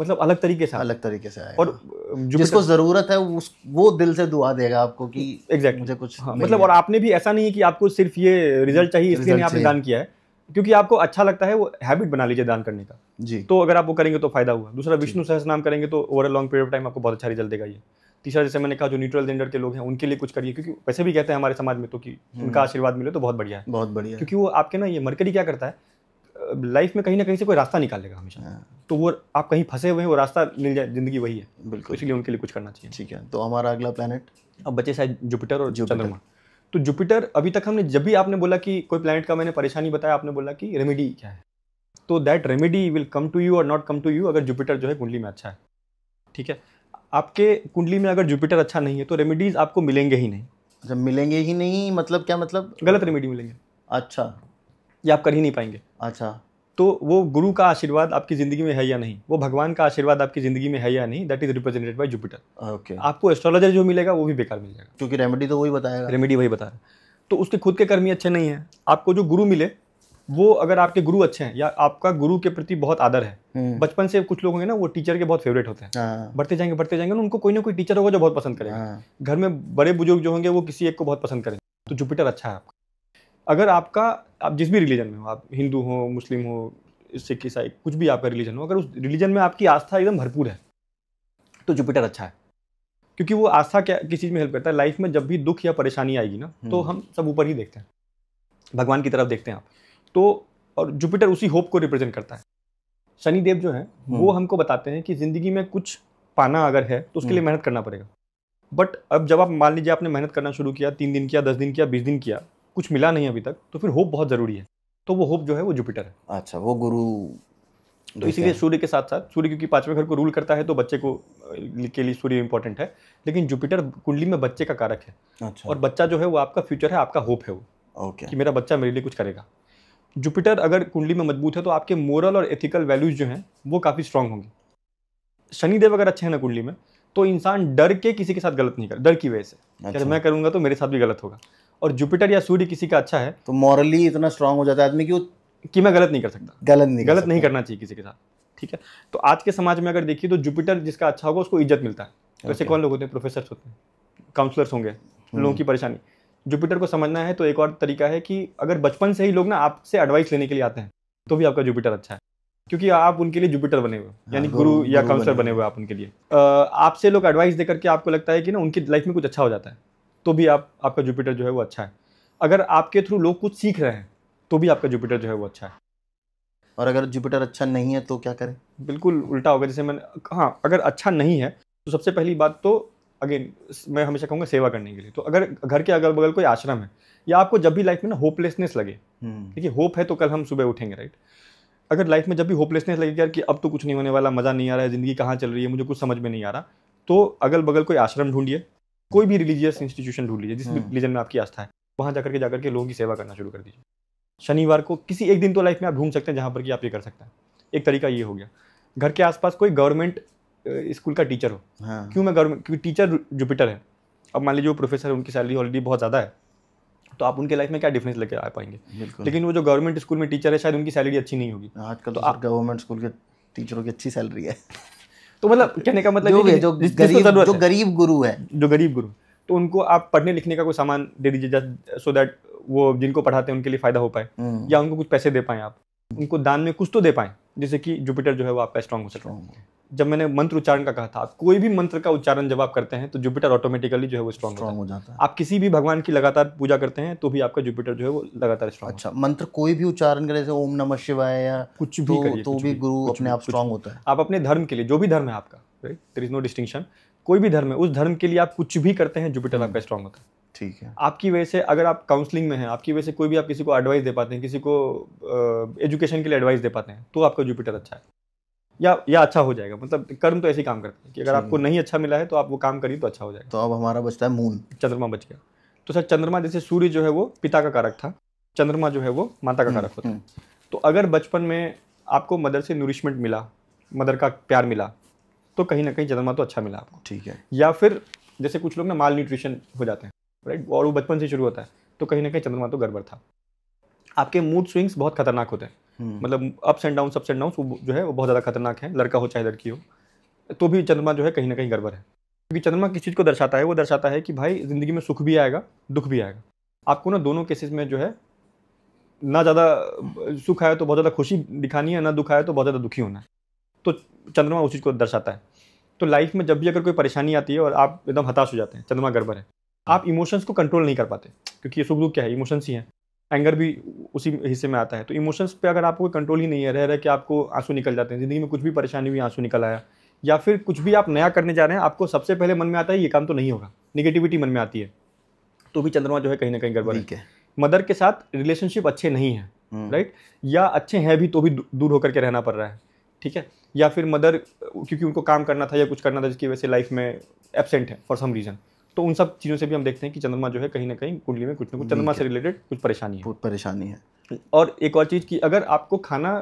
मतलब अलग तरीके से अलग तरीके से आएगा और जिसको मतलब- ज़रूरत है उस वो दिल से दुआ देगा आपको कि एग्जैक्ट मुझे कुछ हाँ, मतलब और आपने भी ऐसा नहीं है कि आपको सिर्फ ये रिजल्ट चाहिए इसलिए आपने दान किया है क्योंकि आपको अच्छा लगता है वो हैबिट बना लीजिए दान करने का जी तो अगर आप वो करेंगे तो फायदा हुआ दूसरा विष्णु सहस नाम करेंगे तो over a long period of time आपको बहुत अच्छा रिजल्ट देगा ये तीसरा जैसे मैंने कहा जो न्यूट्रल जेंडर के लोग हैं उनके लिए कुछ करिए क्योंकि वैसे भी कहते हैं हमारे समाज में तो कि उनका हम्म। आशीर्वाद मिले तो बहुत बढ़िया है बहुत बढ़िया क्योंकि वो आपके ना ये मरकरी क्या करता है लाइफ में कहीं ना कहीं से कोई रास्ता निकालेगा हमेशा हाँ। तो वो आप कहीं फंसे हुए हैं वो रास्ता मिल जाए जिंदगी वही है बिल्कुल तो इसलिए उनके लिए कुछ करना चाहिए ठीक है तो हमारा अगला प्लानट अब बचे शायद जुपिटर और चंद्रमा तो जुपिटर अभी तक हमने जब भी आपने बोला कि कोई प्लानट का मैंने परेशानी बताया आपने बोला कि रेमेडी क्या है तो that remedy will come to you और नॉट कम टू यू अगर जुपिटर जो है कुंडली में अच्छा है ठीक है आपके कुंडली में अगर जुपिटर अच्छा नहीं है तो रेमेडीज आपको मिलेंगे ही नहीं अच्छा मिलेंगे ही नहीं मतलब क्या मतलब गलत रेमेडी मिलेंगे अच्छा ये आप कर ही नहीं पाएंगे अच्छा तो वो गुरु का आशीर्वाद आपकी ज़िंदगी में है या नहीं वो भगवान का आशीर्वाद आपकी ज़िंदगी में है या नहीं that is represented by Jupiter okay आपको एस्ट्रोलॉजर जो मिलेगा वो भी बेकार मिल जाएगा क्योंकि रेमेडी तो वही बताएगा रेमेडी वही बता रहा है तो उसके खुद के कर्मी अच्छे नहीं है आपको जो गुरु मिले वो अगर आपके गुरु अच्छे हैं या आपका गुरु के प्रति बहुत आदर है हम्म। बचपन से कुछ लोग होंगे ना वो टीचर के बहुत फेवरेट होते हैं हाँ। बढ़ते जाएंगे बढ़ते जाएंगे उनको कोई ना कोई टीचर होगा जो बहुत पसंद करेगा हाँ। घर में बड़े बुजुर्ग जो होंगे वो किसी एक को बहुत पसंद करेंगे तो जुपिटर अच्छा है आपका अगर आपका आप जिस भी रिलीजन में हो आप हिंदू हो मुस्लिम हो सिख ईसाई कुछ भी आपका रिलीजन हो अगर उस रिलीजन में आपकी आस्था एकदम भरपूर है तो जुपिटर अच्छा है क्योंकि वो आस्था क्या किस चीज़ में हेल्प करता है लाइफ में जब भी दुख या परेशानी आएगी ना तो हम्म। हम सब ऊपर ही देखते हैं भगवान की तरफ देखते हैं आप तो और जुपिटर उसी होप को रिप्रेजेंट करता है शनिदेव जो है हम्म। वो हमको बताते हैं कि ज़िंदगी में कुछ पाना अगर है तो उसके लिए हम्म। मेहनत करना पड़ेगा बट अब जब आप मान लीजिए आपने मेहनत करना शुरू किया तीन दिन किया दस दिन किया बीस दिन किया कुछ मिला नहीं अभी तक तो फिर होप बहुत ज़रूरी है तो वो होप जो है वो जुपिटर है अच्छा वो गुरु तो इसीलिए सूर्य के साथ साथ सूर्य क्योंकि पांचवें घर को रूल करता है तो बच्चे को के लिए सूर्य इंपॉर्टेंट है लेकिन जुपिटर कुंडली में बच्चे का कारक है अच्छा। और बच्चा जो है वो आपका फ्यूचर है आपका होप है वो ओके कि मेरा बच्चा मेरे लिए कुछ करेगा जुपिटर अगर कुंडली में मजबूत है तो आपके मोरल और एथिकल वैल्यूज जो हैं वो काफ़ी स्ट्रांग होंगे शनिदेव अगर अच्छे हैं ना कुंडली में तो इंसान डर के किसी के साथ गलत नहीं कर डर की वजह से अच्छा। मैं करूंगा तो मेरे साथ भी गलत होगा और जुपिटर या सूर्य किसी का अच्छा है तो मॉरली इतना स्ट्रांग हो जाता है आदमी कि कि मैं गलत नहीं कर सकता गलत नहीं गलत नहीं करना चाहिए किसी के साथ ठीक है तो आज के समाज में अगर देखिए तो जुपिटर जिसका अच्छा होगा उसको इज्जत मिलता है वैसे कौन लोग होते हैं प्रोफेसर होते हैं काउंसलर्स होंगे हम्म। लोगों की परेशानी जुपिटर को समझना है तो एक और तरीका है कि अगर बचपन से ही लोग ना आपसे एडवाइस लेने के लिए आते हैं तो भी आपका जुपिटर अच्छा है क्योंकि आप उनके लिए जुपिटर बने हुए हाँ, यानी गुरु, गुरु या काउंसलर बने हुए आप उनके लिए आपसे लोग एडवाइस देकर के आपको लगता है कि ना उनकी लाइफ में कुछ अच्छा हो जाता है तो भी आप आपका जुपिटर जो है वो अच्छा है अगर आपके थ्रू लोग कुछ सीख रहे हैं तो भी आपका जुपिटर जो है वो अच्छा है और अगर जुपिटर अच्छा नहीं है तो क्या करें बिल्कुल उल्टा होगा जैसे मैंने हाँ अगर अच्छा नहीं है तो सबसे पहली बात तो अगेन मैं हमेशा कहूँगा सेवा करने के लिए तो अगर घर के अगल बगल कोई आश्रम है या आपको जब भी लाइफ में ना होपलेसनेस लगे हम्म। देखिए होप है तो कल हम सुबह उठेंगे राइट अगर लाइफ में जब भी होपलेसनेस लगे यार कि अब तो कुछ नहीं होने वाला मज़ा नहीं आ रहा है ज़िंदगी कहाँ चल रही है मुझे कुछ समझ में नहीं आ रहा तो अगल बगल कोई आश्रम ढूंढिए कोई भी रिलीजियस इंस्टीट्यूशन ढूंढ लीजिए जिस रिलीजन में आपकी आस्था है वहाँ जाकर के जाकर के लोगों की सेवा करना शुरू कर दीजिए शनिवार को किसी एक दिन तो लाइफ में आप ढूंढ सकते हैं जहाँ पर कि आप ये कर सकते हैं एक तरीका ये हो गया घर के आसपास कोई गवर्नमेंट स्कूल का टीचर हो हाँ। क्यों मैं गवर्नमेंट क्योंकि टीचर जुपिटर है अब मान लीजिए वो प्रोफेसर है उनकी सैलरी ऑलरेडी बहुत ज़्यादा है तो आप उनके लाइफ में क्या डिफरेंस लेकर आ पाएंगे लेकिन वो जो गवर्नमेंट स्कूल में टीचर है शायद उनकी सैलरी अच्छी नहीं होगी आजकल तो, तो आप गवर्नमेंट स्कूल के टीचरों की अच्छी सैलरी है तो मतलब कहने का मतलब जो, है जो गरीब जो गरीब गुरु है जो गरीब गुरु तो उनको आप पढ़ने लिखने का कोई सामान दे दीजिए सो दैट वो जिनको पढ़ाते हैं उनके लिए फ़ायदा हो पाए हम्म। या उनको कुछ पैसे दे पाए आप उनको दान में कुछ तो दे पाए जैसे कि जुपिटर जो है वो आपका स्ट्रांग हो है जब मैंने मंत्र उच्चारण का कहा था कोई भी मंत्र का उच्चारण जब आप करते हैं तो जुपिटर ऑटोमेटिकली जो है वो स्ट्रॉन्ग हो जाता है आप किसी भी भगवान की लगातार पूजा करते हैं तो भी आपका जुपिटर जो है वो लगातार स्ट्रॉन्ग अच्छा मंत्र कोई भी उच्चारण करे जैसे ओम नमः शिवाय या कुछ भी तो, तो भी गुरु अपने आप स्ट्रॉन्ग होता है आप अपने धर्म के लिए जो भी धर्म है आपका right there is no distinction कोई भी धर्म है उस धर्म के लिए आप कुछ भी करते हैं जुपिटर हम्म। आपका स्ट्रॉन्ग होता है ठीक है आपकी वजह से अगर आप काउंसलिंग में हैं आपकी वजह से कोई भी आप किसी को एडवाइस दे पाते हैं किसी को एजुकेशन के लिए एडवाइस दे पाते हैं तो आपका जुपिटर अच्छा है या या अच्छा हो जाएगा मतलब कर्म तो ऐसे ही काम करते हैं कि अगर अच्छा। आपको नहीं अच्छा मिला है तो आप वो काम करिए तो अच्छा हो जाएगा तो अब हमारा बचता है मून चंद्रमा बच गया तो सर चंद्रमा जैसे सूर्य जो है वो पिता का कारक था चंद्रमा जो है वो माता का हम्म, कारक होता है हम्म। तो अगर बचपन में आपको मदर से नूरिशमेंट मिला मदर का प्यार मिला तो कहीं ना कहीं चंद्रमा तो अच्छा मिला आपको ठीक है या फिर जैसे कुछ लोग ना माल न्यूट्रिशन हो जाते हैं राइट और वो बचपन से शुरू होता है तो कहीं ना कहीं चंद्रमा तो गड़बड़ था आपके मूड स्विंग्स बहुत खतरनाक होते हैं हम्म। मतलब ups and down ups and down जो है वो बहुत ज़्यादा खतरनाक है लड़का हो चाहे लड़की हो तो भी चंद्रमा जो है कहीं ना कहीं गड़बड़ है क्योंकि चंद्रमा किस चीज़ को दर्शाता है वो दर्शाता है कि भाई ज़िंदगी में सुख भी आएगा दुख भी आएगा आपको ना दोनों केसेस में जो है ना ज़्यादा सुख आया तो बहुत ज़्यादा खुशी दिखानी है ना दुख आया तो बहुत ज़्यादा दुखी होना है तो चंद्रमा उस चीज़ को दर्शाता है तो लाइफ में जब भी अगर कोई परेशानी आती है और आप एकदम हताश हो जाते हैं चंद्रमा गड़बड़ है आप इमोशंस को कंट्रोल नहीं कर पाते क्योंकि ये सुख दुख क्या है इमोशंस ही हैं एंगर भी उसी हिस्से में आता है तो इमोशंस पे अगर आपको कंट्रोल ही नहीं है रह रहे कि आपको आंसू निकल जाते हैं ज़िंदगी में कुछ भी परेशानी हुई आंसू निकल आया या फिर कुछ भी आप नया करने जा रहे हैं आपको सबसे पहले मन में आता है ये काम तो नहीं होगा निगेटिविटी मन में आती है तो भी चंद्रमा जो है कहीं ना कहीं गड़बड़ है मदर के साथ रिलेशनशिप अच्छे नहीं है राइट हम्म। या अच्छे हैं भी तो भी दूर होकर के रहना पड़ रहा है ठीक है या फिर मदर क्योंकि उनको काम करना था या कुछ करना था जिसकी वजह से लाइफ में एबसेंट है फॉर सम रीज़न तो उन सब चीज़ों से भी हम देखते हैं कि चंद्रमा जो है कहीं ना कहीं कुंडली में कुछ ना कुछ चंद्रमा से रिलेटेड कुछ परेशानी है परेशानी है और एक और चीज़ की अगर आपको खाना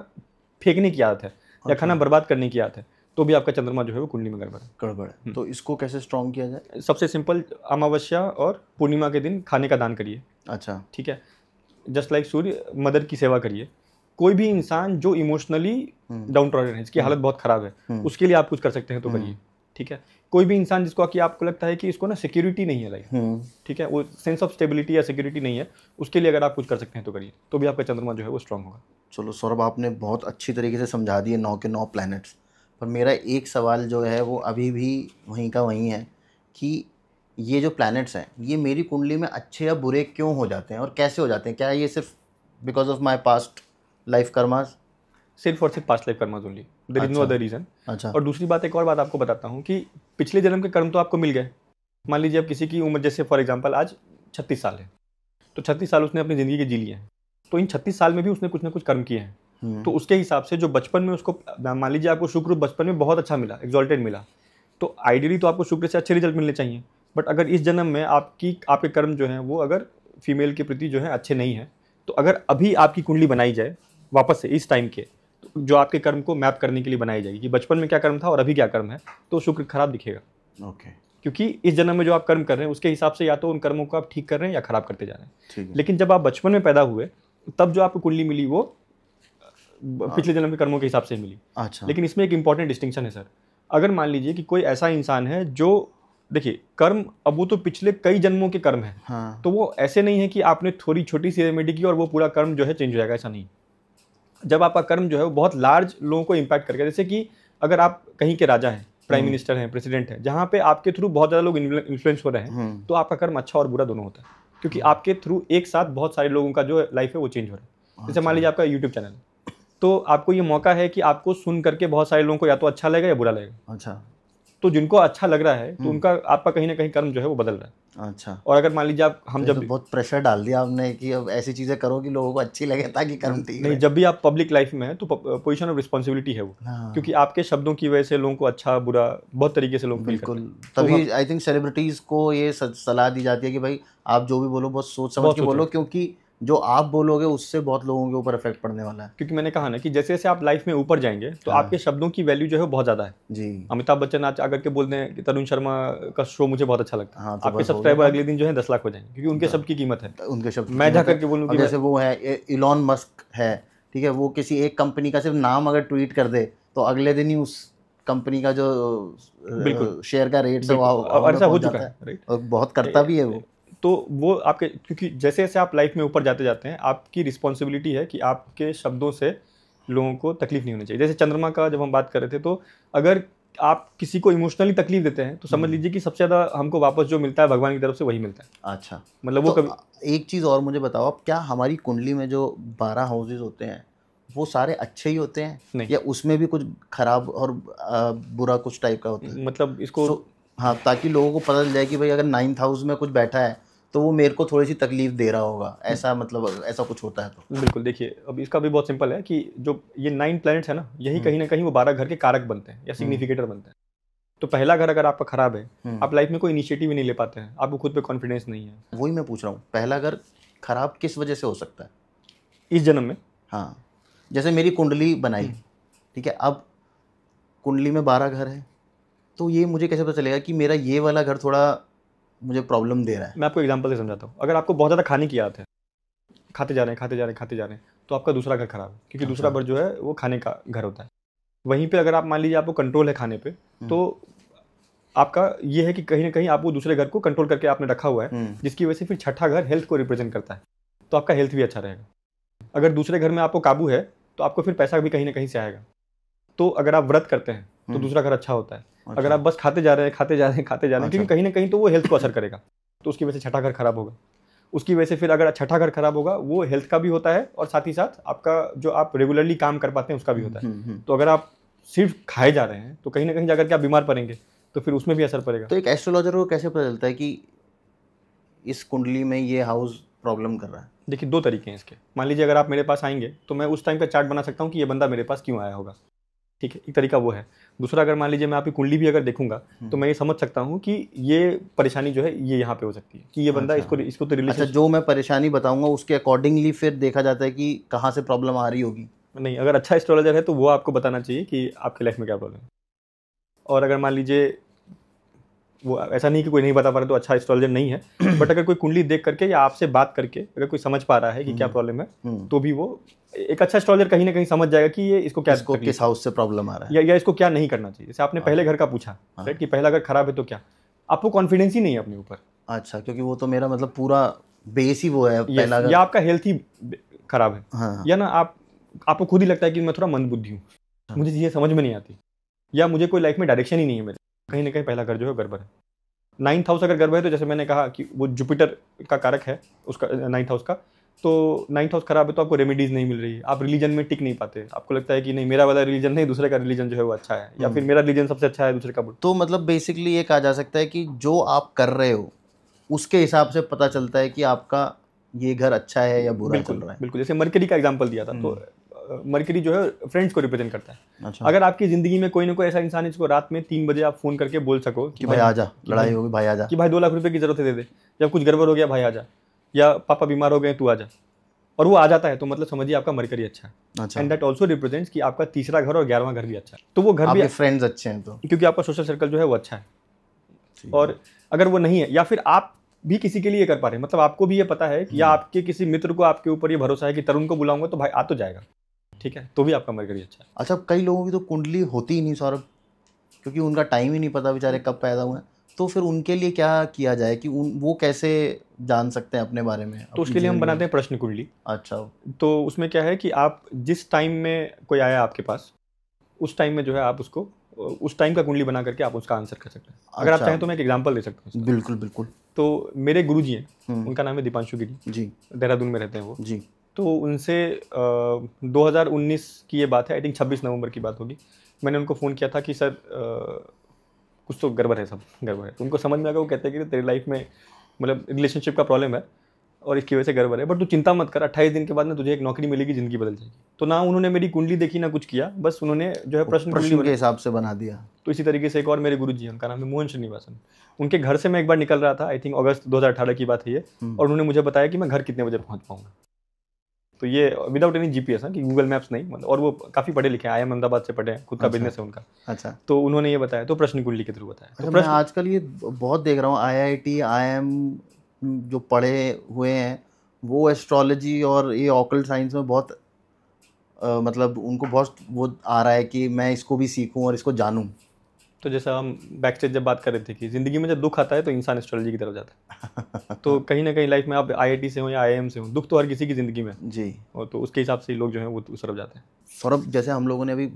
फेंकने की आदत है या अच्छा। खाना बर्बाद करने की आदत है तो भी आपका चंद्रमा जो है वो कुंडली में गड़बड़ है गड़बड़ है हम्म। तो इसको कैसे स्ट्रॉन्ग किया जाए सबसे सिंपल अमावस्या और पूर्णिमा के दिन खाने का दान करिए अच्छा ठीक है जस्ट लाइक सूर्य मदर की सेवा करिए कोई भी इंसान जो इमोशनली हम्म। डाउन है जिसकी हम्म। हालत बहुत खराब है उसके लिए आप कुछ कर सकते हैं तो करिए ठीक है कोई भी इंसान जिसको कि आपको लगता है कि इसको ना सिक्योरिटी नहीं है लाइफ हम्म। ठीक है वो सेंस ऑफ स्टेबिलिटी या सिक्योरिटी नहीं है उसके लिए अगर आप कुछ कर सकते हैं तो करिए तो भी आपका चंद्रमा जो है वो स्ट्रांग होगा चलो सौरभ आपने बहुत अच्छी तरीके से समझा दिए नौ के नौ प्लैनेट्स पर मेरा एक सवाल जो है वो अभी भी वहीं का वहीं है कि ये जो प्लैनेट्स हैं ये मेरी कुंडली में अच्छे या बुरे क्यों हो जाते हैं और कैसे हो जाते हैं क्या ये सिर्फ because of my past life karmas सिर्फ और सिर्फ past life karma only there is no other reason अच्छा और दूसरी बात एक और बात आपको बताता हूँ कि पिछले जन्म के कर्म तो आपको मिल गए मान लीजिए आप किसी की उम्र जैसे फॉर एग्जाम्पल आज छत्तीस साल है तो छत्तीस साल उसने अपनी ज़िंदगी के जी लिए हैं तो इन छत्तीस साल में भी उसने कुछ ना कुछ कर्म किए हैं हम्म। तो उसके हिसाब से जो बचपन में उसको मान लीजिए आपको शुक्र बचपन में बहुत अच्छा मिला एग्जॉल्टेड मिला तो आइडियली तो आपको शुक्र से अच्छे रिजल्ट मिलने चाहिए बट अगर इस जन्म में आपकी आपके कर्म जो हैं वो अगर फीमेल के प्रति जो है अच्छे नहीं है तो अगर अभी आपकी कुंडली बनाई जाए वापस से इस टाइम के जो आपके कर्म को मैप करने के लिए बनाई जाएगी कि बचपन में क्या कर्म था और अभी क्या कर्म है तो शुक्र खराब दिखेगा ओके okay. क्योंकि इस जन्म में जो आप कर्म कर रहे हैं उसके हिसाब से या तो उन कर्मों को आप ठीक कर रहे हैं या खराब करते जा रहे हैं लेकिन जब आप बचपन में पैदा हुए तब जो आपको कुंडली मिली वो हाँ। पिछले जन्म के कर्मों के हिसाब से मिली अच्छा लेकिन इसमें एक इंपॉर्टेंट डिस्टिंक्शन है सर अगर मान लीजिए कि कोई ऐसा इंसान है जो देखिए कर्म अब वो तो पिछले कई जन्मों के कर्म है हाँ। तो वो ऐसे नहीं है कि आपने थोड़ी छोटी सी रेमेडी की और वो पूरा कर्म जो है चेंज हो जाएगा ऐसा नहीं जब आपका कर्म जो है वो बहुत लार्ज लोगों को इम्पैक्ट करके जैसे कि अगर आप कहीं के राजा हैं प्राइम हम्म। मिनिस्टर हैं प्रेसिडेंट हैं जहाँ पे आपके थ्रू बहुत ज़्यादा लोग इन्फ्लुएंस हो रहे हैं हम्म। तो आपका कर्म अच्छा और बुरा दोनों होता है क्योंकि हम्म। आपके थ्रू एक साथ बहुत सारे लोगों का जो लाइफ है वो चेंज हो रहा है जैसे मान अच्छा। लीजिए आपका यूट्यूब चैनल तो आपको ये मौका है कि आपको सुन करके बहुत सारे लोगों को या तो अच्छा लगेगा या बुरा लगेगा अच्छा तो जिनको अच्छा लग रहा है तो हम्म। उनका आपका कहीं ना कहीं कर्म जो है वो बदल रहा है अच्छा और अगर मान लीजिए आप हम तो जब तो बहुत प्रेशर डाल दिया आपने कि अब ऐसी चीज़ें करो कि लोगों को अच्छी लगे ताकि कर्म ठीक नहीं जब भी आप पब्लिक लाइफ में है तो पोजिशन ऑफ रिस्पॉन्सिबिलिटी है वो हाँ। क्योंकि आपके शब्दों की वजह से लोगों को अच्छा बुरा बहुत तरीके से लोग बिल्कुल तभी आई थिंक सेलिब्रिटीज़ को ये सलाह दी जाती है कि भाई आप जो भी बोलो बहुत सोच समझ के बोलो क्योंकि जो आप बोलोगे उससे बहुत लोगों के ऊपर इफेक्ट पड़ने वाला है क्योंकि मैंने कहा ना कि जैसे जैसे आप लाइफ में ऊपर जाएंगे तो हाँ। आपके शब्दों की वैल्यू जो है बहुत ज़्यादा है जी अमिताभ बच्चन आज अगर के बोल दें कि तरुण शर्मा का शो मुझे बहुत अच्छा लगता है हाँ, तो आपके सब्सक्राइबर अगले दिन जो है दस लाख हो जाएंगे क्योंकि उनके हाँ। शब्द की कीमत है तो उनके शब्द मैं जाकर के बोलूँ जैसे वो है इलॉन मस्क है ठीक है वो किसी एक कंपनी का सिर्फ नाम अगर ट्वीट कर दे तो अगले दिन ही उस कंपनी का जो शेयर का रेट है वो ऐसा हो चुका है और बहुत करता भी है वो तो वो आपके क्योंकि जैसे जैसे आप लाइफ में ऊपर जाते जाते हैं आपकी रिस्पॉन्सिबिलिटी है कि आपके शब्दों से लोगों को तकलीफ नहीं होनी चाहिए जैसे चंद्रमा का जब हम बात कर रहे थे तो अगर आप किसी को इमोशनली तकलीफ देते हैं तो समझ हम्म। लीजिए कि सबसे ज़्यादा हमको वापस जो मिलता है भगवान की तरफ से वही मिलता है अच्छा मतलब वो तो कभी एक चीज़ और मुझे बताओ आप क्या हमारी कुंडली में जो बारह हाउसेज होते हैं वो सारे अच्छे ही होते हैं नहीं या उसमें भी कुछ खराब और बुरा कुछ टाइप का होता है मतलब इसको हाँ ताकि लोगों को पता चल जाए कि भाई अगर नाइन्थ हाउस में कुछ बैठा है तो वो मेरे को थोड़ी सी तकलीफ दे रहा होगा ऐसा मतलब ऐसा कुछ होता है तो बिल्कुल देखिए अब इसका भी बहुत सिंपल है कि जो ये नाइन प्लैनेट्स है ना यही हम्म। कहीं ना कहीं वो बारह घर के कारक बनते हैं या हम्म। सिग्निफिकेटर बनते हैं तो पहला घर अगर आपका खराब है हम्म। आप लाइफ में कोई इनिशिएटिव ही नहीं ले पाते हैं आपको खुद पे कॉन्फिडेंस नहीं है वही मैं पूछ रहा हूँ पहला घर खराब किस वजह से हो सकता है इस जन्म में हाँ जैसे मेरी कुंडली बनाई ठीक है अब कुंडली में बारह घर है तो ये मुझे कैसे पता चलेगा कि मेरा ये वाला घर थोड़ा मुझे प्रॉब्लम दे रहा है मैं आपको एग्जाम्पल से समझाता हूँ अगर आपको बहुत ज़्यादा खाने की आदत है खाते जा रहे हैं खाते जा रहे हैं खाते जा रहे हैं तो आपका दूसरा घर खराब है क्योंकि दूसरा अच्छा। घर जो है वो खाने का घर होता है वहीं पे अगर आप मान लीजिए आपको कंट्रोल है खाने पे हम्म। तो आपका ये है कि कहीं ना कहीं आप वो दूसरे घर को कंट्रोल करके आपने रखा हुआ है हम्म। जिसकी वजह से फिर छठा घर हेल्थ को रिप्रेजेंट करता है तो आपका हेल्थ भी अच्छा रहेगा अगर दूसरे घर में आपको काबू है तो आपको फिर पैसा भी कहीं ना कहीं से आएगा तो अगर आप व्रत करते हैं तो हम्म। दूसरा घर अच्छा होता है अच्छा। अगर आप बस खाते जा रहे हैं खाते जा रहे हैं खाते जा रहे हैं क्योंकि अच्छा। कहीं ना कहीं तो वो हेल्थ को असर करेगा तो उसकी वजह से छठा घर खराब होगा उसकी वजह से फिर अगर छठा घर खराब होगा वो हेल्थ का भी होता है और साथ ही साथ आपका जो आप रेगुलरली काम कर पाते हैं उसका भी होता है हम्म, हम्म, हम्म। तो अगर आप सिर्फ खाए जा रहे हैं तो कहीं ना कहीं जाकर के आप बीमार पड़ेंगे तो फिर उसमें भी असर पड़ेगा तो एक एस्ट्रोलॉजर को कैसे पता चलता है कि इस कुंडली में ये हाउस प्रॉब्लम कर रहा है देखिए दो तरीके हैं इसके मान लीजिए अगर आप मेरे पास आएंगे तो मैं उस टाइम का चार्ट बना सकता हूँ कि ये बंदा मेरे पास क्यों आया होगा ठीक है एक तरीका वो है दूसरा अगर मान लीजिए मैं आपकी कुंडली भी अगर देखूंगा हम्म। तो मैं ये समझ सकता हूँ कि ये परेशानी जो है ये यहाँ पे हो सकती है कि ये बंदा अच्छा। इसको इसको तो रिलेशन अच्छा, जो मैं परेशानी बताऊंगा उसके अकॉर्डिंगली फिर देखा जाता है कि कहाँ से प्रॉब्लम आ रही होगी नहीं अगर अच्छा एस्ट्रोलॉजर है तो वो आपको बताना चाहिए कि आपकी लाइफ में क्या प्रॉब्लम है और अगर मान लीजिए वो ऐसा नहीं कि कोई नहीं बता पा रहा तो अच्छा एस्ट्रोलॉजर नहीं है बट अगर कोई कुंडली देख करके या आपसे बात करके अगर कोई समझ पा रहा है कि क्या प्रॉब्लम हम्म, है हम्म। तो भी वो एक अच्छा एस्ट्रोलॉजर कहीं ना कहीं समझ जाएगा कि ये इसको क्या इसको किस हाउस से प्रॉब्लम आ रहा है या, या इसको क्या नहीं करना चाहिए जैसे आपने हाँ। पहले घर का पूछा राइट हाँ। कि पहला घर खराब है तो क्या आपको कॉन्फिडेंस ही नहीं है अपने ऊपर अच्छा क्योंकि वो तो मेरा मतलब पूरा बेस ही वो है पहला या आपका हेल्थ ही खराब है हाँ। या ना आप आपको खुद ही लगता है कि मैं थोड़ा मंदबुद्धि हूँ अच्छा। मुझे ये समझ में नहीं आती या मुझे कोई लाइफ में डायरेक्शन ही नहीं है मेरे कहीं ना कहीं पहला घर जो है गर्बर है नाइन्थ हाउस अगर गर्भ है तो जैसे मैंने कहा कि वो जुपिटर का कारक है उसका नाइन्थ हाउस का तो नाइन्थ हाउस खराब है तो आपको रेमेडीज़ नहीं मिल रही आप रिलीजन में टिक नहीं पाते आपको लगता है कि नहीं मेरा वाला रिलीजन नहीं दूसरे का रिलीजन जो है वो अच्छा है या हम्म। फिर मेरा रिलीजन सबसे अच्छा है दूसरे का तो मतलब बेसिकली ये कहा जा सकता है कि जो आप कर रहे हो उसके हिसाब से पता चलता है कि आपका ये घर अच्छा है या बुरा चल रहा है बिल्कुल जैसे मरकरी का एग्जाम्पल दिया था तो हम्म। मरकरी जो है फ्रेंड्स को रिप्रेजेंट करता है अच्छा अगर आपकी जिंदगी में कोई ना कोई ऐसा इंसान है जिसको रात में तीन बजे आप फोन करके बोल सको कि भाई आजा लड़ाई होगी भाई आजा कि भाई दो लाख रुपए की जरूरत है दे दे जब कुछ गड़बड़ हो गया भाई आजा या पापा बीमार हो गए तू आजा और वो आ जाता है तो मतलब समझिए आपका मरकरी अच्छा है एंड दैट ऑल्सो रिप्रेजेंट्स कि आपका तीसरा घर और ग्यारहवा घर भी अच्छा है तो वो घर भी फ्रेंड्स अच्छे हैं तो क्योंकि आपका सोशल सर्कल जो है वो अच्छा है और अगर वो नहीं है या फिर आप भी किसी के लिए कर पा रहे हैं मतलब आपको भी ये पता है कि या हम्म। आपके किसी मित्र को आपके ऊपर ये भरोसा है कि तरुण को बुलाऊंगा तो भाई आ तो जाएगा ठीक है तो भी आपका मरकरी अच्छा है अच्छा कई लोगों की तो कुंडली होती ही नहीं सौरभ क्योंकि उनका टाइम ही नहीं पता बेचारे कब पैदा हुए हैं तो फिर उनके लिए क्या किया जाए कि उन वो कैसे जान सकते हैं अपने बारे में तो उसके लिए हम बनाते हैं प्रश्न कुंडली अच्छा तो उसमें क्या है कि आप जिस टाइम में कोई आया आपके पास उस टाइम में जो है आप उसको उस टाइम का कुंडली बना करके आप उसका आंसर कर सकते हैं अगर आप अच्छा। चाहें तो मैं एक एग्जाम्पल दे सकता हूँ बिल्कुल बिल्कुल तो मेरे गुरु जी हैं हम्म। उनका नाम है दीपांशु गिरी जी देहरादून में रहते हैं वो जी तो उनसे दो हज़ार उन्नीस की ये बात है आई थिंक छब्बीस नवंबर की बात होगी मैंने उनको फ़ोन किया था कि सर कुछ तो गड़बड़ है सब गड़बड़ है तो उनको समझ में आ गया वो कहते हैं कि तेरी लाइफ में मतलब रिलेशनशिप का प्रॉब्लम है और इसकी वजह से गड़बड़ है बट तू चिंता मत कर अट्ठाईस दिन के बाद ना तुझे एक नौकरी मिलेगी जिंदगी बदल जाएगी तो ना उन्होंने मेरी कुंडली देखी ना कुछ किया बस उन्होंने जो है प्रश्न कुंडली के हिसाब से बना दिया तो इसी तरीके से एक और मेरे गुरु जी उनका नाम है मोहन श्रीनिवासन उनके घर से मैं एक बार निकल रहा था आई थिंक अगस्त दो की बात है ये हम्म। और उन्होंने मुझे बताया कि मैं घर कितने बजे पहुँच पाऊँगा तो ये विदाउट एनी जी पी कि गूगल मैप्स नहीं मतलब और वो काफी पढ़े लिखे हैं आई एम अहमदाबाद से पढ़े हैं खुद का अच्छा, बिजनेस है उनका अच्छा तो उन्होंने ये बताया तो प्रश्न कुंडली के थ्रू बताया अच्छा, तो प्रश्न... आजकल ये बहुत देख रहा हूँ आई आई टी आई एम जो पढ़े हुए हैं वो एस्ट्रोलॉजी और ये ऑकल साइंस में बहुत आ, मतलब उनको बहुत वो आ रहा है कि मैं इसको भी सीखूँ और इसको जानूँ तो जैसा हम बैक स्टेज जब बात कर रहे थे कि ज़िंदगी में जब दुख आता है तो इंसान एस्ट्रोलॉजी की तरफ जाता है तो कहीं ना कहीं लाइफ में आप आई से हो या आई से हो दुख तो हर किसी की ज़िंदगी में जी और तो उसके हिसाब से लोग जो है वो उस तरफ जाते हैं सौरभ जैसे हम लोगों ने अभी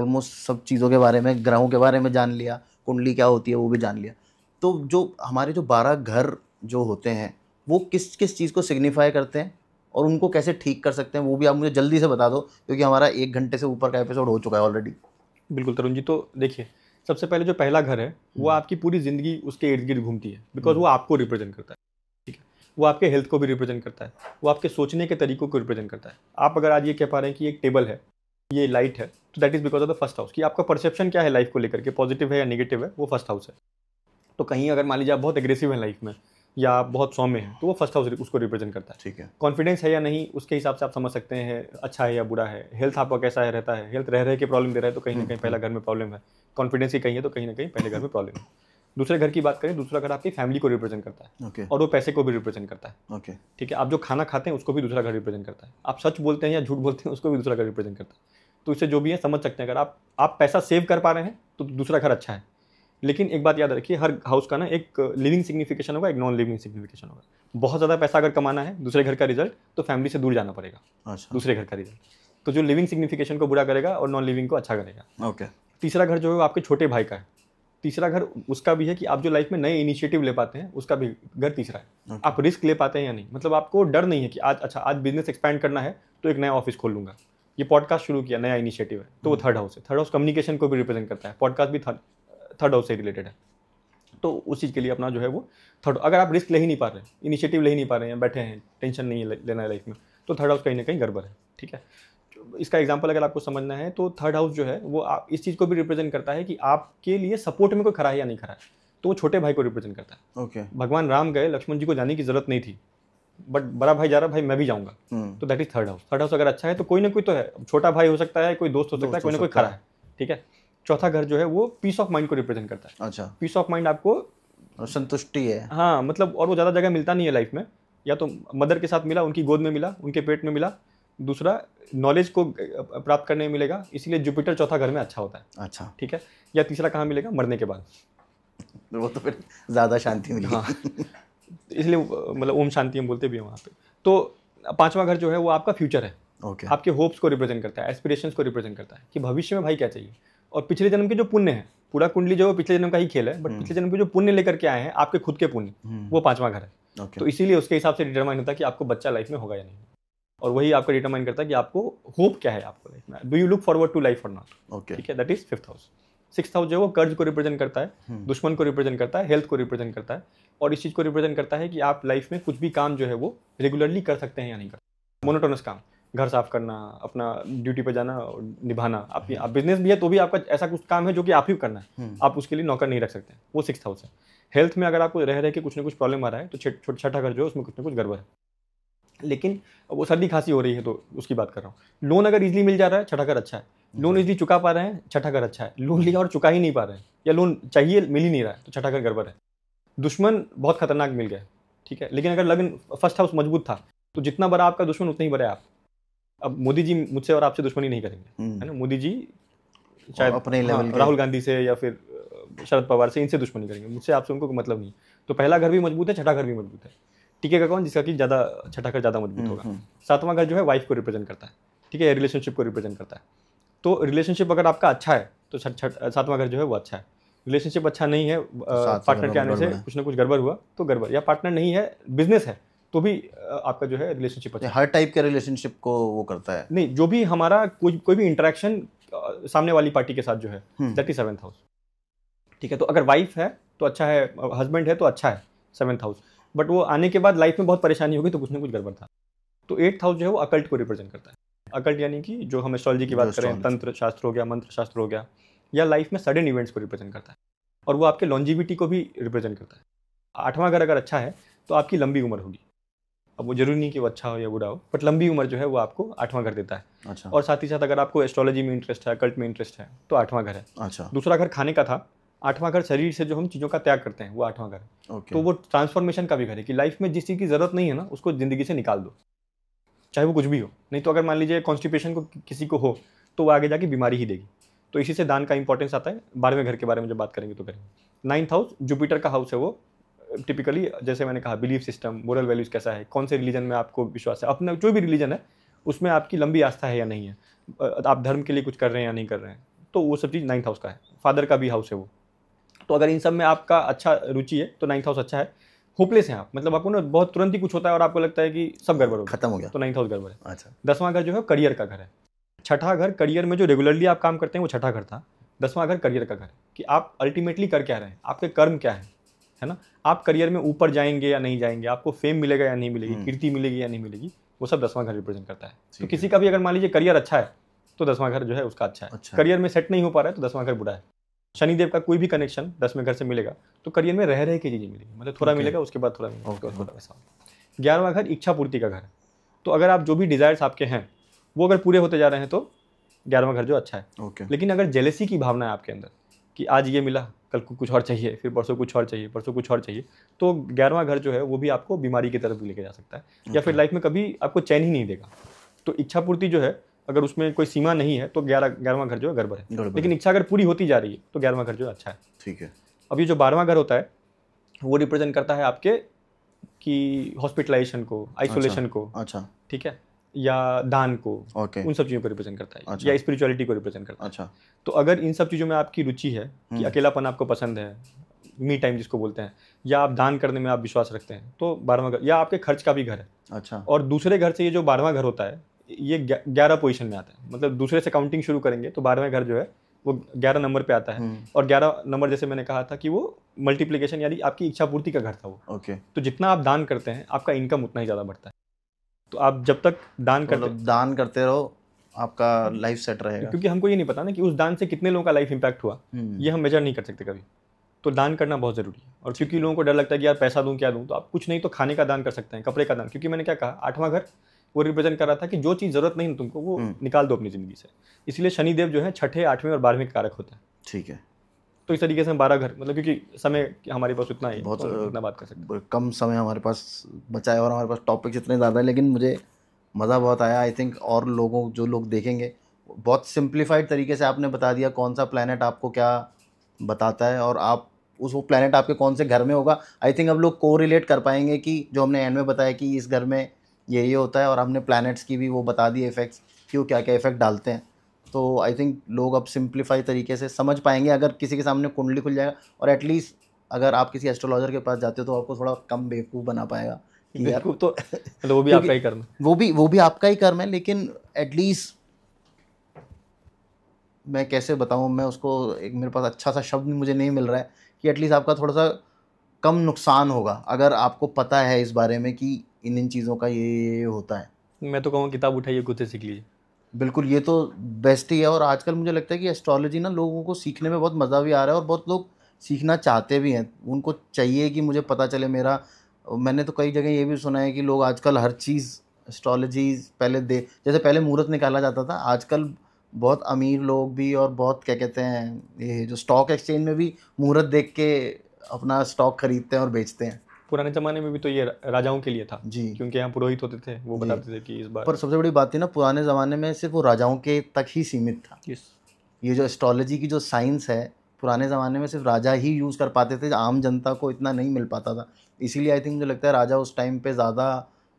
ऑलमोस्ट सब चीज़ों के बारे में ग्रहों के बारे में जान लिया कुंडली क्या होती है वो भी जान लिया तो जो हमारे जो बारह घर जो होते हैं वो किस किस चीज़ को सिग्निफाई करते हैं और उनको कैसे ठीक कर सकते हैं वो भी आप मुझे जल्दी से बता दो क्योंकि हमारा एक घंटे से ऊपर का एपिसोड हो चुका है ऑलरेडी बिल्कुल तरुण जी तो देखिए सबसे पहले जो पहला घर है वो हम्म। आपकी पूरी ज़िंदगी उसके इर्द गिर्द घूमती है बिकॉज हम्म। वो आपको रिप्रेजेंट करता है ठीक है वो आपके हेल्थ को भी रिप्रेजेंट करता है वो आपके सोचने के तरीकों को रिप्रेजेंट करता है आप अगर आज ये कह पा रहे हैं कि एक टेबल है ये लाइट है तो that is because of the first house कि आपका परसेप्शन क्या है लाइफ को लेकर के पॉजिटिव है या नेगेटिव है वो फर्स्ट हाउस है तो कहीं अगर मान लीजिए आप बहुत एग्रेसिव हैं लाइफ में या बहुत सौम्य है तो वो फर्स्ट हाउस उसको रिप्रेजेंट करता है ठीक है कॉन्फिडेंस है या नहीं उसके हिसाब से आप समझ सकते हैं अच्छा है या बुरा है हेल्थ आपका कैसा है रहता है हेल्थ रह रहे के प्रॉब्लम दे रहा है तो कहीं ना हम्म, कहीं पहला हम्म। घर में प्रॉब्लम है कॉन्फिडेंस ही कहीं है तो कहीं ना कहीं पहले घर में प्रॉब्लम है दूसरे घर की बात करें दूसरा घर आपकी फैमिली को रिप्रेजेंट करता है okay. और वो पैसे को भी रिप्रेजेंट करता है okay. ठीक है आप जो खाना खाते हैं उसको भी दूसरा घर रिप्रेजेंट करता है आप सच बोलते हैं या झूठ बोलते हैं उसको भी दूसरा घर रिप्रेजेंट करता है तो इससे जो भी है समझ सकते हैं अगर आप आप पैसा सेव कर पा रहे हैं तो दूसरा घर अच्छा है लेकिन एक बात याद रखिए हर हाउस का ना एक लिविंग सिग्निफिकेशन होगा एक नॉन लिविंग सिग्निफिकेशन होगा बहुत ज़्यादा पैसा अगर कमाना है दूसरे घर का रिजल्ट तो फैमिली से दूर जाना पड़ेगा अच्छा दूसरे घर का रिजल्ट तो जो लिविंग सिग्निफिकेशन को बुरा करेगा और नॉन लिविंग को अच्छा करेगा ओके तीसरा घर जो है आपके छोटे भाई का है तीसरा घर उसका भी है कि आप जो लाइफ में नए इनिशिएटिव ले पाते हैं उसका भी घर तीसरा है आप रिस्क ले पाते हैं या नहीं मतलब आपको डर नहीं है कि आज अच्छा आज बिजनेस एक्सपैंड करना है तो एक नया ऑफिस खोल लूँगा ये पॉडकास्ट शुरू किया नया इनिशिएटिव है तो वो थर्ड hmm। हाउस है थर्ड हाउस कम्युनिकेशन को भी रिप्रेजेंट करता है पॉडकास्ट भी थर्ड थर्ड हाउस से रिलेटेड है तो उस चीज़ के लिए अपना जो है वो थर्ड अगर आप रिस्क ले ही नहीं पा रहे हैं इनिशिएटिव ले ही नहीं पा रहे हैं बैठे हैं टेंशन नहीं है लेना है लाइफ में तो थर्ड हाउस कहीं ना कहीं गड़बड़ है ठीक है इसका एग्जाम्पल अगर आपको समझना है तो थर्ड हाउस जो है वो आप इस चीज़ को भी रिप्रेजेंट करता है कि आपके लिए सपोर्ट में कोई खड़ा है या नहीं खड़ा है तो वो छोटे भाई को रिप्रेजेंट करता है ओके okay. भगवान राम गए लक्ष्मण जी को जाने की जरूरत नहीं थी बट बड़ा भाई जा रहा भाई मैं भी जाऊंगा hmm. तो that is third house third house अगर अच्छा है तो कोई ना कोई तो है छोटा भाई हो सकता है कोई दोस्त हो सकता है कोई ना कोई खड़ा है ठीक है चौथा घर जो है वो पीस ऑफ माइंड को रिप्रेजेंट करता है अच्छा पीस ऑफ माइंड आपको संतुष्टि है हाँ मतलब और वो ज़्यादा जगह मिलता नहीं है लाइफ में या तो मदर के साथ मिला उनकी गोद में मिला उनके पेट में मिला दूसरा नॉलेज को प्राप्त करने में मिलेगा इसीलिए जुपिटर चौथा घर में अच्छा होता है अच्छा ठीक है या तीसरा कहाँ मिलेगा मरने के बाद वो तो फिर ज़्यादा शांति मिली हाँ इसलिए मतलब ओम शांति हम बोलते भी हैं वहाँ पे तो पांचवा घर जो है वो आपका फ्यूचर है ओके आपके होप्स को रिप्रेजेंट करता है एस्पिरेशंस को रिप्रेजेंट करता है कि भविष्य में भाई क्या चाहिए और पिछले जन्म के जो पुण्य है पूरा कुंडली जो है पिछले जन्म का ही खेल है बट हम्म। पिछले जन्म के जो पुण्य लेकर के आए हैं आपके खुद के पुण्य हम्म। वो पांचवा घर है तो इसीलिए उसके हिसाब से डिटरमाइन होता है कि आपको बच्चा लाइफ में होगा या नहीं और वही आपका डिटरमाइन करता है कि आपको होप क्या है आपको लाइफ में do you look forward to life और नॉट ओके ठीक है that is fifth house six house जो है वो कर्ज को रिप्रेजेंट करता है हम्म। दुश्मन को रिप्रेजेंट करता है हेल्थ को रिप्रेजेंट करता है और इस चीज़ को रिप्रेजेंट करता है कि आप लाइफ में कुछ भी काम जो है वो रेगुलरली कर सकते हैं या नहीं कर मोनोटोनस काम घर साफ करना अपना ड्यूटी पे जाना और निभाना आप, हम्म। आप बिजनेस भी है तो भी आपका ऐसा कुछ काम है जो कि आप ही करना है हम्म। आप उसके लिए नौकर नहीं रख सकते वो सिक्स हाउस है हेल्थ में अगर आपको रह रहे कि कुछ ना कुछ प्रॉब्लम आ रहा है तो छठा घर जो है उसमें कुछ ना कुछ गड़बड़ है लेकिन वो सर्दी खांसी हो रही है तो उसकी बात कर रहा हूँ लोन अगर इजिली मिल जा रहा है छठा घर अच्छा है लोन इजिली हम्म। चुका पा रहे हैं छठा घर अच्छा है लोन लिया और चुका ही नहीं पा रहे हैं या लोन चाहिए मिल ही नहीं रहा है तो छठा घर गड़बड़ है दुश्मन बहुत खतरनाक मिल गया ठीक है लेकिन अगर लगन फर्स्ट हाउस मजबूत था तो जितना बड़ा आपका दुश्मन उतना ही बड़ा है आप अब मोदी जी मुझसे और आपसे दुश्मनी नहीं करेंगे हम्म। है ना मोदी जी चाहे अपने लेवल हाँ, राहुल गांधी से या फिर शरद पवार से इनसे दुश्मनी करेंगे मुझसे आपसे उनको मतलब नहीं तो पहला घर भी मजबूत है छठा घर भी मजबूत है है कौन जिसका कि ज़्यादा छठा घर ज़्यादा मजबूत हम्म, होगा हम्म। सातवां घर जो है वाइफ को रिप्रेजेंट करता है ठीक है रिलेशनशिप को रिप्रेजेंट करता है तो रिलेशनशिप अगर आपका अच्छा है तो सातवां घर जो है वो अच्छा है रिलेशनशिप अच्छा नहीं है पार्टनर के आने से कुछ ना कुछ गड़बड़ हुआ तो गड़बड़ या पार्टनर नहीं है बिजनेस है तो भी आपका जो है रिलेशनशिप अच्छा हर टाइप के रिलेशनशिप को वो करता है नहीं जो भी हमारा कोई कोई भी इंटरेक्शन सामने वाली पार्टी के साथ जो है दैट इज सेवेंथ हाउस ठीक है तो अगर वाइफ है तो अच्छा है हस्बैंड है तो अच्छा है सेवन्थ हाउस बट वो आने के बाद लाइफ में बहुत परेशानी होगी तो कुछ ना कुछ गड़बड़ था तो एट्थ हाउस जो है वो अकल्ट को रिप्रेजेंट करता है अकल्ट यानी कि जो हम एस्ट्रोलॉजी की बात करें तंत्र शास्त्र हो गया मंत्र शास्त्र हो गया या लाइफ में सडन इवेंट्स को रिप्रेजेंट करता है और वो आपके लॉन्जिविटी को भी रिप्रेजेंट करता है आठवां घर अगर अच्छा है तो आपकी लंबी उम्र होगी अब वो जरूरी नहीं कि वो अच्छा हो या बुरा हो बट लंबी उम्र जो है वो आपको आठवां घर देता है अच्छा और साथ ही साथ अगर आपको एस्ट्रोलॉजी में इंटरेस्ट है कल्ट में इंटरेस्ट है तो आठवां घर है अच्छा दूसरा घर खाने का था आठवां घर शरीर से जो हम चीज़ों का त्याग करते हैं वो आठवां घर है तो वो ट्रांसफॉर्मेशन का भी घर है कि लाइफ में जिस चीज़ की ज़रूरत नहीं है ना उसको ज़िंदगी से निकाल दो चाहे वो कुछ भी हो नहीं तो अगर मान लीजिए कॉन्स्टिपेशन को किसी को हो तो वो आगे जाके बीमारी ही देगी तो इसी से दान का इंपॉर्टेंस आता है बारहवें घर के बारे में जब बात करेंगे तो करेंगे नाइन्थ हाउस जुपिटर का हाउस है वो टिपिकली जैसे मैंने कहा बिलीफ सिस्टम मोरल वैल्यूज़ कैसा है कौन से रिलीजन में आपको विश्वास है अपना जो भी रिलीजन है उसमें आपकी लंबी आस्था है या नहीं है आप धर्म के लिए कुछ कर रहे हैं या नहीं कर रहे हैं तो वो सब चीज़ नाइन्थ हाउस का है फादर का भी हाउस है वो तो अगर इन सब में आपका अच्छा रुचि है तो नाइन्थ हाउस अच्छा है होपलेस हैं आप मतलब आपको ना बहुत तुरंत ही कुछ होता है और आपको लगता है कि सब गड़बड़ हो खत्म हो गया तो नाइन्थ हाउस गड़बड़ है अच्छा दसवां घर जो है करियर का घर है छठा घर करियर में जो रेगुलरली आप काम करते हैं वो छठा घर था दसवां घर करियर का घर है कि आप अल्टीमेटली कर क्या रहे हैं आपके कर्म क्या है है ना आप करियर में ऊपर जाएंगे या नहीं जाएंगे आपको फेम मिलेगा या नहीं मिलेगी हम्म। कीर्ति मिलेगी या नहीं मिलेगी वो सब दसवां घर रिप्रेजेंट करता है तो किसी का भी अगर मान लीजिए करियर अच्छा है तो दसवां घर जो है उसका अच्छा है अच्छा। करियर में सेट नहीं हो पा रहा है तो दसवां घर बुरा है शनिदेव का कोई भी कनेक्शन दसवें घर से मिलेगा तो करियर में रह रहे की चीज़ें मिलेगी मतलब थोड़ा मिलेगा उसके बाद थोड़ा मिलेगा ग्यारहवा घर इच्छा पूर्ति का घर है तो अगर आप जो भी डिज़ायर्स आपके हैं वो अगर पूरे होते जा रहे हैं तो ग्यारहवा घर जो अच्छा है लेकिन अगर जेलेसी की भावना है आपके अंदर कि आज ये मिला कल को कुछ और चाहिए फिर परसों कुछ और चाहिए परसों कुछ और चाहिए तो ग्यारहवा घर जो है वो भी आपको बीमारी की तरफ भी लेके जा सकता है okay. या फिर अच्छा। लाइफ में कभी आपको चैन ही नहीं देगा तो इच्छा पूर्ति जो है अगर उसमें कोई सीमा नहीं है तो ग्यारह ग्यारहवा घर जो है गड़बड़ है लेकिन इच्छा अगर पूरी होती जा रही है तो ग्यारहवा घर जो है अच्छा है ठीक है अब ये जो बारहवा घर होता है वो रिप्रेजेंट करता है आपके कि हॉस्पिटलाइजेशन को आइसोलेशन अच्छा, को अच्छा ठीक है या दान को ओके उन सब चीज़ों को रिप्रेजेंट करता है अच्छा। या स्पिरिचुअलिटी को रिप्रेजेंट करता है अच्छा तो अगर इन सब चीज़ों में आपकी रुचि है कि हम्म। अकेलापन आपको पसंद है मी टाइम जिसको बोलते हैं या आप दान करने में आप विश्वास रखते हैं तो बारहवा घर या आपके खर्च का भी घर है अच्छा और दूसरे घर से ये जो बारहवा घर होता है ये ग्यारह पोजिशन में आता है मतलब दूसरे से काउंटिंग शुरू करेंगे तो बारहवें घर जो है वो ग्यारह नंबर पे आता है हम्म। और ग्यारह नंबर जैसे मैंने कहा था कि वो मल्टीप्लीकेशन यानी आपकी इच्छा पूर्ति का घर था वो ओके तो जितना आप दान करते हैं आपका इनकम उतना ही ज़्यादा बढ़ता है तो आप जब तक दान तो करते मतलब दान करते रहो आपका लाइफ सेट रहेगा क्योंकि हमको ये नहीं पता ना कि उस दान से कितने लोगों का लाइफ इम्पैक्ट हुआ हम्म। ये हम मेजर नहीं कर सकते कभी तो दान करना बहुत ज़रूरी है और क्योंकि लोगों को डर लगता है कि यार पैसा दूँ क्या दूँ तो आप कुछ नहीं तो खाने का दान कर सकते हैं कपड़े का दान क्योंकि मैंने क्या कहा आठवां घर वो रिप्रेजेंट कर रहा था कि जो चीज़ ज़रूरत नहीं तुमको वो हम्म। निकाल दो अपनी ज़िंदगी से इसलिए शनिदेव जो है छठे आठवें और बारहवें कारक होते हैं ठीक है तो इस तरीके से हम बारह घर मतलब क्योंकि समय हमारे पास उतना ही बहुत इतना तो बात कर सकते कम समय हमारे पास बचा है और हमारे पास टॉपिक्स इतने ज़्यादा है लेकिन मुझे मज़ा बहुत आया आई थिंक और लोगों जो लोग देखेंगे बहुत सिंप्लीफाइड तरीके से आपने बता दिया कौन सा प्लानट आपको क्या बताता है और आप उस वो प्लानट आपके कौन से घर में होगा आई थिंक अब लोग को रिलेट कर पाएंगे कि जो हमने एंड में बताया कि इस घर में ये ये होता है और हमने प्लानट्स की भी वो बता दिए इफेक्ट्स कि वो क्या क्या इफेक्ट डालते हैं तो आई थिंक लोग अब सिंप्लीफाई तरीके से समझ पाएंगे अगर किसी के सामने कुंडली खुल जाएगा और एटलीस्ट अगर आप किसी एस्ट्रोलॉजर के पास जाते हो तो आपको थोड़ा कम बेवकूफ़ बना पाएगा बेवकूफ़ तो मतलब वो भी आपका ही कर्म है वो भी वो भी आपका ही कर्म है लेकिन एटलीस्ट मैं कैसे बताऊँ मैं उसको एक मेरे पास अच्छा सा शब्द मुझे नहीं मिल रहा है कि एटलीस्ट आपका थोड़ा सा कम नुकसान होगा अगर आपको पता है इस बारे में कि इन इन चीज़ों का ये, ये होता है मैं तो कहूँ किताब उठाइए खुद से सीख लीजिए बिल्कुल ये तो बेस्ट ही है और आजकल मुझे लगता है कि एस्ट्रोलॉजी ना लोगों को सीखने में बहुत मज़ा भी आ रहा है और बहुत लोग सीखना चाहते भी हैं उनको चाहिए कि मुझे पता चले मेरा मैंने तो कई जगह ये भी सुना है कि लोग आजकल हर चीज़ एस्ट्रोलॉजी पहले दे जैसे पहले मुहूर्त निकाला जाता था आजकल बहुत अमीर लोग भी और बहुत क्या कहते हैं ये जो स्टॉक एक्सचेंज में भी मुहूर्त देख के अपना स्टॉक खरीदते हैं और बेचते हैं पुराने जमाने में भी तो ये राजाओं के लिए था जी क्योंकि यहाँ पुरोहित होते थे वो बताते थे कि इस बार पर सबसे बड़ी बात थी ना पुराने ज़माने में सिर्फ वो राजाओं के तक ही सीमित था ये जो एस्ट्रोलॉजी की जो साइंस है पुराने ज़माने में सिर्फ राजा ही यूज़ कर पाते थे आम जनता को इतना नहीं मिल पाता था इसीलिए आई थिंक मुझे लगता है राजा उस टाइम पे ज़्यादा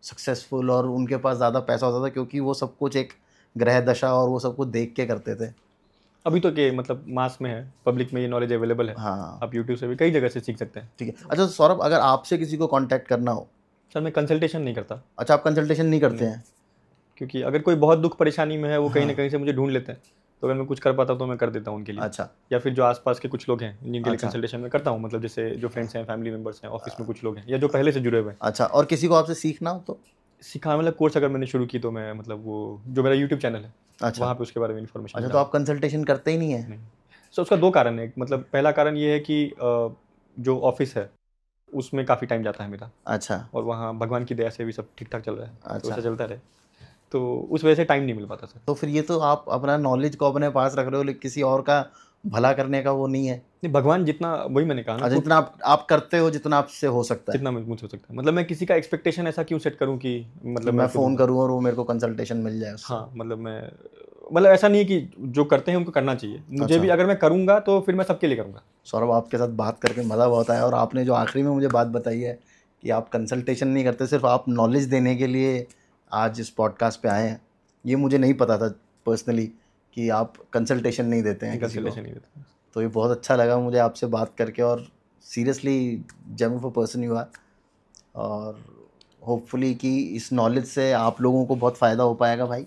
सक्सेसफुल और उनके पास ज़्यादा पैसा होता था क्योंकि वो सब कुछ एक ग्रह दशा और वो सब कुछ देख के करते थे अभी तो के मतलब मास में है पब्लिक में ये नॉलेज अवेलेबल है हाँ आप यूट्यूब से भी कई जगह से सीख सकते हैं ठीक है अच्छा सौरभ अगर आपसे किसी को कॉन्टैक्ट करना हो सर मैं कंसल्टेशन नहीं करता अच्छा आप कंसल्टेशन नहीं करते हम्म। हैं क्योंकि अगर कोई बहुत दुख परेशानी में है वो कहीं ना हाँ। कहीं से मुझे ढूंढ लेते हैं तो अगर मैं कुछ कर पाता हूँ तो मैं कर देता हूँ उनके लिए अच्छा या फिर जो आसपास के कुछ लोग हैं जिनके लिए कंसल्टेशन अच्छा। में करता हूँ मतलब जैसे जो फ्रेंड्स हैं फैमिली मेंबर्स हैं ऑफिस में हाँ। कुछ लोग हैं या जो पहले से जुड़े हुए हैं अच्छा और किसी को आपसे सीखना हो तो सीखा मतलब कोर्स अगर मैंने शुरू की तो मैं मतलब वो जो मेरा यूट्यूब चैनल है अच्छा वहाँ पे उसके बारे में इन्फॉर्मेशन अच्छा तो आप कंसल्टेशन करते ही नहीं है सो उसका दो कारण है मतलब पहला कारण ये है कि जो ऑफिस है उसमें काफ़ी टाइम जाता है मेरा अच्छा और वहाँ भगवान की दया से भी सब ठीक ठाक चल रहा है तो अच्छा चलता रहे तो उस वजह से टाइम नहीं मिल पाता सर तो फिर ये तो आप अपना नॉलेज को अपने पास रख रहे हो किसी और का भला करने का वो नहीं है नहीं भगवान जितना वही मैंने कहा ना जितना आप आप करते हो जितना आपसे हो सकता है जितना मुझसे हो सकता है मतलब मैं किसी का एक्सपेक्टेशन ऐसा क्यों सेट करूं कि मतलब तो मैं फ़ोन करूं और वो मेरे को कंसल्टेशन मिल जाए हाँ मतलब मैं मतलब ऐसा नहीं है कि जो करते हैं उनको करना चाहिए मुझे अच्छा। भी अगर मैं करूँगा तो फिर मैं सबके लिए करूँगा सौरभ आपके साथ बात करके मज़ा बहुत आया और आपने जो आखिरी में मुझे बात बताई है कि आप कंसल्टेशन नहीं करते सिर्फ आप नॉलेज देने के लिए आज इस पॉडकास्ट पे आए हैं ये मुझे नहीं पता था पर्सनली कि आप कंसल्टेशन नहीं देते हैं को नहीं देते तो ये बहुत अच्छा लगा मुझे आपसे बात करके और seriously gem of a person you are और होपफुली कि इस नॉलेज से आप लोगों को बहुत फ़ायदा हो पाएगा भाई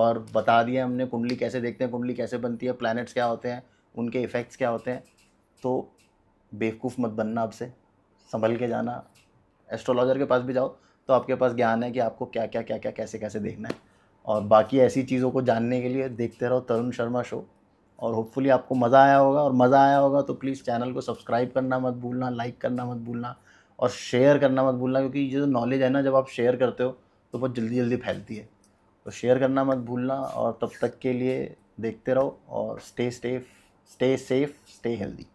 और बता दिया हमने कुंडली कैसे देखते हैं कुंडली कैसे बनती है प्लैनेट्स क्या होते हैं उनके इफ़ेक्ट्स क्या होते हैं तो बेवकूफ़ मत बनना आपसे संभल के जाना एस्ट्रोलॉजर के पास भी जाओ तो आपके पास ज्ञान है कि आपको क्या क्या क्या क्या कैसे कैसे देखना है और बाकी ऐसी चीज़ों को जानने के लिए देखते रहो तरुण शर्मा शो और होपफुली आपको मज़ा आया होगा और मज़ा आया होगा तो प्लीज़ चैनल को सब्सक्राइब करना मत भूलना लाइक करना मत भूलना और शेयर करना मत भूलना क्योंकि ये जो नॉलेज है ना जब आप शेयर करते हो तो बहुत जल्दी जल्दी फैलती है तो शेयर करना मत भूलना और तब तक के लिए देखते रहो और stay safe stay safe stay healthy